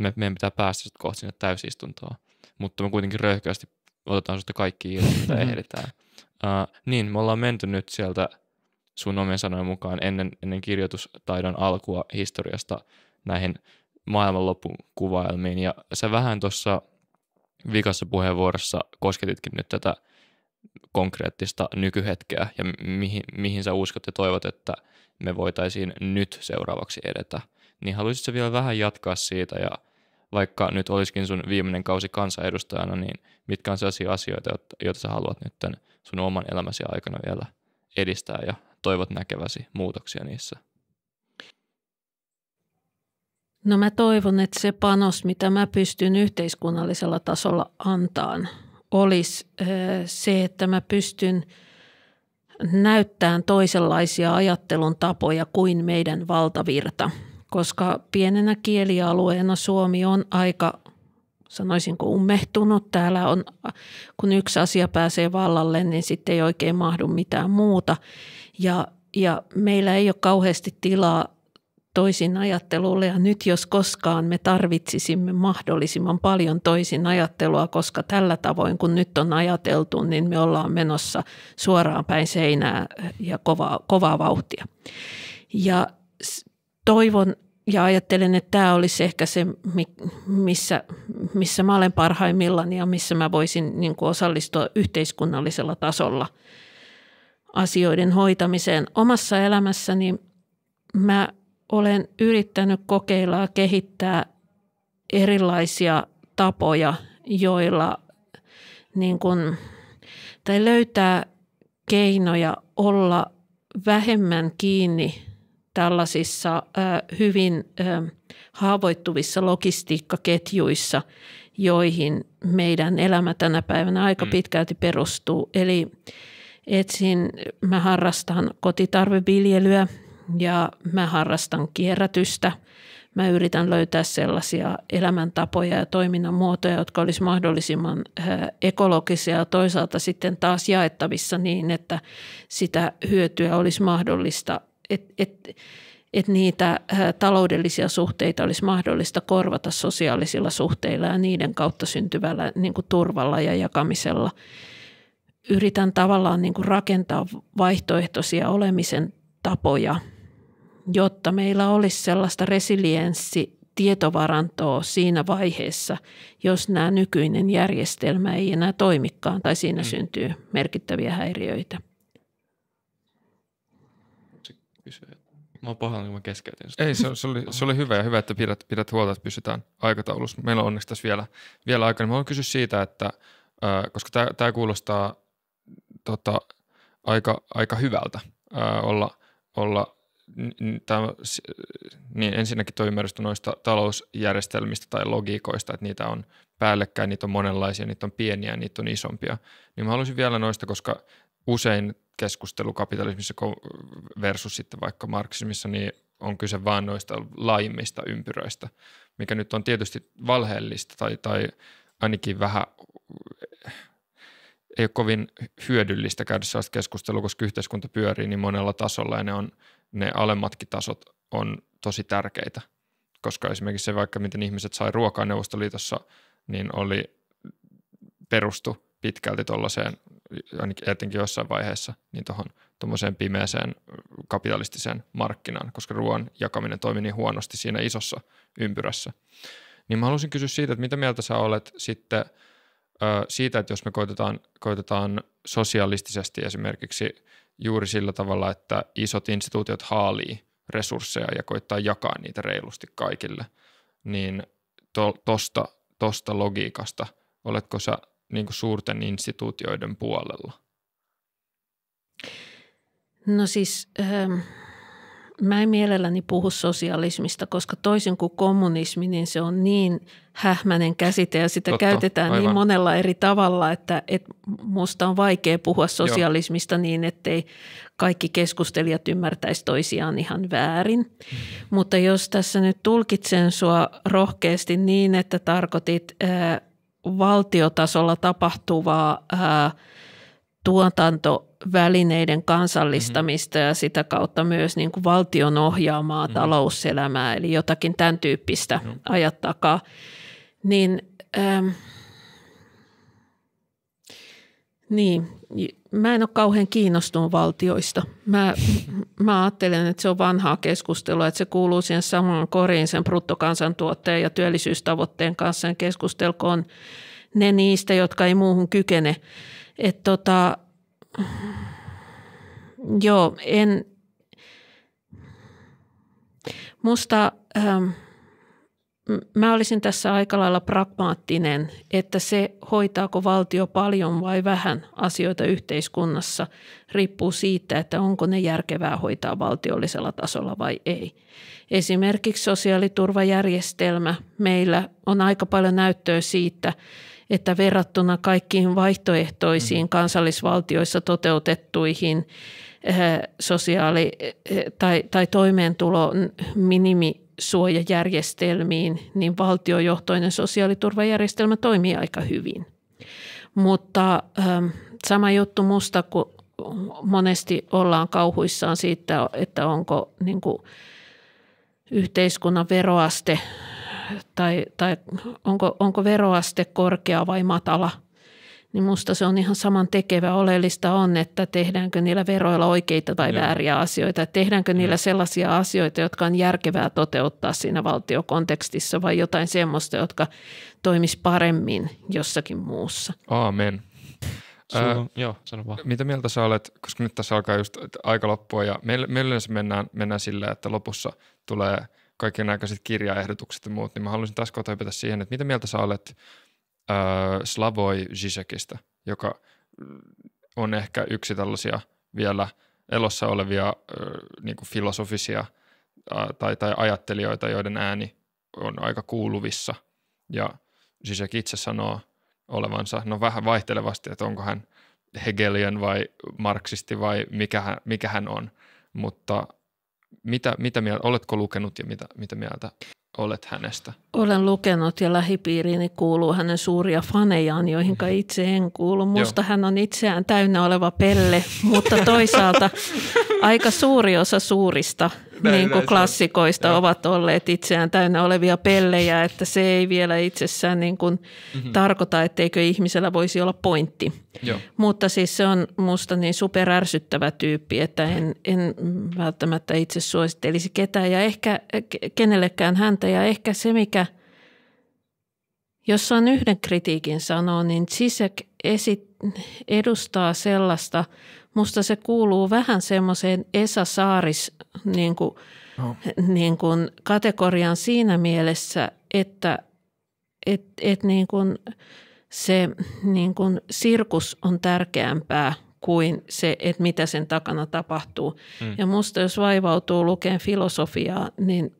me, meidän pitää päästä kohti sinne täysistuntoon, mutta me kuitenkin röyhkeästi otetaan sinusta kaikki irti, mitä mm-hmm. ehditään. Uh, niin, me ollaan menty nyt sieltä sun omien sanojen mukaan ennen, ennen kirjoitustaidon alkua historiasta näihin maailmanlopun kuvailmiin. Ja sä vähän tuossa vikassa puheenvuorossa kosketitkin nyt tätä – konkreettista nykyhetkeä ja mihin, mihin sä uskot ja toivot, että me voitaisiin nyt seuraavaksi edetä. Niin haluaisitko vielä vähän jatkaa siitä ja vaikka nyt olisikin sun viimeinen kausi kansanedustajana, niin mitkä on sellaisia asioita, joita sä haluat nyt tämän sun oman elämäsi aikana vielä edistää ja toivot näkeväsi muutoksia niissä? No mä toivon, että se panos, mitä mä pystyn yhteiskunnallisella tasolla antaan – olisi se, että mä pystyn näyttämään toisenlaisia ajattelun tapoja kuin meidän valtavirta, koska pienenä kielialueena Suomi on aika kuin ummehtunut. Täällä on, kun yksi asia pääsee vallalle, niin sitten ei oikein mahdu mitään muuta. Ja, ja meillä ei ole kauheasti tilaa toisin ajattelulle ja nyt jos koskaan me tarvitsisimme mahdollisimman paljon toisin ajattelua, koska tällä tavoin kun nyt on ajateltu, niin me ollaan menossa suoraan päin seinää ja kovaa, kovaa vauhtia. Ja toivon ja ajattelen, että tämä olisi ehkä se, missä, missä mä olen parhaimmillaan ja missä mä voisin niin kuin osallistua yhteiskunnallisella tasolla asioiden hoitamiseen. Omassa elämässäni mä olen yrittänyt kokeilla ja kehittää erilaisia tapoja, joilla niin kun, tai löytää keinoja olla vähemmän kiinni tällaisissa äh, hyvin äh, haavoittuvissa logistiikkaketjuissa, joihin meidän elämä tänä päivänä aika mm. pitkälti perustuu. Eli etsin, mä harrastan kotitarveviljelyä ja mä harrastan kierrätystä. Mä yritän löytää sellaisia elämäntapoja ja toiminnan muotoja, jotka olisi mahdollisimman ekologisia ja toisaalta sitten taas jaettavissa niin, että sitä hyötyä olisi mahdollista, että et, et niitä taloudellisia suhteita olisi mahdollista korvata sosiaalisilla suhteilla ja niiden kautta syntyvällä niin kuin turvalla ja jakamisella yritän tavallaan niin kuin rakentaa vaihtoehtoisia olemisen tapoja – jotta meillä olisi sellaista resilienssi tietovarantoa siinä vaiheessa, jos nämä nykyinen järjestelmä ei enää toimikaan tai siinä mm. syntyy merkittäviä häiriöitä. Mä oon pahalla, kun mä keskeytin sitä. Ei, se, se, oli, se oli hyvä ja hyvä, että pidät, pidät huolta, että pysytään aikataulussa. Meillä on onneksi tässä vielä, vielä aikaa. Niin mä haluan kysyä siitä, että äh, koska tämä kuulostaa tota, aika, aika hyvältä äh, olla, olla tämä, niin ensinnäkin tuo ymmärrystä noista talousjärjestelmistä tai logiikoista, että niitä on päällekkäin, niitä on monenlaisia, niitä on pieniä, niitä on isompia. Niin mä haluaisin vielä noista, koska usein keskustelu kapitalismissa versus sitten vaikka marksismissa, niin on kyse vain noista laajimmista ympyröistä, mikä nyt on tietysti valheellista tai, tai ainakin vähän ei ole kovin hyödyllistä käydä sellaista keskustelua, koska yhteiskunta pyörii niin monella tasolla ja ne on ne alemmatkin tasot on tosi tärkeitä, koska esimerkiksi se vaikka miten ihmiset sai ruokaa Neuvostoliitossa, niin oli perustu pitkälti tuollaiseen, etenkin jossain vaiheessa, niin tuohon tuommoiseen pimeäseen kapitalistiseen markkinaan, koska ruoan jakaminen toimi niin huonosti siinä isossa ympyrässä. Niin mä halusin kysyä siitä, että mitä mieltä sä olet sitten siitä, että jos me koitetaan, koitetaan sosialistisesti esimerkiksi juuri sillä tavalla, että isot instituutiot haalii resursseja ja koittaa jakaa niitä reilusti kaikille, niin to, tosta, tosta logiikasta oletko sä niin suurten instituutioiden puolella? No siis... Ähm Mä en mielelläni puhu sosialismista, koska toisin kuin kommunismi, niin se on niin hähmäinen käsite ja sitä Totta, käytetään niin aivan. niin monella eri tavalla, että, että musta on vaikea puhua sosialismista Joo. niin, ettei kaikki keskustelijat ymmärtäisi toisiaan ihan väärin. Mm. Mutta jos tässä nyt tulkitsen sua rohkeasti niin, että tarkoitit ää, valtiotasolla tapahtuvaa ää, tuotanto välineiden kansallistamista mm-hmm. ja sitä kautta myös niin kuin valtion ohjaamaa mm-hmm. talouselämää, eli jotakin tämän tyyppistä Joo. ajat takaa, niin ähm, niin, mä en ole kauhean kiinnostunut valtioista. Mä, mä ajattelen, että se on vanhaa keskustelua, että se kuuluu siihen samaan koriin sen bruttokansantuotteen ja työllisyystavoitteen kanssa. keskustelkoon ne niistä, jotka ei muuhun kykene. että tota, Joo, en... Musta... Ähm, mä olisin tässä aika lailla pragmaattinen, että se hoitaako valtio paljon vai vähän asioita yhteiskunnassa riippuu siitä, että onko ne järkevää hoitaa valtiollisella tasolla vai ei. Esimerkiksi sosiaaliturvajärjestelmä meillä on aika paljon näyttöä siitä, että verrattuna kaikkiin vaihtoehtoisiin mm-hmm. kansallisvaltioissa toteutettuihin eh, sosiaali- eh, tai, tai toimeentulon minimisuojajärjestelmiin, niin valtiojohtoinen sosiaaliturvajärjestelmä toimii aika hyvin. Mutta ehm, sama juttu musta, kun monesti ollaan kauhuissaan siitä, että onko niin kuin yhteiskunnan veroaste tai, tai onko, onko veroaste korkea vai matala, niin musta se on ihan saman tekevä. Oleellista on, että tehdäänkö niillä veroilla oikeita tai Joo. vääriä asioita, että tehdäänkö Joo. niillä sellaisia asioita, jotka on järkevää toteuttaa siinä valtiokontekstissa vai jotain semmoista, jotka toimisi paremmin jossakin muussa. Aamen. Äh, joo, sano vaan. Mitä mieltä sä olet, koska nyt tässä alkaa just aika loppua ja meillä yleensä mennään, mennään sillä, että lopussa tulee – kaiken näköiset kirjaehdotukset ja muut, niin mä haluaisin tässä kohtaa hypätä siihen, että mitä mieltä sä olet äh, Slavoj Žižekistä, joka on ehkä yksi tällaisia vielä elossa olevia äh, niin kuin filosofisia äh, tai, tai ajattelijoita, joiden ääni on aika kuuluvissa. Ja Zizek itse sanoo olevansa, no vähän vaihtelevasti, että onko hän Hegelian vai marksisti vai mikä hän, mikä hän on, mutta mitä, mitä mieltä, oletko lukenut ja mitä, mitä mieltä olet hänestä? Olen lukenut ja lähipiiriini kuuluu hänen suuria fanejaan, joihin mm-hmm. itse en kuulu. Musta Joo. hän on itseään täynnä oleva pelle, mutta toisaalta aika suuri osa suurista – niin kuin klassikoista ja. ovat olleet itseään täynnä olevia pellejä, että se ei vielä itsessään niin kuin mm-hmm. tarkoita, etteikö ihmisellä voisi olla pointti. Joo. Mutta siis se on musta niin superärsyttävä tyyppi, että en, en välttämättä itse suosittelisi ketään ja ehkä kenellekään häntä ja ehkä se, mikä – jos yhden kritiikin sanoa, niin Zizek esit, edustaa sellaista musta se kuuluu vähän semmoiseen Esa Saaris niin kuin, no. niin kuin kategoriaan siinä mielessä, että et, et niin kuin se niin kuin sirkus on tärkeämpää kuin se, että mitä sen takana tapahtuu. Mm. Ja musta jos vaivautuu lukemaan filosofiaa, niin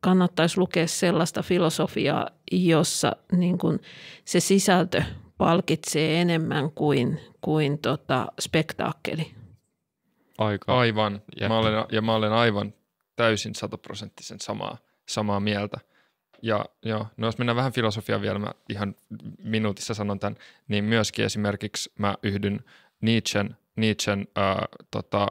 kannattaisi lukea sellaista filosofiaa, jossa niin kuin se sisältö palkitsee enemmän kuin, kuin tota spektaakkeli. Aika. Aivan. Mä olen, ja mä olen aivan täysin sataprosenttisen samaa, samaa mieltä. Ja joo, no jos mennään vähän filosofiaan vielä, mä ihan minuutissa sanon tämän, niin myöskin esimerkiksi mä yhdyn Nietzschen, Nietzschen ää, tota,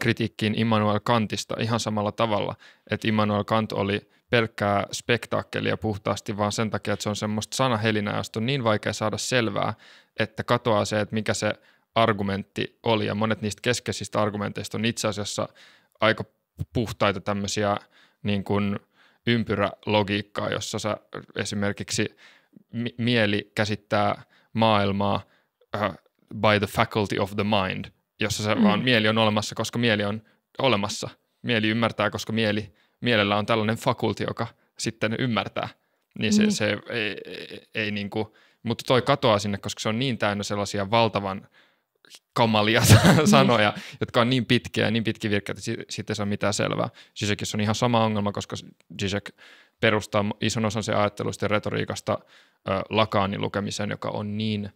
kritiikkiin Immanuel Kantista ihan samalla tavalla, että Immanuel Kant oli pelkkää spektaakkelia puhtaasti, vaan sen takia, että se on semmoista sanahelinää, josta on niin vaikea saada selvää, että katoaa se, että mikä se argumentti oli. Ja monet niistä keskeisistä argumenteista on itse asiassa aika puhtaita tämmöisiä niin kuin ympyrälogiikkaa, jossa sä esimerkiksi mieli käsittää maailmaa uh, by the faculty of the mind, jossa se mm. vaan mieli on olemassa, koska mieli on olemassa. Mieli ymmärtää, koska mieli mielellä on tällainen fakulti, joka sitten ymmärtää, niin se, mm. se ei, ei, ei niin kuin, mutta toi katoaa sinne, koska se on niin täynnä sellaisia valtavan kamalia mm. sanoja, jotka on niin pitkiä ja niin pitkivirkkä, että sitten se on mitään selvää. Zizekissä on ihan sama ongelma, koska Zizek perustaa ison osan sen ajattelusta ja retoriikasta äh, Lakaanin lukemiseen, joka on niin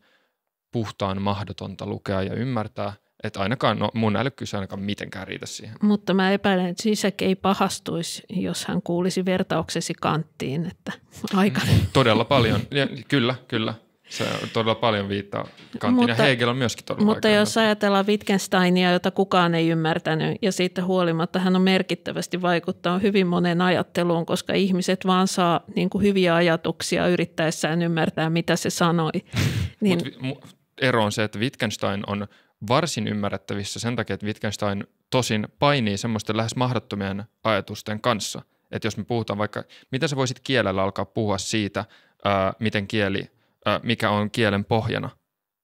puhtaan mahdotonta lukea ja ymmärtää – että ainakaan no, mun älykkyys ainakaan mitenkään riitä siihen. Mutta mä epäilen, että sisäkin ei pahastuisi, jos hän kuulisi vertauksesi kanttiin, että aika. Mm, todella paljon, ja, kyllä, kyllä. Se on todella paljon viittaa kanttiin mutta, ja Hegel on myöskin todella Mutta jos ajatellaan Wittgensteinia, jota kukaan ei ymmärtänyt ja siitä huolimatta hän on merkittävästi vaikuttanut hyvin monen ajatteluun, koska ihmiset vaan saa niin kuin hyviä ajatuksia yrittäessään ymmärtää, mitä se sanoi. niin, Mut, ero on se, että Wittgenstein on – varsin ymmärrettävissä sen takia, että Wittgenstein tosin painii semmoisten lähes mahdottomien ajatusten kanssa. Että jos me puhutaan vaikka, miten sä voisit kielellä alkaa puhua siitä, ää, miten kieli, ää, mikä on kielen pohjana.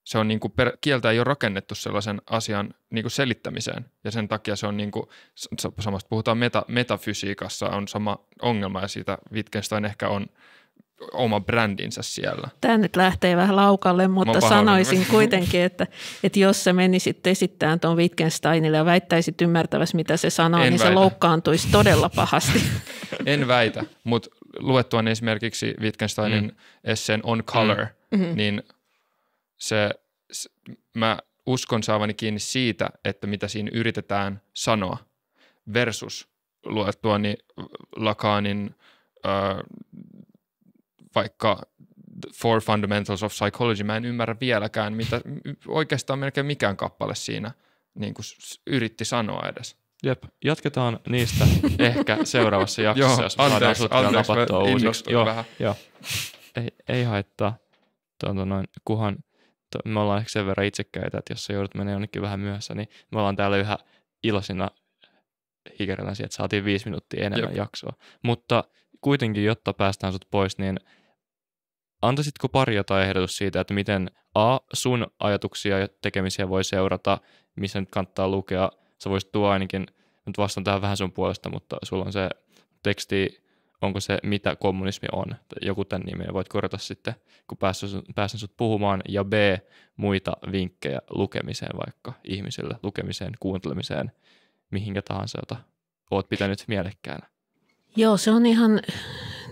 Se on niin kuin per, kieltä ei ole rakennettu sellaisen asian niin kuin selittämiseen ja sen takia se on niin kuin, samasta puhutaan meta, metafysiikassa on sama ongelma ja siitä Wittgenstein ehkä on oma brändinsä siellä. Tämä nyt lähtee vähän laukalle, mutta sanoisin kuitenkin, että, että jos sä menisit esittämään tuon Wittgensteinille ja väittäisit ymmärtäväs, mitä se sanoo, en niin väitä. se loukkaantuisi todella pahasti. en väitä, mutta luettuaan esimerkiksi Wittgensteinin mm. esseen On Color, mm. Mm-hmm. niin se, se, mä uskon saavani kiinni siitä, että mitä siinä yritetään sanoa versus luettuani Lakaanin äh, vaikka Four Fundamentals of Psychology, mä en ymmärrä vieläkään, mitä oikeastaan melkein mikään kappale siinä niin kuin yritti sanoa edes. Jep, jatketaan niistä ehkä seuraavassa jaksossa, Joo, jos anteeksi, sut anteeksi, napattua Joo, vähän. Jo. Ei, ei haittaa, Tuonto noin, kuhan to, me ollaan ehkä sen verran itsekkäitä, että jos sä joudut menemään jonnekin vähän myöhässä, niin me ollaan täällä yhä iloisina hikerellä että saatiin viisi minuuttia enemmän Jep. jaksoa. Mutta kuitenkin, jotta päästään sut pois, niin – antaisitko pari jotain ehdotus siitä, että miten A, sun ajatuksia ja tekemisiä voi seurata, missä nyt kannattaa lukea. Sä voisit tuoda ainakin, nyt vastaan tähän vähän sun puolesta, mutta sulla on se teksti, onko se mitä kommunismi on, joku tämän nimen voit korjata sitten, kun pääsen, pääsen sut puhumaan, ja B, muita vinkkejä lukemiseen vaikka ihmisille, lukemiseen, kuuntelemiseen, mihinkä tahansa, jota oot pitänyt mielekkäänä. Joo, se on ihan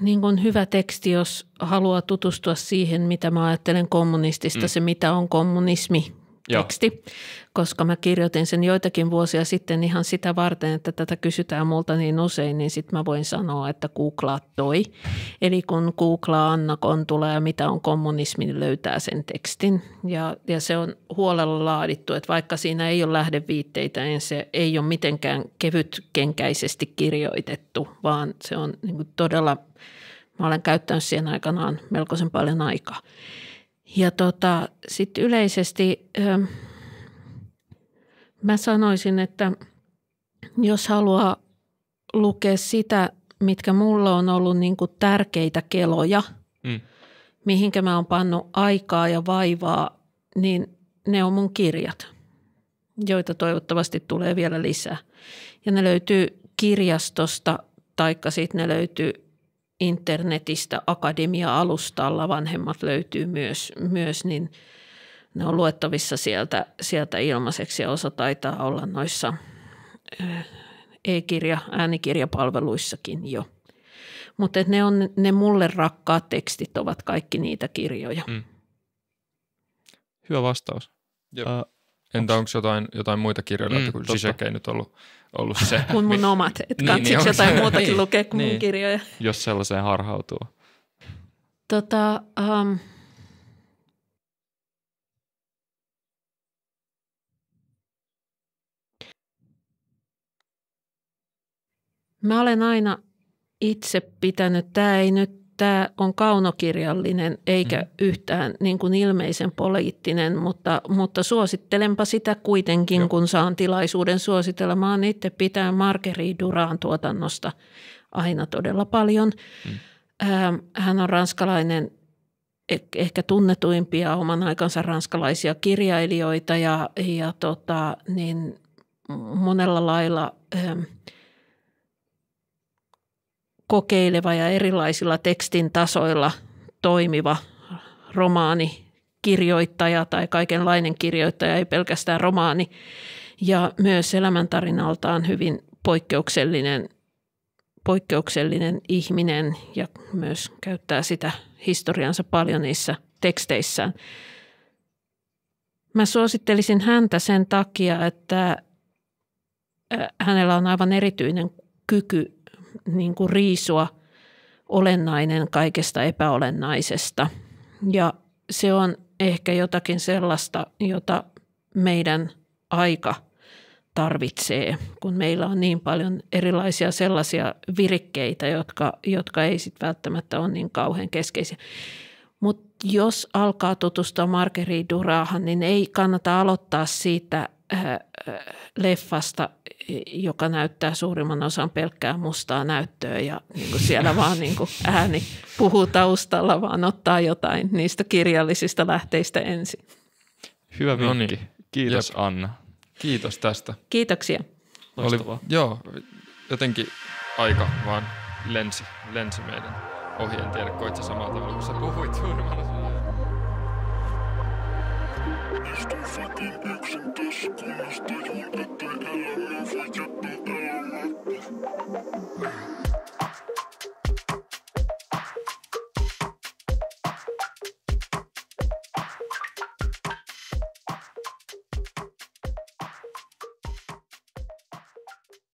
niin kuin hyvä teksti, jos haluaa tutustua siihen, mitä mä ajattelen kommunistista, mm. se mitä on kommunismi teksti, Joo. koska mä kirjoitin sen joitakin vuosia sitten ihan sitä varten, että tätä kysytään multa niin usein, niin sitten mä voin sanoa, että googlaa toi. Eli kun googlaa Anna Kontula ja mitä on kommunismi, niin löytää sen tekstin. Ja, ja se on huolella laadittu, että vaikka siinä ei ole lähdeviitteitä, niin se ei ole mitenkään kevytkenkäisesti kirjoitettu, vaan se on niin todella, mä olen käyttänyt siihen aikanaan melkoisen paljon aikaa. Ja tota, sitten yleisesti ö, ähm, mä sanoisin, että jos haluaa lukea sitä, mitkä mulla on ollut niin kuin tärkeitä keloja, mm. mihinkä mä oon pannut aikaa ja vaivaa, niin ne on mun kirjat, joita toivottavasti tulee vielä lisää. Ja ne löytyy kirjastosta, taikka sitten ne löytyy internetistä akademia-alustalla, vanhemmat löytyy myös, myös niin ne on luettavissa sieltä, sieltä ilmaiseksi ja osa taitaa olla noissa eh, e-kirja, äänikirjapalveluissakin jo. Mutta ne, on, ne mulle rakkaat tekstit ovat kaikki niitä kirjoja. Mm. Hyvä vastaus. Jep. Entä onko jotain, jotain muita kirjoja, mm, kun Zizek ei nyt ollut ollut se. Kun mun omat, että niin, niin, jotain se, muutakin niin, lukea kuin niin, mun kirjoja. Jos sellaiseen harhautuu. Tota, um, Mä olen aina itse pitänyt, tämä ei nyt tämä on kaunokirjallinen eikä mm. yhtään niin kuin ilmeisen poliittinen, mutta, mutta suosittelenpa sitä kuitenkin, Joo. kun saan tilaisuuden suositella. Mä oon itse pitää Marguerite Duraan tuotannosta aina todella paljon. Mm. Ähm, hän on ranskalainen, eh, ehkä tunnetuimpia oman aikansa ranskalaisia kirjailijoita ja, ja tota, niin monella lailla ähm, – kokeileva ja erilaisilla tekstin tasoilla toimiva romaani kirjoittaja tai kaikenlainen kirjoittaja, ei pelkästään romaani. Ja myös elämäntarinaltaan hyvin poikkeuksellinen, poikkeuksellinen ihminen ja myös käyttää sitä historiansa paljon niissä teksteissään. Mä suosittelisin häntä sen takia, että hänellä on aivan erityinen kyky niin kuin riisua olennainen kaikesta epäolennaisesta. Ja se on ehkä jotakin sellaista, jota meidän aika tarvitsee, kun meillä on niin paljon erilaisia sellaisia virikkeitä, jotka, jotka ei sitten välttämättä ole niin kauhean keskeisiä. Mutta jos alkaa tutustua Marguerite Durahan, niin ei kannata aloittaa siitä Äh, leffasta, joka näyttää suurimman osan pelkkää mustaa näyttöä ja niin kuin siellä vaan niin kuin ääni puhuu taustalla, vaan ottaa jotain niistä kirjallisista lähteistä ensin. Hyvä no niin. vinkki. Noniin. Kiitos Jep. Anna. Kiitos tästä. Kiitoksia. Oli, joo, jotenkin aika vaan lensi, lensi meidän ohjeen tiedä, koit samalla tavalla kuin sä puhuit osan. Disciplina, estoy en este elemento, yo te amo.